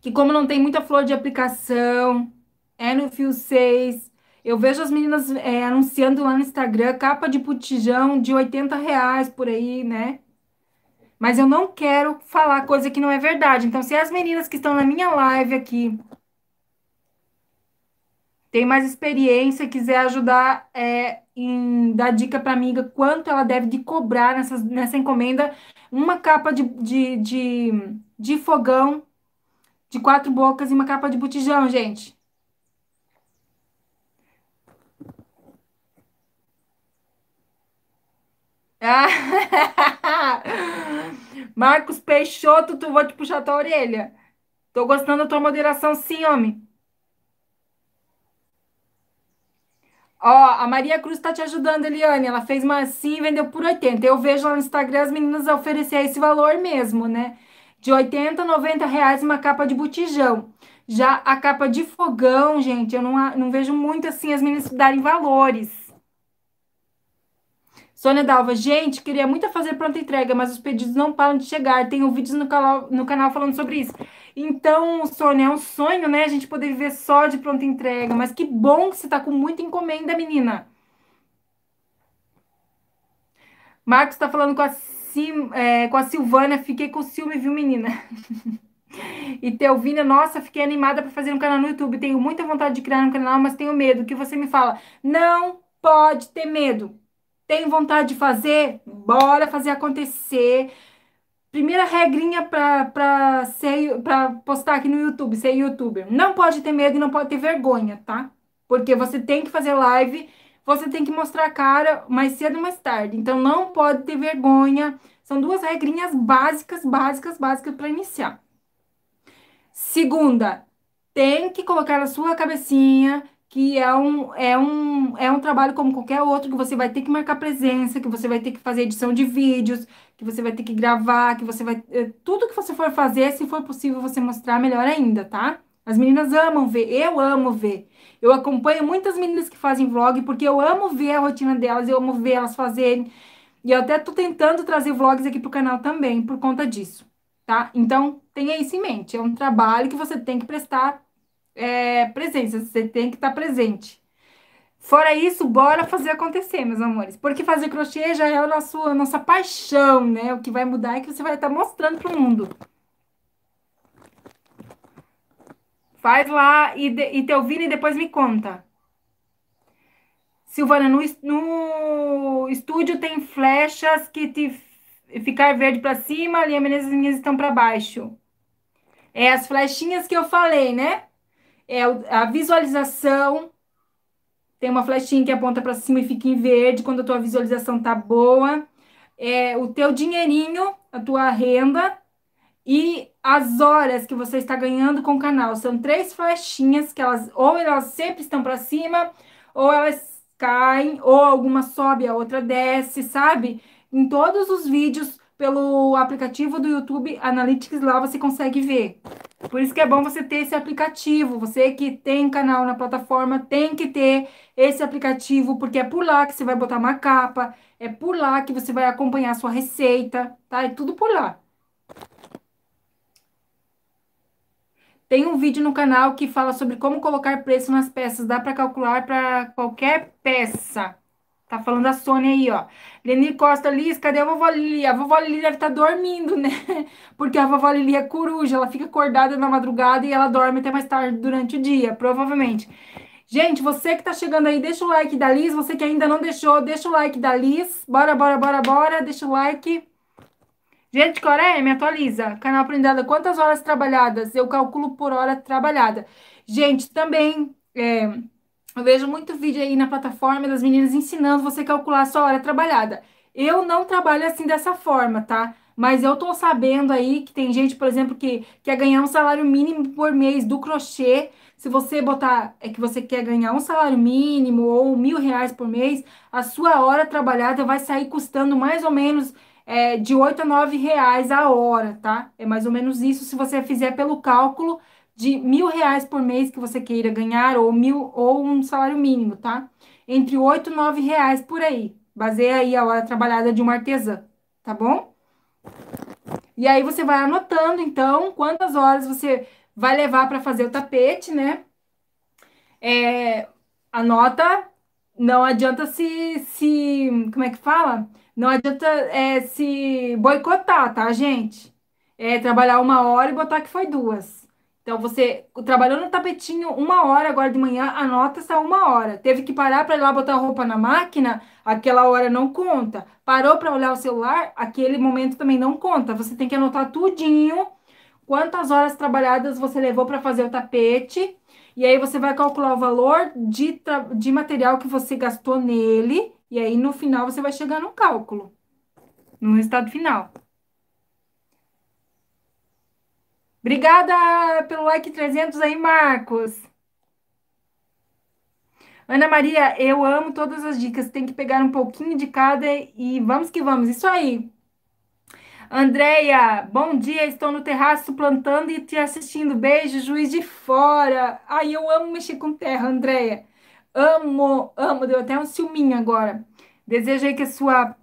que como não tem muita flor de aplicação, é no fio 6. Eu vejo as meninas é, anunciando lá no Instagram capa de putijão de 80 reais por aí, né? Mas eu não quero falar coisa que não é verdade. Então, se é as meninas que estão na minha live aqui tem mais experiência, quiser ajudar é, em dar dica para amiga quanto ela deve de cobrar nessa, nessa encomenda, uma capa de, de, de, de fogão de quatro bocas e uma capa de botijão, gente. Ah. [laughs] Marcos Peixoto, tu vou te puxar tua orelha. Tô gostando da tua moderação, sim, homem. Ó, a Maria Cruz tá te ajudando, Eliane. Ela fez massinha e vendeu por 80. Eu vejo lá no Instagram as meninas oferecer esse valor mesmo, né? de 80 a 90 reais uma capa de botijão. Já a capa de fogão, gente, eu não, não vejo muito assim as meninas darem valores. Sônia Dalva, gente, queria muito fazer pronta entrega, mas os pedidos não param de chegar. Tenho vídeos no canal, no canal falando sobre isso. Então, Sônia, é um sonho, né? A gente poder viver só de pronta entrega. Mas que bom que você tá com muita encomenda, menina. Marcos está falando com a Sim, é, com a Silvana, fiquei com ciúme, viu, menina? [laughs] e Teovina, nossa, fiquei animada para fazer um canal no YouTube. Tenho muita vontade de criar um canal, mas tenho medo. O que você me fala? Não pode ter medo. Tem vontade de fazer? Bora fazer acontecer. Primeira regrinha para postar aqui no YouTube, ser youtuber. Não pode ter medo e não pode ter vergonha, tá? Porque você tem que fazer live você tem que mostrar a cara mais cedo ou mais tarde. Então, não pode ter vergonha. São duas regrinhas básicas, básicas, básicas para iniciar. Segunda, tem que colocar na sua cabecinha que é um, é, um, é um trabalho como qualquer outro, que você vai ter que marcar presença, que você vai ter que fazer edição de vídeos, que você vai ter que gravar, que você vai. Eh, tudo que você for fazer, se for possível você mostrar, melhor ainda, tá? As meninas amam ver, eu amo ver. Eu acompanho muitas meninas que fazem vlog, porque eu amo ver a rotina delas, eu amo ver elas fazerem. E eu até tô tentando trazer vlogs aqui pro canal também, por conta disso, tá? Então, tenha isso em mente. É um trabalho que você tem que prestar é, presença, você tem que estar tá presente. Fora isso, bora fazer acontecer, meus amores. Porque fazer crochê já é a nossa, a nossa paixão, né? O que vai mudar é que você vai estar tá mostrando pro mundo. Faz lá e, de, e te ouvindo e depois me conta. Silvana, no, no estúdio tem flechas que te ficar verde para cima, ali as minhas estão para baixo. É as flechinhas que eu falei, né? É a visualização. Tem uma flechinha que aponta para cima e fica em verde quando a tua visualização tá boa. É o teu dinheirinho, a tua renda e as horas que você está ganhando com o canal. São três flechinhas que elas, ou elas sempre estão para cima, ou elas caem, ou alguma sobe, a outra desce, sabe? Em todos os vídeos, pelo aplicativo do YouTube Analytics, lá você consegue ver. Por isso que é bom você ter esse aplicativo. Você que tem canal na plataforma tem que ter esse aplicativo, porque é por lá que você vai botar uma capa, é por lá que você vai acompanhar a sua receita, tá? É tudo por lá. Tem um vídeo no canal que fala sobre como colocar preço nas peças. Dá para calcular para qualquer peça. Tá falando a Sônia aí, ó. Lenir Costa Liz, cadê a vovó Lili? A vovó Lili deve estar tá dormindo, né? [laughs] Porque a vovó Lili é coruja, ela fica acordada na madrugada e ela dorme até mais tarde durante o dia, provavelmente. Gente, você que tá chegando aí, deixa o like da Liz. Você que ainda não deixou, deixa o like da Liz. Bora, bora, bora, bora. Deixa o like. Gente, Coreia, me atualiza. Canal Aprendada, quantas horas trabalhadas? Eu calculo por hora trabalhada. Gente, também é, eu vejo muito vídeo aí na plataforma das meninas ensinando você a calcular a sua hora trabalhada. Eu não trabalho assim dessa forma, tá? Mas eu tô sabendo aí que tem gente, por exemplo, que quer ganhar um salário mínimo por mês do crochê. Se você botar é que você quer ganhar um salário mínimo ou mil reais por mês, a sua hora trabalhada vai sair custando mais ou menos é, de 8 a 9 reais a hora, tá? É mais ou menos isso se você fizer pelo cálculo de mil reais por mês que você queira ganhar ou mil ou um salário mínimo, tá? Entre 8 e 9 reais por aí. Baseia aí a hora trabalhada de uma artesã, tá bom? E aí você vai anotando, então, quantas horas você vai levar para fazer o tapete, né? É, anota, não adianta se, se, como é que fala? Não adianta é, se boicotar, tá, gente? É trabalhar uma hora e botar que foi duas. Então, você trabalhou no tapetinho uma hora agora de manhã, anota essa uma hora. Teve que parar para ir lá botar a roupa na máquina, aquela hora não conta. Parou para olhar o celular, aquele momento também não conta. Você tem que anotar tudinho, quantas horas trabalhadas você levou para fazer o tapete, e aí você vai calcular o valor de, de material que você gastou nele e aí, no final, você vai chegar num cálculo, no resultado final. Obrigada pelo like 300 aí, Marcos. Ana Maria, eu amo todas as dicas. Tem que pegar um pouquinho de cada e vamos que vamos. Isso aí. Andréia, bom dia. Estou no terraço plantando e te assistindo. Beijo, juiz de fora. Ai, eu amo mexer com terra, Andréia. Amo, amo, deu até um ciúminho agora. Desejei que a sua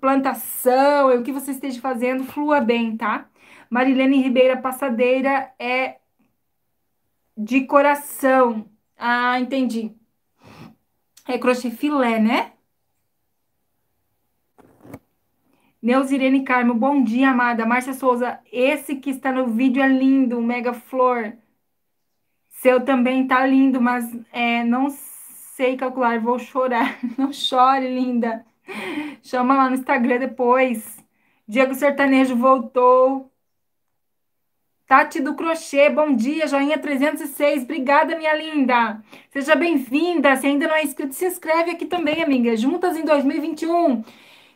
plantação o que você esteja fazendo flua bem, tá? Marilene Ribeira Passadeira é de coração. Ah, entendi. É crochê filé, né? Neuzirene Carmo, bom dia, amada. Márcia Souza, esse que está no vídeo é lindo, mega flor. Seu também tá lindo, mas é, não sei sei calcular, vou chorar. [laughs] Não chore, linda. Chama lá no Instagram depois. Diego Sertanejo voltou. Tati do Crochê, bom dia, joinha 306. Obrigada, minha linda. Seja bem-vinda. Se ainda não é inscrito, se inscreve aqui também, amiga. Juntas em 2021.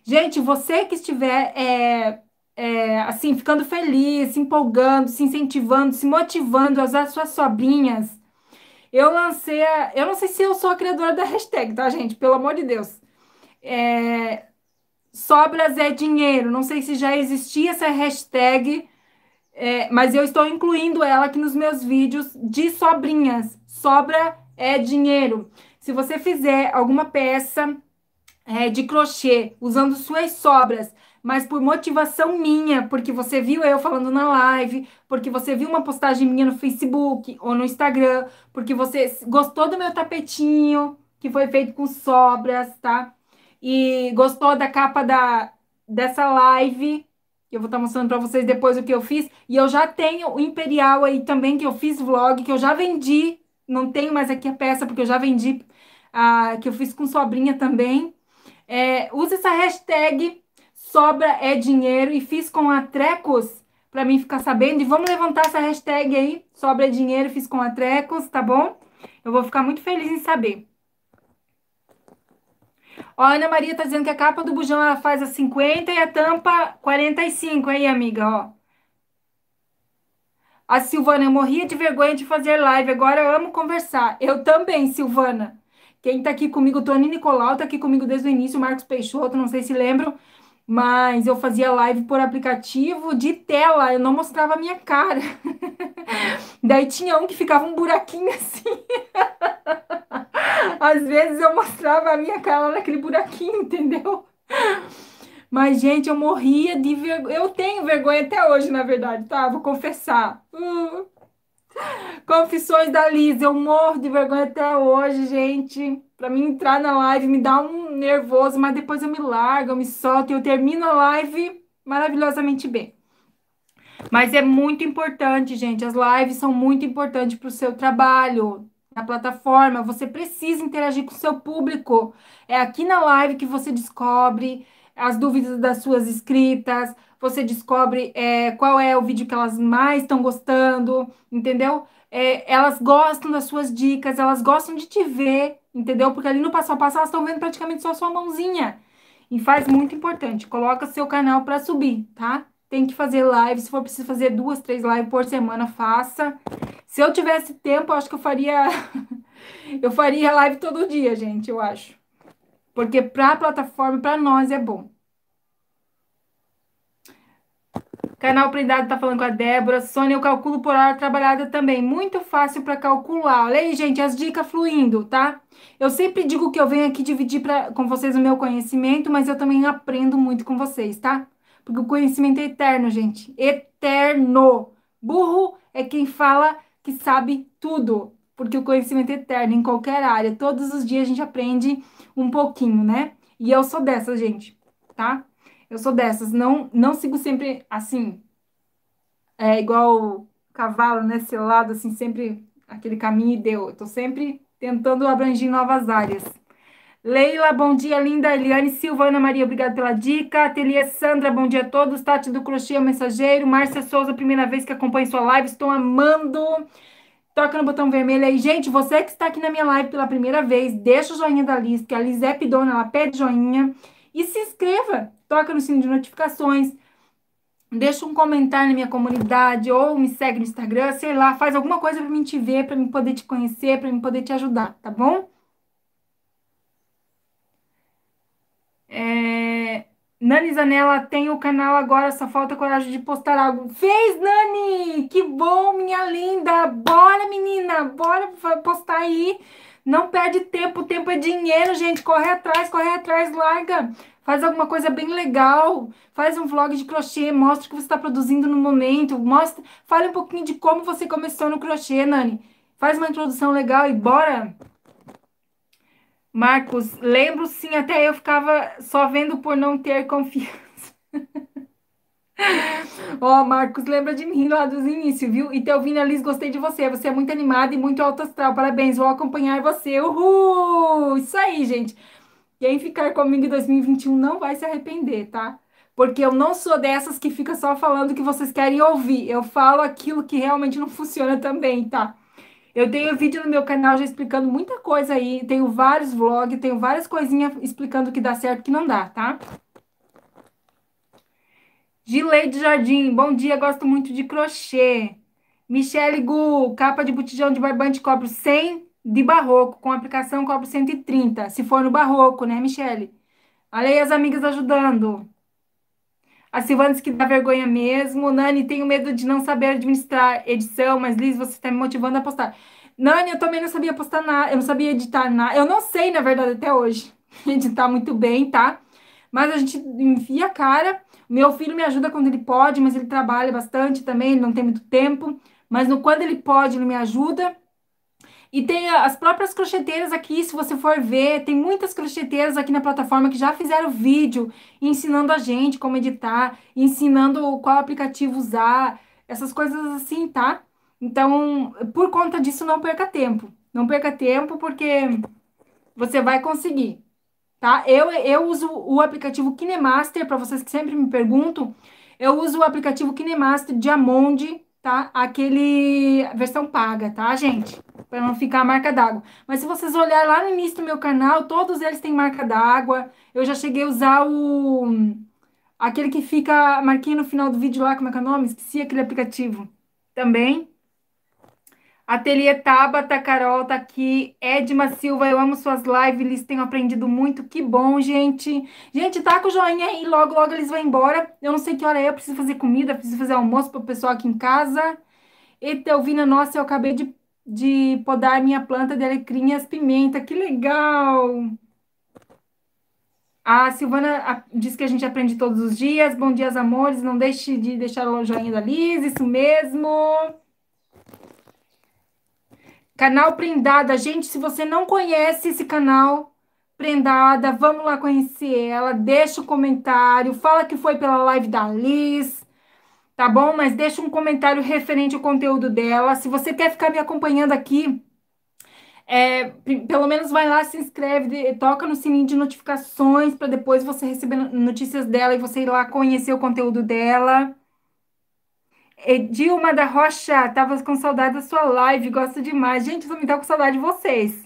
Gente, você que estiver é, é, assim, ficando feliz, se empolgando, se incentivando, se motivando a usar suas sobrinhas eu lancei a... Eu não sei se eu sou a criadora da hashtag, tá, gente? Pelo amor de Deus. É... Sobras é dinheiro. Não sei se já existia essa hashtag, é... mas eu estou incluindo ela aqui nos meus vídeos de sobrinhas. Sobra é dinheiro. Se você fizer alguma peça é, de crochê usando suas sobras mas por motivação minha, porque você viu eu falando na live, porque você viu uma postagem minha no Facebook ou no Instagram, porque você gostou do meu tapetinho, que foi feito com sobras, tá? E gostou da capa da, dessa live. que Eu vou estar tá mostrando para vocês depois o que eu fiz. E eu já tenho o Imperial aí também, que eu fiz vlog, que eu já vendi. Não tenho mais aqui a peça, porque eu já vendi, ah, que eu fiz com sobrinha também. É, usa essa hashtag sobra é dinheiro e fiz com Trecos para mim ficar sabendo. E vamos levantar essa hashtag aí, sobra é dinheiro, fiz com Trecos, tá bom? Eu vou ficar muito feliz em saber. Ó, a Ana Maria tá dizendo que a capa do bujão ela faz a 50 e a tampa 45, aí, amiga, ó. A Silvana, eu morria de vergonha de fazer live, agora eu amo conversar. Eu também, Silvana. Quem tá aqui comigo, Tony Nicolau, tá aqui comigo desde o início, Marcos Peixoto, não sei se lembram mas eu fazia live por aplicativo de tela, eu não mostrava a minha cara. [laughs] Daí tinha um que ficava um buraquinho assim. [laughs] Às vezes eu mostrava a minha cara naquele buraquinho, entendeu? Mas, gente, eu morria de vergonha. Eu tenho vergonha até hoje, na verdade, tá? Vou confessar. Uh, Confissões da Liz, eu morro de vergonha até hoje, gente. Para mim entrar na live me dá um nervoso, mas depois eu me largo, eu me solto e eu termino a live maravilhosamente bem. Mas é muito importante, gente. As lives são muito importantes para o seu trabalho na plataforma. Você precisa interagir com o seu público. É aqui na live que você descobre as dúvidas das suas inscritas, você descobre é, qual é o vídeo que elas mais estão gostando, entendeu? É, elas gostam das suas dicas, elas gostam de te ver, entendeu? Porque ali no passo a passo elas estão vendo praticamente só a sua mãozinha. E faz muito importante, coloca seu canal para subir, tá? Tem que fazer live, se for preciso fazer duas, três lives por semana, faça. Se eu tivesse tempo, eu acho que eu faria [laughs] eu faria live todo dia, gente, eu acho. Porque para a plataforma, para nós é bom. Canal Prendado tá falando com a Débora. Sônia, eu calculo por hora trabalhada também. Muito fácil para calcular. Olha aí, gente, as dicas fluindo, tá? Eu sempre digo que eu venho aqui dividir pra, com vocês o meu conhecimento, mas eu também aprendo muito com vocês, tá? Porque o conhecimento é eterno, gente. Eterno. Burro é quem fala que sabe tudo, porque o conhecimento é eterno em qualquer área. Todos os dias a gente aprende um pouquinho, né? E eu sou dessa, gente, tá? Eu sou dessas. Não, não sigo sempre assim, é igual cavalo, né? Selado, assim, sempre aquele caminho e deu. Eu tô sempre tentando abranger novas áreas. Leila, bom dia, linda. Eliane Silva, Ana Maria, obrigado pela dica. Ateliê Sandra, bom dia a todos. Tati do Crochê, o Mensageiro. Márcia Souza, primeira vez que acompanho sua live, estou amando. Toca no botão vermelho aí. Gente, você que está aqui na minha live pela primeira vez, deixa o joinha da Liz, que a Liz é pidona, ela pede joinha. E se inscreva toca no sino de notificações, deixa um comentário na minha comunidade ou me segue no Instagram, sei lá, faz alguma coisa para mim te ver, para mim poder te conhecer, para mim poder te ajudar, tá bom? É... Nani Zanella tem o canal agora, só falta coragem de postar algo. Fez, Nani! Que bom, minha linda! Bora, menina! Bora postar aí! Não perde tempo, tempo é dinheiro, gente. Corre atrás, corre atrás, larga faz alguma coisa bem legal, faz um vlog de crochê, mostra o que você está produzindo no momento, mostra, fale um pouquinho de como você começou no crochê, Nani. Faz uma introdução legal e bora! Marcos, lembro sim, até eu ficava só vendo por não ter confiança. [laughs] Ó, oh, Marcos, lembra de mim lá dos inícios, viu? E Telvina Liz, gostei de você. Você é muito animada e muito alto astral. Parabéns, vou acompanhar você. Uhul! Isso aí, gente. Quem ficar comigo em 2021 não vai se arrepender, tá? Porque eu não sou dessas que fica só falando o que vocês querem ouvir. Eu falo aquilo que realmente não funciona também, tá? Eu tenho vídeo no meu canal já explicando muita coisa aí. Tenho vários vlogs, tenho várias coisinhas explicando o que dá certo e o que não dá, tá? Gileide Jardim, bom dia, gosto muito de crochê. Michele Gu, capa de botijão de barbante cobro 100 de barroco, com aplicação cobro 130, se for no barroco, né, Michele? Olha aí as amigas ajudando. A Silvana disse que dá vergonha mesmo. Nani, tenho medo de não saber administrar edição, mas Liz, você está me motivando a postar. Nani, eu também não sabia postar nada, eu não sabia editar nada. Eu não sei, na verdade, até hoje, [laughs] editar muito bem, tá? Mas a gente enfia a cara. Meu filho me ajuda quando ele pode, mas ele trabalha bastante também, não tem muito tempo. Mas no quando ele pode, ele me ajuda. E tem as próprias crocheteiras aqui, se você for ver, tem muitas crocheteiras aqui na plataforma que já fizeram vídeo ensinando a gente como editar, ensinando qual aplicativo usar, essas coisas assim, tá? Então, por conta disso, não perca tempo. Não perca tempo, porque você vai conseguir, tá? Eu, eu uso o aplicativo KineMaster, para vocês que sempre me perguntam, eu uso o aplicativo KineMaster Diamond, tá? Aquele versão paga, tá, gente? Para não ficar a marca d'água. Mas se vocês olharem lá no início do meu canal, todos eles têm marca d'água. Eu já cheguei a usar o aquele que fica marquinha no final do vídeo lá, como é que é o nome? Esqueci aquele aplicativo. Também Ateliê Tabata, Carol tá aqui. Edma Silva, eu amo suas lives, eles têm aprendido muito. Que bom, gente. Gente, tá com o joinha aí, logo, logo eles vão embora. Eu não sei que hora é, eu preciso fazer comida, preciso fazer almoço pro pessoal aqui em casa. Etelvina, nossa, eu acabei de, de podar minha planta de as pimenta. Que legal! A Silvana diz que a gente aprende todos os dias. Bom dia, amores. Não deixe de deixar o joinha da Liz, isso mesmo. Canal Prendada. Gente, se você não conhece esse canal Prendada, vamos lá conhecer ela. Deixa o um comentário, fala que foi pela live da Liz, tá bom? Mas deixa um comentário referente ao conteúdo dela. Se você quer ficar me acompanhando aqui, é, pelo menos vai lá, se inscreve, toca no sininho de notificações para depois você receber notícias dela e você ir lá conhecer o conteúdo dela. Edilma da Rocha, tava com saudade da sua live, gosto demais. Gente, vou me dar com saudade de vocês.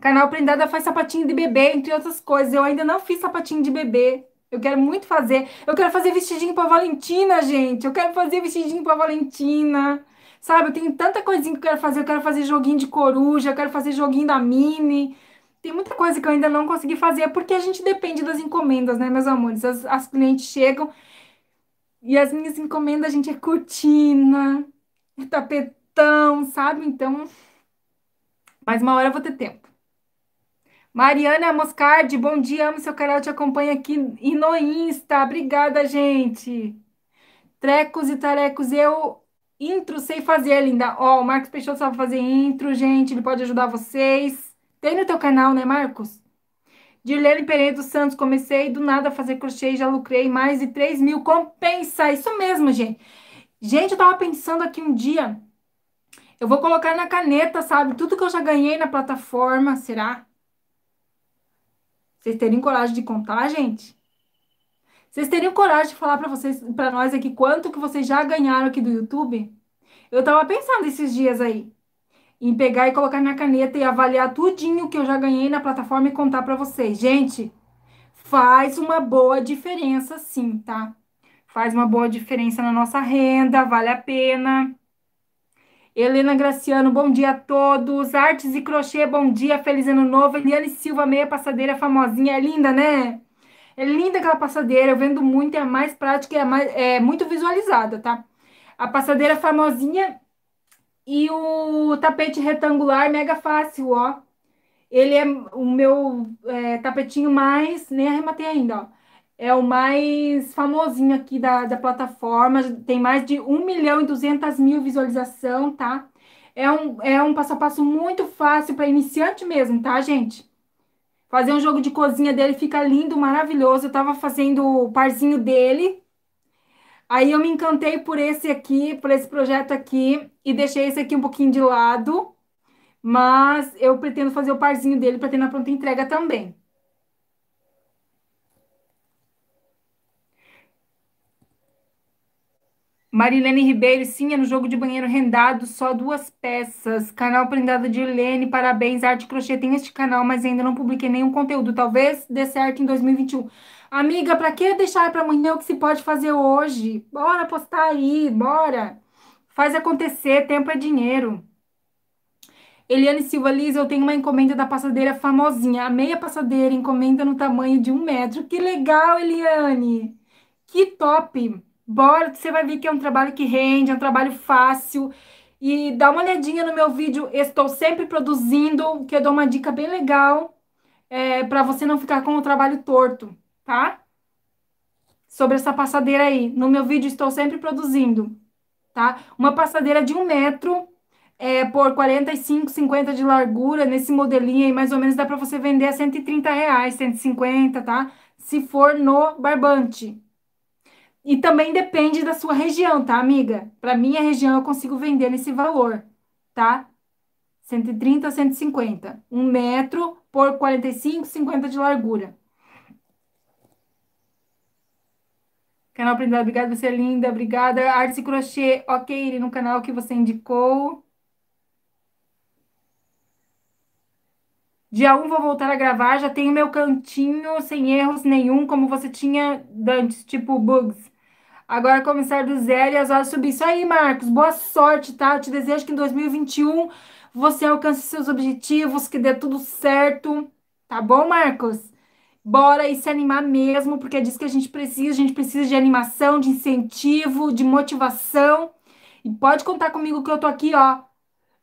Canal Prendada faz sapatinho de bebê, entre outras coisas. Eu ainda não fiz sapatinho de bebê. Eu quero muito fazer. Eu quero fazer vestidinho para Valentina, gente. Eu quero fazer vestidinho para Valentina. Sabe, eu tenho tanta coisinha que eu quero fazer. Eu quero fazer joguinho de coruja, eu quero fazer joguinho da Mini. Tem muita coisa que eu ainda não consegui fazer, porque a gente depende das encomendas, né, meus amores? As, as clientes chegam e as minhas encomendas, gente, é cortina, é tapetão, sabe? Então, mais uma hora eu vou ter tempo. Mariana Moscardi, bom dia, amo seu canal, te acompanha aqui e no Insta. Obrigada, gente. Trecos e tarecos, eu intro sei fazer, linda. Ó, o Marcos Peixoto sabe fazer intro, gente, ele pode ajudar vocês. Tem no teu canal, né, Marcos? Dirlene Pereira dos Santos, comecei do nada a fazer crochê e já lucrei mais de 3 mil. Compensa, isso mesmo, gente. Gente, eu tava pensando aqui um dia, eu vou colocar na caneta, sabe? Tudo que eu já ganhei na plataforma, será? Vocês teriam coragem de contar, gente? Vocês teriam coragem de falar para vocês, para nós aqui, quanto que vocês já ganharam aqui do YouTube? Eu tava pensando esses dias aí em pegar e colocar na caneta e avaliar tudinho que eu já ganhei na plataforma e contar para vocês. Gente, faz uma boa diferença sim, tá? Faz uma boa diferença na nossa renda, vale a pena. Helena Graciano, bom dia a todos. Artes e crochê, bom dia, feliz ano novo. Eliane Silva, meia passadeira famosinha, é linda, né? É linda aquela passadeira, eu vendo muito, é a mais prática e é, é muito visualizada, tá? A passadeira famosinha e o tapete retangular, mega fácil, ó. Ele é o meu é, tapetinho mais, nem arrematei ainda, ó. É o mais famosinho aqui da, da plataforma, tem mais de 1 milhão e 200 mil visualização, tá? É um, é um passo a passo muito fácil para iniciante mesmo, tá, gente? Fazer um jogo de cozinha dele fica lindo, maravilhoso. Eu tava fazendo o parzinho dele, Aí eu me encantei por esse aqui, por esse projeto aqui, e deixei esse aqui um pouquinho de lado, mas eu pretendo fazer o parzinho dele para ter na pronta entrega também. Marilene Ribeiro, sim, é no jogo de banheiro rendado, só duas peças. Canal Prendado de Helene, parabéns, Arte Crochê tem este canal, mas ainda não publiquei nenhum conteúdo. Talvez dê certo em 2021. Amiga, para que deixar para amanhã o que se pode fazer hoje? Bora postar aí, bora. Faz acontecer, tempo é dinheiro. Eliane Silva Liz, eu tenho uma encomenda da passadeira famosinha. A meia passadeira, encomenda no tamanho de um metro. Que legal, Eliane! Que top! Bora, você vai ver que é um trabalho que rende, é um trabalho fácil. E dá uma olhadinha no meu vídeo, estou sempre produzindo, que eu dou uma dica bem legal é, para você não ficar com o trabalho torto tá? Sobre essa passadeira aí. No meu vídeo estou sempre produzindo, tá? Uma passadeira de um metro é, por 45, 50 de largura, nesse modelinho aí, mais ou menos, dá para você vender a 130 reais, 150, tá? Se for no barbante. E também depende da sua região, tá, amiga? Para minha região, eu consigo vender nesse valor, tá? 130 a 150. Um metro por 45, 50 de largura. Canal Aprendizado, obrigada, você é linda, obrigada. Arte e crochê, ok, ele no canal que você indicou. Dia 1 um, vou voltar a gravar, já tenho meu cantinho sem erros nenhum, como você tinha antes, tipo bugs. Agora começar do zero e as horas subir. Isso aí, Marcos, boa sorte, tá? Eu te desejo que em 2021 você alcance seus objetivos, que dê tudo certo. Tá bom, Marcos? bora e se animar mesmo, porque é disso que a gente precisa. A gente precisa de animação, de incentivo, de motivação. E pode contar comigo que eu tô aqui, ó.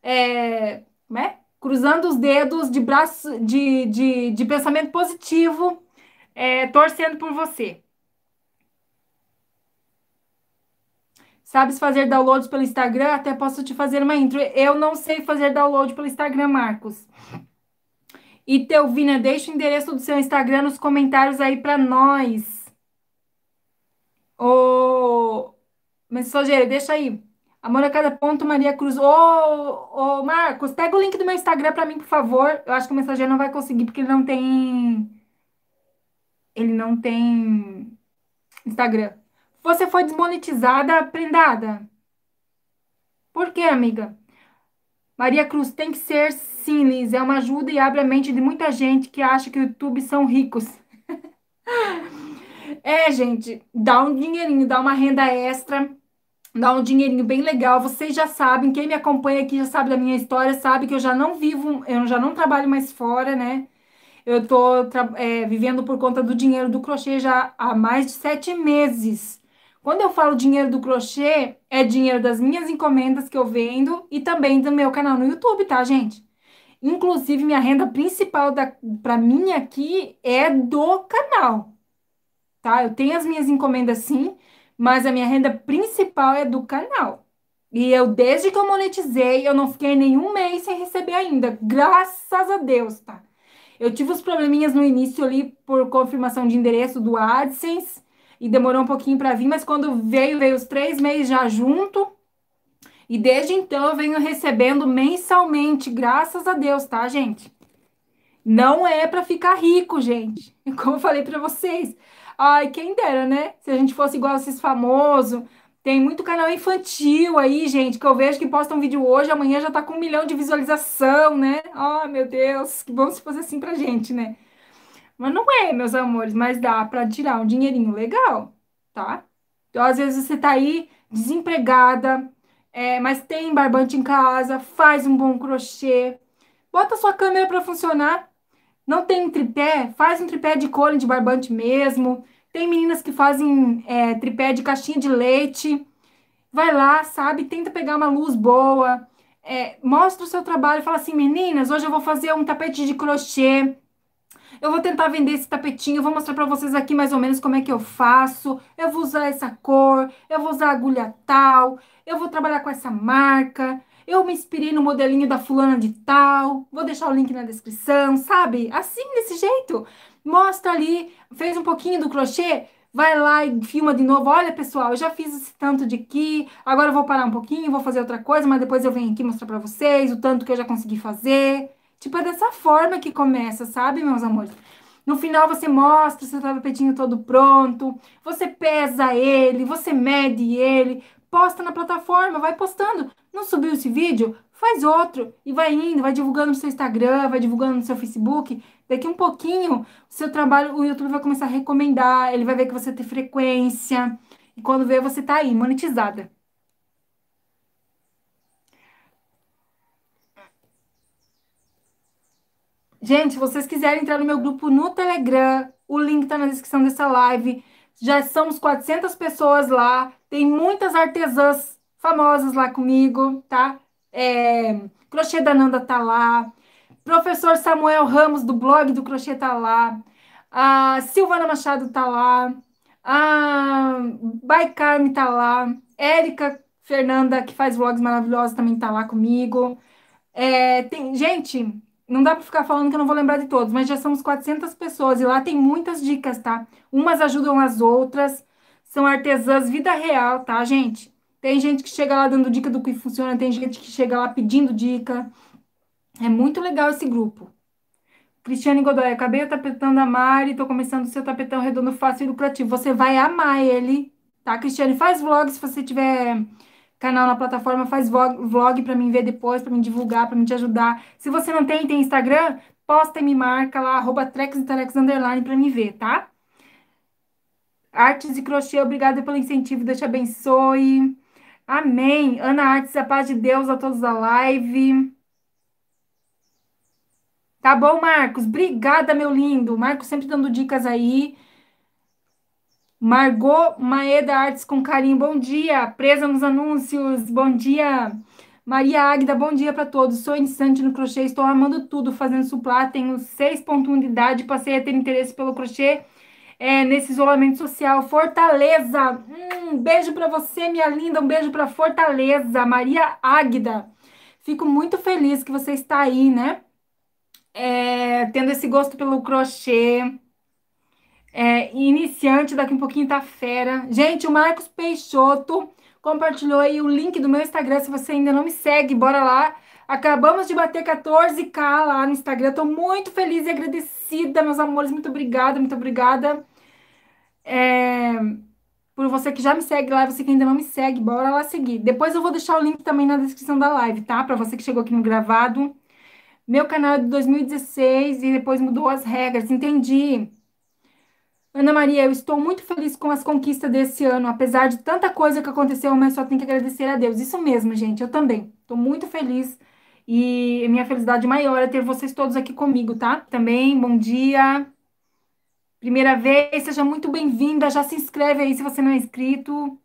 É, né? Cruzando os dedos de braço de, de, de pensamento positivo, é, torcendo por você. Sabes fazer downloads pelo Instagram? Até posso te fazer uma intro. Eu não sei fazer download pelo Instagram, Marcos. E Telvina, deixa o endereço do seu Instagram nos comentários aí para nós. Ô, mensageiro, deixa aí. Amor a cada ponto, Maria Cruz. Ô, Marcos, pega o link do meu Instagram para mim, por favor. Eu acho que o mensageiro não vai conseguir, porque ele não tem... Ele não tem Instagram. Você foi desmonetizada, prendada. Por quê, amiga? Maria Cruz, tem que ser sim, Liz, é uma ajuda e abre a mente de muita gente que acha que o YouTube são ricos. [laughs] é, gente, dá um dinheirinho, dá uma renda extra, dá um dinheirinho bem legal. Vocês já sabem, quem me acompanha aqui já sabe da minha história, sabe que eu já não vivo, eu já não trabalho mais fora, né? Eu tô é, vivendo por conta do dinheiro do crochê já há mais de sete meses. Quando eu falo dinheiro do crochê, é dinheiro das minhas encomendas que eu vendo e também do meu canal no YouTube, tá, gente? Inclusive, minha renda principal para mim aqui é do canal, tá? Eu tenho as minhas encomendas sim, mas a minha renda principal é do canal. E eu, desde que eu monetizei, eu não fiquei nenhum mês sem receber ainda. Graças a Deus, tá? Eu tive os probleminhas no início ali por confirmação de endereço do AdSense e demorou um pouquinho para vir, mas quando veio, veio os três meses já junto. E desde então eu venho recebendo mensalmente, graças a Deus, tá, gente? Não é para ficar rico, gente. [laughs] Como eu falei para vocês. Ai, quem dera, né? Se a gente fosse igual esses famosos. Tem muito canal infantil aí, gente, que eu vejo que posta um vídeo hoje, amanhã já tá com um milhão de visualização, né? Ai, meu Deus, que bom se fosse assim pra gente, né? Mas não é, meus amores, mas dá pra tirar um dinheirinho legal, tá? Então, às vezes você tá aí desempregada, é, mas tem barbante em casa, faz um bom crochê, bota sua câmera para funcionar. Não tem tripé? Faz um tripé de cone de barbante mesmo. Tem meninas que fazem é, tripé de caixinha de leite. Vai lá, sabe? Tenta pegar uma luz boa. É, mostra o seu trabalho. Fala assim, meninas, hoje eu vou fazer um tapete de crochê eu vou tentar vender esse tapetinho, eu vou mostrar para vocês aqui mais ou menos como é que eu faço, eu vou usar essa cor, eu vou usar agulha tal, eu vou trabalhar com essa marca, eu me inspirei no modelinho da fulana de tal, vou deixar o link na descrição, sabe? Assim, desse jeito. Mostra ali, fez um pouquinho do crochê, vai lá e filma de novo. Olha, pessoal, eu já fiz esse tanto de aqui, agora eu vou parar um pouquinho, vou fazer outra coisa, mas depois eu venho aqui mostrar para vocês o tanto que eu já consegui fazer. Tipo, é dessa forma que começa, sabe, meus amores? No final você mostra tá o seu tapetinho todo pronto, você pesa ele, você mede ele, posta na plataforma, vai postando. Não subiu esse vídeo? Faz outro e vai indo, vai divulgando no seu Instagram, vai divulgando no seu Facebook. Daqui um pouquinho, o seu trabalho, o YouTube vai começar a recomendar, ele vai ver que você tem frequência. E quando vê, você tá aí, monetizada. Gente, se vocês quiserem entrar no meu grupo no Telegram, o link está na descrição dessa live. Já somos 400 pessoas lá. Tem muitas artesãs famosas lá comigo, tá? É, Crochê da Nanda tá lá. Professor Samuel Ramos, do blog do Crochê, tá lá. A Silvana Machado tá lá. A Baicarme tá lá. Érica Fernanda, que faz vlogs maravilhosos, também tá lá comigo. É, tem, gente, não dá para ficar falando que eu não vou lembrar de todos, mas já somos 400 pessoas e lá tem muitas dicas, tá? Umas ajudam as outras, são artesãs vida real, tá, gente? Tem gente que chega lá dando dica do que funciona, tem gente que chega lá pedindo dica. É muito legal esse grupo. Cristiane Godoy, acabei o tapetão da Mari, tô começando o seu tapetão redondo fácil e lucrativo. Você vai amar ele, tá, Cristiane? Faz vlog se você tiver canal na plataforma, faz vlog para mim ver depois, para me divulgar, para me te ajudar. Se você não tem, tem Instagram, posta e me marca lá, arroba trexitalex underline para me ver, tá? Artes e crochê, obrigada pelo incentivo, Deus te abençoe. Amém. Ana Artes, a paz de Deus a todos da live. Tá bom, Marcos? Obrigada, meu lindo. Marcos sempre dando dicas aí. Margot Maeda Artes com carinho, bom dia. Presa nos anúncios, bom dia. Maria Águida, bom dia para todos. Sou iniciante no crochê, estou amando tudo, fazendo suplá, tenho 6.1 de idade, passei a ter interesse pelo crochê é, nesse isolamento social. Fortaleza, um beijo para você, minha linda, um beijo para Fortaleza. Maria Águida, fico muito feliz que você está aí, né? É, tendo esse gosto pelo crochê é, iniciante, daqui um pouquinho tá fera. Gente, o Marcos Peixoto compartilhou aí o link do meu Instagram, se você ainda não me segue, bora lá. Acabamos de bater 14k lá no Instagram. Tô muito feliz e agradecida, meus amores. Muito obrigada, muito obrigada. É, por você que já me segue lá, você que ainda não me segue, bora lá seguir. Depois eu vou deixar o link também na descrição da live, tá? Para você que chegou aqui no gravado. Meu canal é de 2016 e depois mudou as regras, entendi. Ana Maria, eu estou muito feliz com as conquistas desse ano. Apesar de tanta coisa que aconteceu, mas só tenho que agradecer a Deus. Isso mesmo, gente. Eu também. Estou muito feliz. E minha felicidade maior é ter vocês todos aqui comigo, tá? Também, bom dia. Primeira vez, seja muito bem-vinda. Já se inscreve aí se você não é inscrito.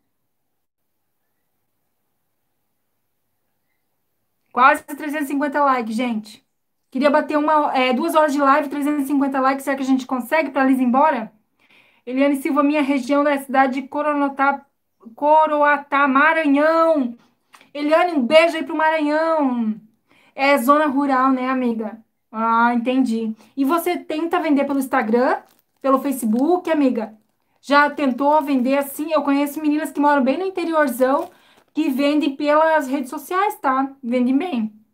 Quase 350 likes, gente. Queria bater uma, é, duas horas de live, 350 likes. Será que a gente consegue para eles ir embora? Eliane Silva, minha região da cidade de Coronatá, Coroatá, Maranhão. Eliane, um beijo aí pro Maranhão. É zona rural, né, amiga? Ah, entendi. E você tenta vender pelo Instagram, pelo Facebook, amiga? Já tentou vender assim? Eu conheço meninas que moram bem no interiorzão que vendem pelas redes sociais, tá? Vendem bem.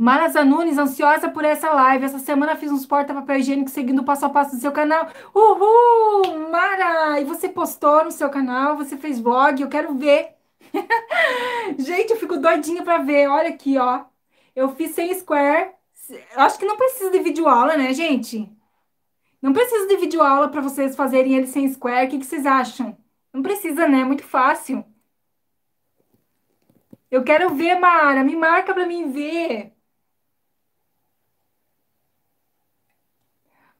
Marasa Nunes, ansiosa por essa live. Essa semana fiz uns porta-papel higiênico seguindo o passo a passo do seu canal. Uhul! Mara! E você postou no seu canal, você fez vlog, eu quero ver. [laughs] Gente, eu fico doidinha para ver. Olha aqui, ó. Eu fiz sem square. Acho que não precisa de vídeo aula, né, gente? Não precisa de vídeo aula para vocês fazerem ele sem square. O que, que vocês acham? Não precisa, né? Muito fácil. Eu quero ver, Mara. Me marca para mim ver.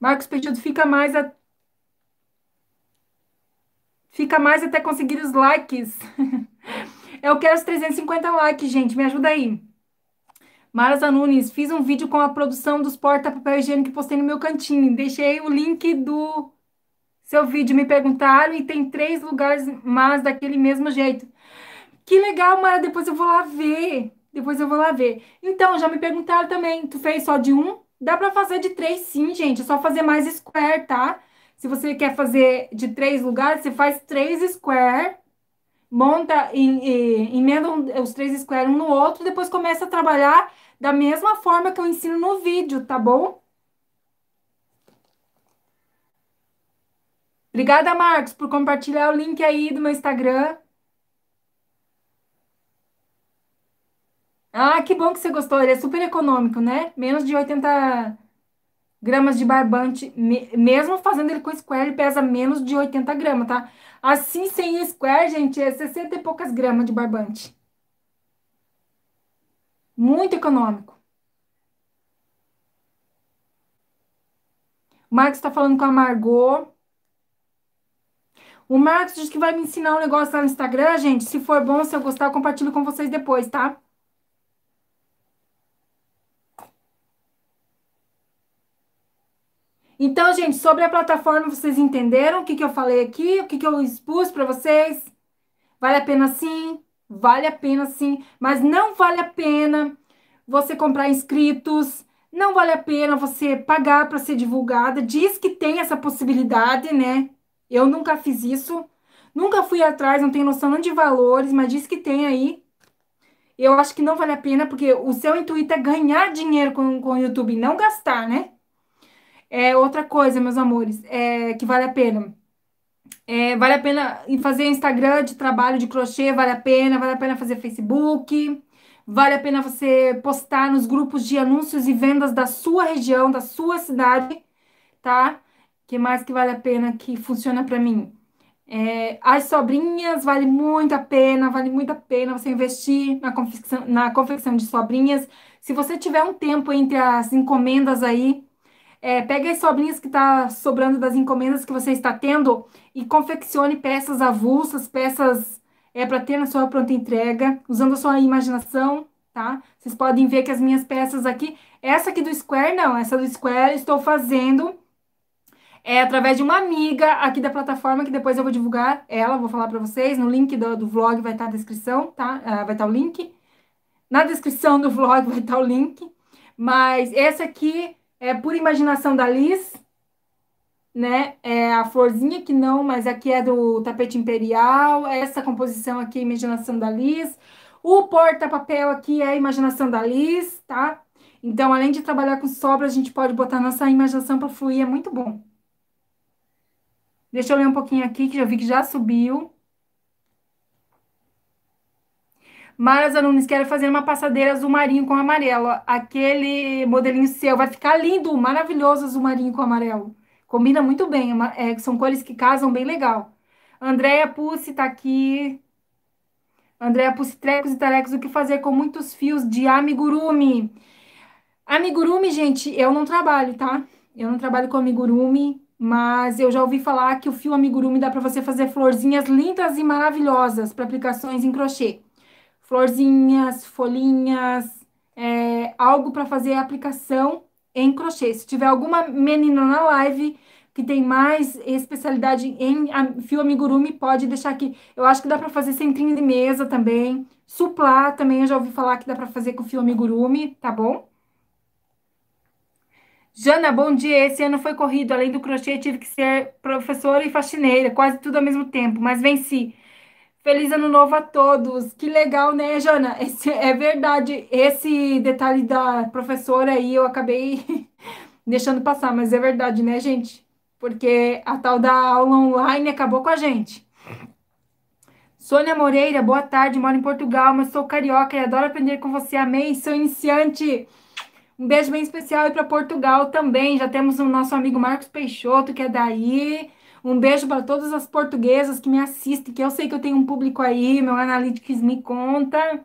Marcos Peixoto fica mais a... fica mais até conseguir os likes. [laughs] Eu quero os 350 likes, gente, me ajuda aí. Mara Nunes, fiz um vídeo com a produção dos porta-papel higiênico que postei no meu cantinho. Deixei o link do seu vídeo, me perguntaram, e tem três lugares, mais daquele mesmo jeito. Que legal, Mara, depois eu vou lá ver. Depois eu vou lá ver. Então, já me perguntaram também, tu fez só de um? Dá para fazer de três, sim, gente. É só fazer mais square, tá? Se você quer fazer de três lugares, você faz três square, monta, em, em, emenda um, os três square um no outro, depois começa a trabalhar da mesma forma que eu ensino no vídeo, tá bom? Obrigada, Marcos, por compartilhar o link aí do meu Instagram. Ah, que bom que você gostou. Ele é super econômico, né? Menos de 80 gramas de barbante. Me- mesmo fazendo ele com square, ele pesa menos de 80 gramas, tá? Assim, sem square, gente, é 60 e poucas gramas de barbante. Muito econômico. O Marcos tá falando com a Margot. O Marcos diz que vai me ensinar um negócio lá no Instagram, gente. Se for bom, se eu gostar, eu compartilho com vocês depois, tá? Então, gente, sobre a plataforma, vocês entenderam o que, que eu falei aqui, o que, que eu expus para vocês? Vale a pena sim, vale a pena sim, mas não vale a pena você comprar inscritos, não vale a pena você pagar para ser divulgada. Diz que tem essa possibilidade, né? Eu nunca fiz isso, nunca fui atrás, não tenho noção nem de valores, mas diz que tem aí. Eu acho que não vale a pena, porque o seu intuito é ganhar dinheiro com, com o YouTube, não gastar, né? É, outra coisa, meus amores, é, que vale a pena. É, vale a pena fazer Instagram de trabalho de crochê, vale a pena, vale a pena fazer Facebook, vale a pena você postar nos grupos de anúncios e vendas da sua região, da sua cidade, tá? Que mais que vale a pena, que funciona para mim? É, as sobrinhas vale muito a pena, vale muito a pena você investir na confecção, na confecção de sobrinhas. Se você tiver um tempo entre as encomendas aí, é, pegue as sobrinhas que está sobrando das encomendas que você está tendo e confeccione peças avulsas, peças é, para ter na sua pronta entrega, usando a sua imaginação, tá? Vocês podem ver que as minhas peças aqui, essa aqui do Square, não, essa do Square estou fazendo é, através de uma amiga aqui da plataforma, que depois eu vou divulgar ela, vou falar para vocês, no link do, do vlog vai estar tá a descrição, tá? Ah, vai estar tá o link. Na descrição do vlog [laughs] vai estar tá o link. Mas essa aqui é Pura Imaginação da Liz, né? É a Florzinha que não, mas aqui é do Tapete Imperial. É essa composição aqui é Imaginação da Liz. O porta-papel aqui é Imaginação da Liz, tá? Então, além de trabalhar com sobra, a gente pode botar nossa imaginação para fluir, é muito bom. Deixa eu ler um pouquinho aqui, que eu vi que já subiu. Mara Zanunes, quero fazer uma passadeira azul marinho com amarelo. Aquele modelinho seu vai ficar lindo, maravilhoso azul marinho com amarelo. Combina muito bem, é, é são cores que casam bem legal. Andréia Pussi está aqui. Andréia Pussi, trecos e tarecos, o que fazer com muitos fios de amigurumi? Amigurumi, gente, eu não trabalho, tá? Eu não trabalho com amigurumi, mas eu já ouvi falar que o fio amigurumi dá para você fazer florzinhas lindas e maravilhosas para aplicações em crochê florzinhas, folhinhas, é, algo para fazer aplicação em crochê. Se tiver alguma menina na live que tem mais especialidade em fio amigurumi, pode deixar aqui. Eu acho que dá para fazer centrinho de mesa também. Suplá também, eu já ouvi falar que dá para fazer com fio amigurumi, tá bom? Jana, bom dia. Esse ano foi corrido. Além do crochê, tive que ser professora e faxineira, quase tudo ao mesmo tempo, mas venci. Feliz ano novo a todos. Que legal, né, Jana? Esse, é verdade. Esse detalhe da professora aí eu acabei [laughs] deixando passar, mas é verdade, né, gente? Porque a tal da aula online acabou com a gente. Sônia Moreira, boa tarde. Moro em Portugal, mas sou carioca e adoro aprender com você. Amém. Sou iniciante. Um beijo bem especial aí para Portugal também. Já temos o nosso amigo Marcos Peixoto, que é daí. Um beijo para todas as portuguesas que me assistem, que eu sei que eu tenho um público aí, meu Analytics me conta.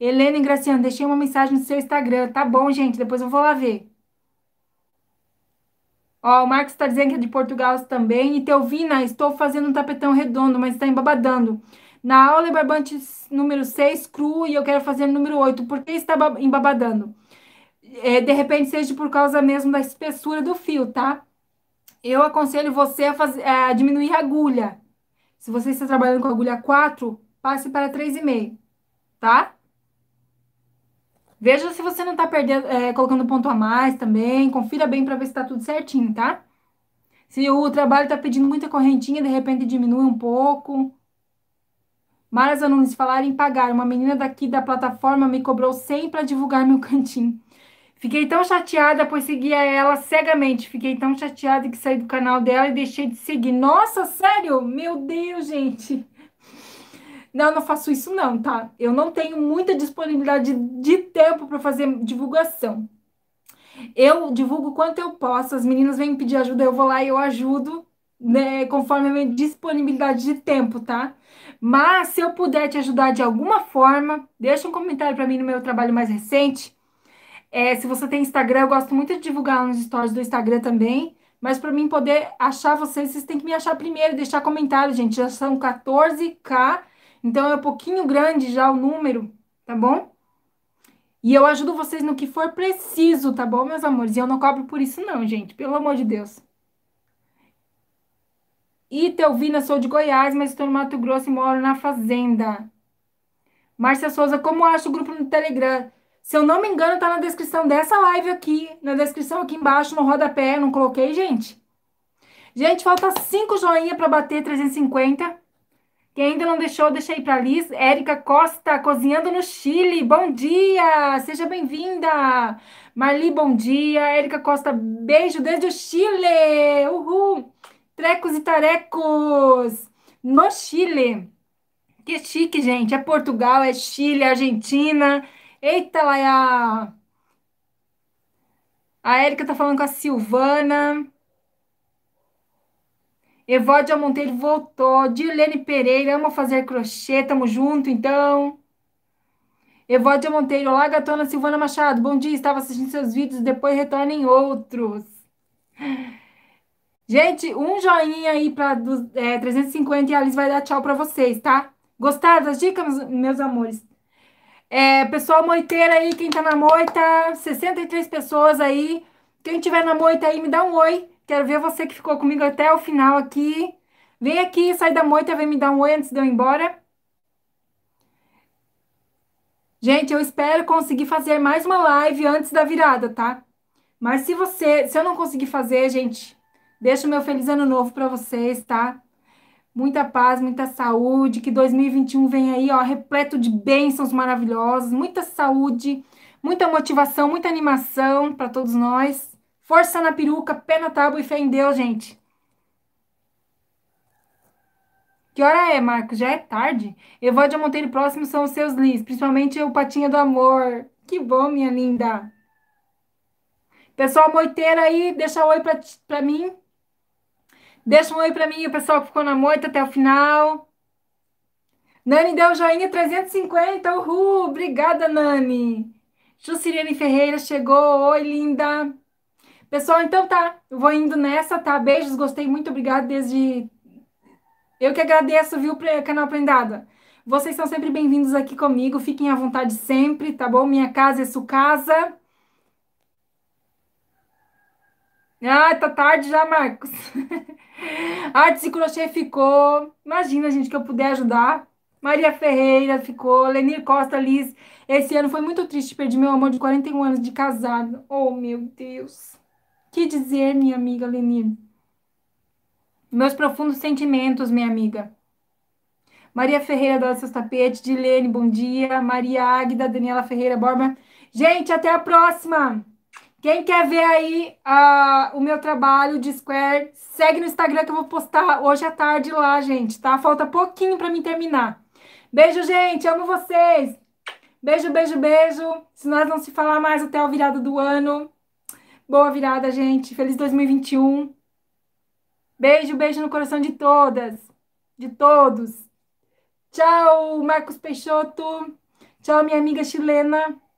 Helena e Graciano, deixei uma mensagem no seu Instagram. Tá bom, gente, depois eu vou lá ver. Ó, o Marcos está dizendo que é de Portugal também. E Teovina, estou fazendo um tapetão redondo, mas está embabadando. Na aula é barbante número 6, cru, e eu quero fazer número 8. Por que está embabadando? É, de repente seja por causa mesmo da espessura do fio, tá? eu aconselho você a, é, a diminuir a agulha. Se você está trabalhando com agulha 4, passe para 3,5, tá? Veja se você não está perdendo, é, colocando ponto a mais também. Confira bem para ver se está tudo certinho, tá? Se o trabalho está pedindo muita correntinha, de repente diminui um pouco. Maras alunos falaram em pagar. Uma menina daqui da plataforma me cobrou 100 para divulgar meu [laughs] cantinho. Fiquei tão chateada, pois seguia ela cegamente. Fiquei tão chateada que saí do canal dela e deixei de seguir. Nossa, sério? Meu Deus, gente. Não, não faço isso não, tá? Eu não tenho muita disponibilidade de tempo para fazer divulgação. Eu divulgo quanto eu posso, as meninas vêm me pedir ajuda, eu vou lá e eu ajudo, né, conforme a minha disponibilidade de tempo, tá? Mas se eu puder te ajudar de alguma forma, deixa um comentário para mim no meu trabalho mais recente é, se você tem Instagram, eu gosto muito de divulgar nos stories do Instagram também. Mas para mim poder achar vocês, vocês têm que me achar primeiro, deixar comentário, gente. Já são 14K, então é um pouquinho grande já o número, tá bom? E eu ajudo vocês no que for preciso, tá bom, meus amores? E eu não cobro por isso, não, gente. Pelo amor de Deus. Itelvina, sou de Goiás, mas estou no Mato Grosso e moro na Fazenda. Márcia Souza, como acho o grupo no Telegram? Se eu não me engano, tá na descrição dessa live aqui, na descrição aqui embaixo, no rodapé, não coloquei, gente? Gente, falta 5 joinha para bater 350. Quem ainda não deixou, deixa aí para Liz. Érica Costa, cozinhando no Chile. Bom dia! Seja bem-vinda! Marli, bom dia. Érica Costa, beijo desde o Chile. Uhul! Trecos e tarecos no Chile. Que chique, gente. É Portugal, é Chile, é Argentina, Eita, Laia! É a. Érica tá falando com a Silvana. Evódia Monteiro voltou. Dilene Pereira, ama fazer crochê. Tamo junto, então. Evódia Monteiro, olá, gatona Silvana Machado. Bom dia, estava assistindo seus vídeos, depois retorna em outros. Gente, um joinha aí para é, 350 e a Alice vai dar tchau para vocês, tá? Gostaram das dicas, meus amores? É, pessoal moiteira aí, quem tá na moita, 63 pessoas aí. Quem tiver na moita aí, me dá um oi. Quero ver você que ficou comigo até o final aqui. Vem aqui, sai da moita, vem me dar um oi antes de eu ir embora. Gente, eu espero conseguir fazer mais uma live antes da virada, tá? Mas se você, se eu não conseguir fazer, gente, deixa o meu feliz ano novo para vocês, tá? Muita paz, muita saúde, que 2021 vem aí, ó, repleto de bênçãos maravilhosas, muita saúde, muita motivação, muita animação para todos nós. Força na peruca, pé na tábua e fé em Deus, gente. Que hora é, Marcos? Já é tarde. Eu de Monteiro próximo são os seus lis, principalmente o Patinha do Amor. Que bom, minha linda. Pessoal moiteira aí, deixa um oi para mim. Deixa um oi para mim, o pessoal que ficou na moita até o final. Nani deu joinha 350, uhul! Obrigada, Nani! Jucirene Ferreira chegou, oi, linda! Pessoal, então tá, eu vou indo nessa, tá? Beijos, gostei, muito obrigada desde... Eu que agradeço, viu, canal aprendada. Vocês são sempre bem-vindos aqui comigo, fiquem à vontade sempre, tá bom? Minha casa é sua casa. Ah, tá tarde já, Marcos. [laughs] Artes e crochê ficou. Imagina, gente, que eu puder ajudar. Maria Ferreira ficou, Lenir Costa Liz. Esse ano foi muito triste, perdi meu amor de 41 anos de casado. Oh, meu Deus. Que dizer, minha amiga Lenir? Meus profundos sentimentos, minha amiga. Maria Ferreira da seus tapetes. Dilene, bom dia. Maria Águida, Daniela Ferreira Borba. Gente, até a próxima! Quem quer ver aí uh, o meu trabalho de Square, segue no Instagram que eu vou postar hoje à tarde lá, gente, tá? Falta pouquinho para mim terminar. Beijo, gente, amo vocês. Beijo, beijo, beijo. Se nós não se falar mais até a virada do ano. Boa virada, gente. Feliz 2021. Beijo, beijo no coração de todas, de todos. Tchau, Marcos Peixoto. Tchau, minha amiga chilena.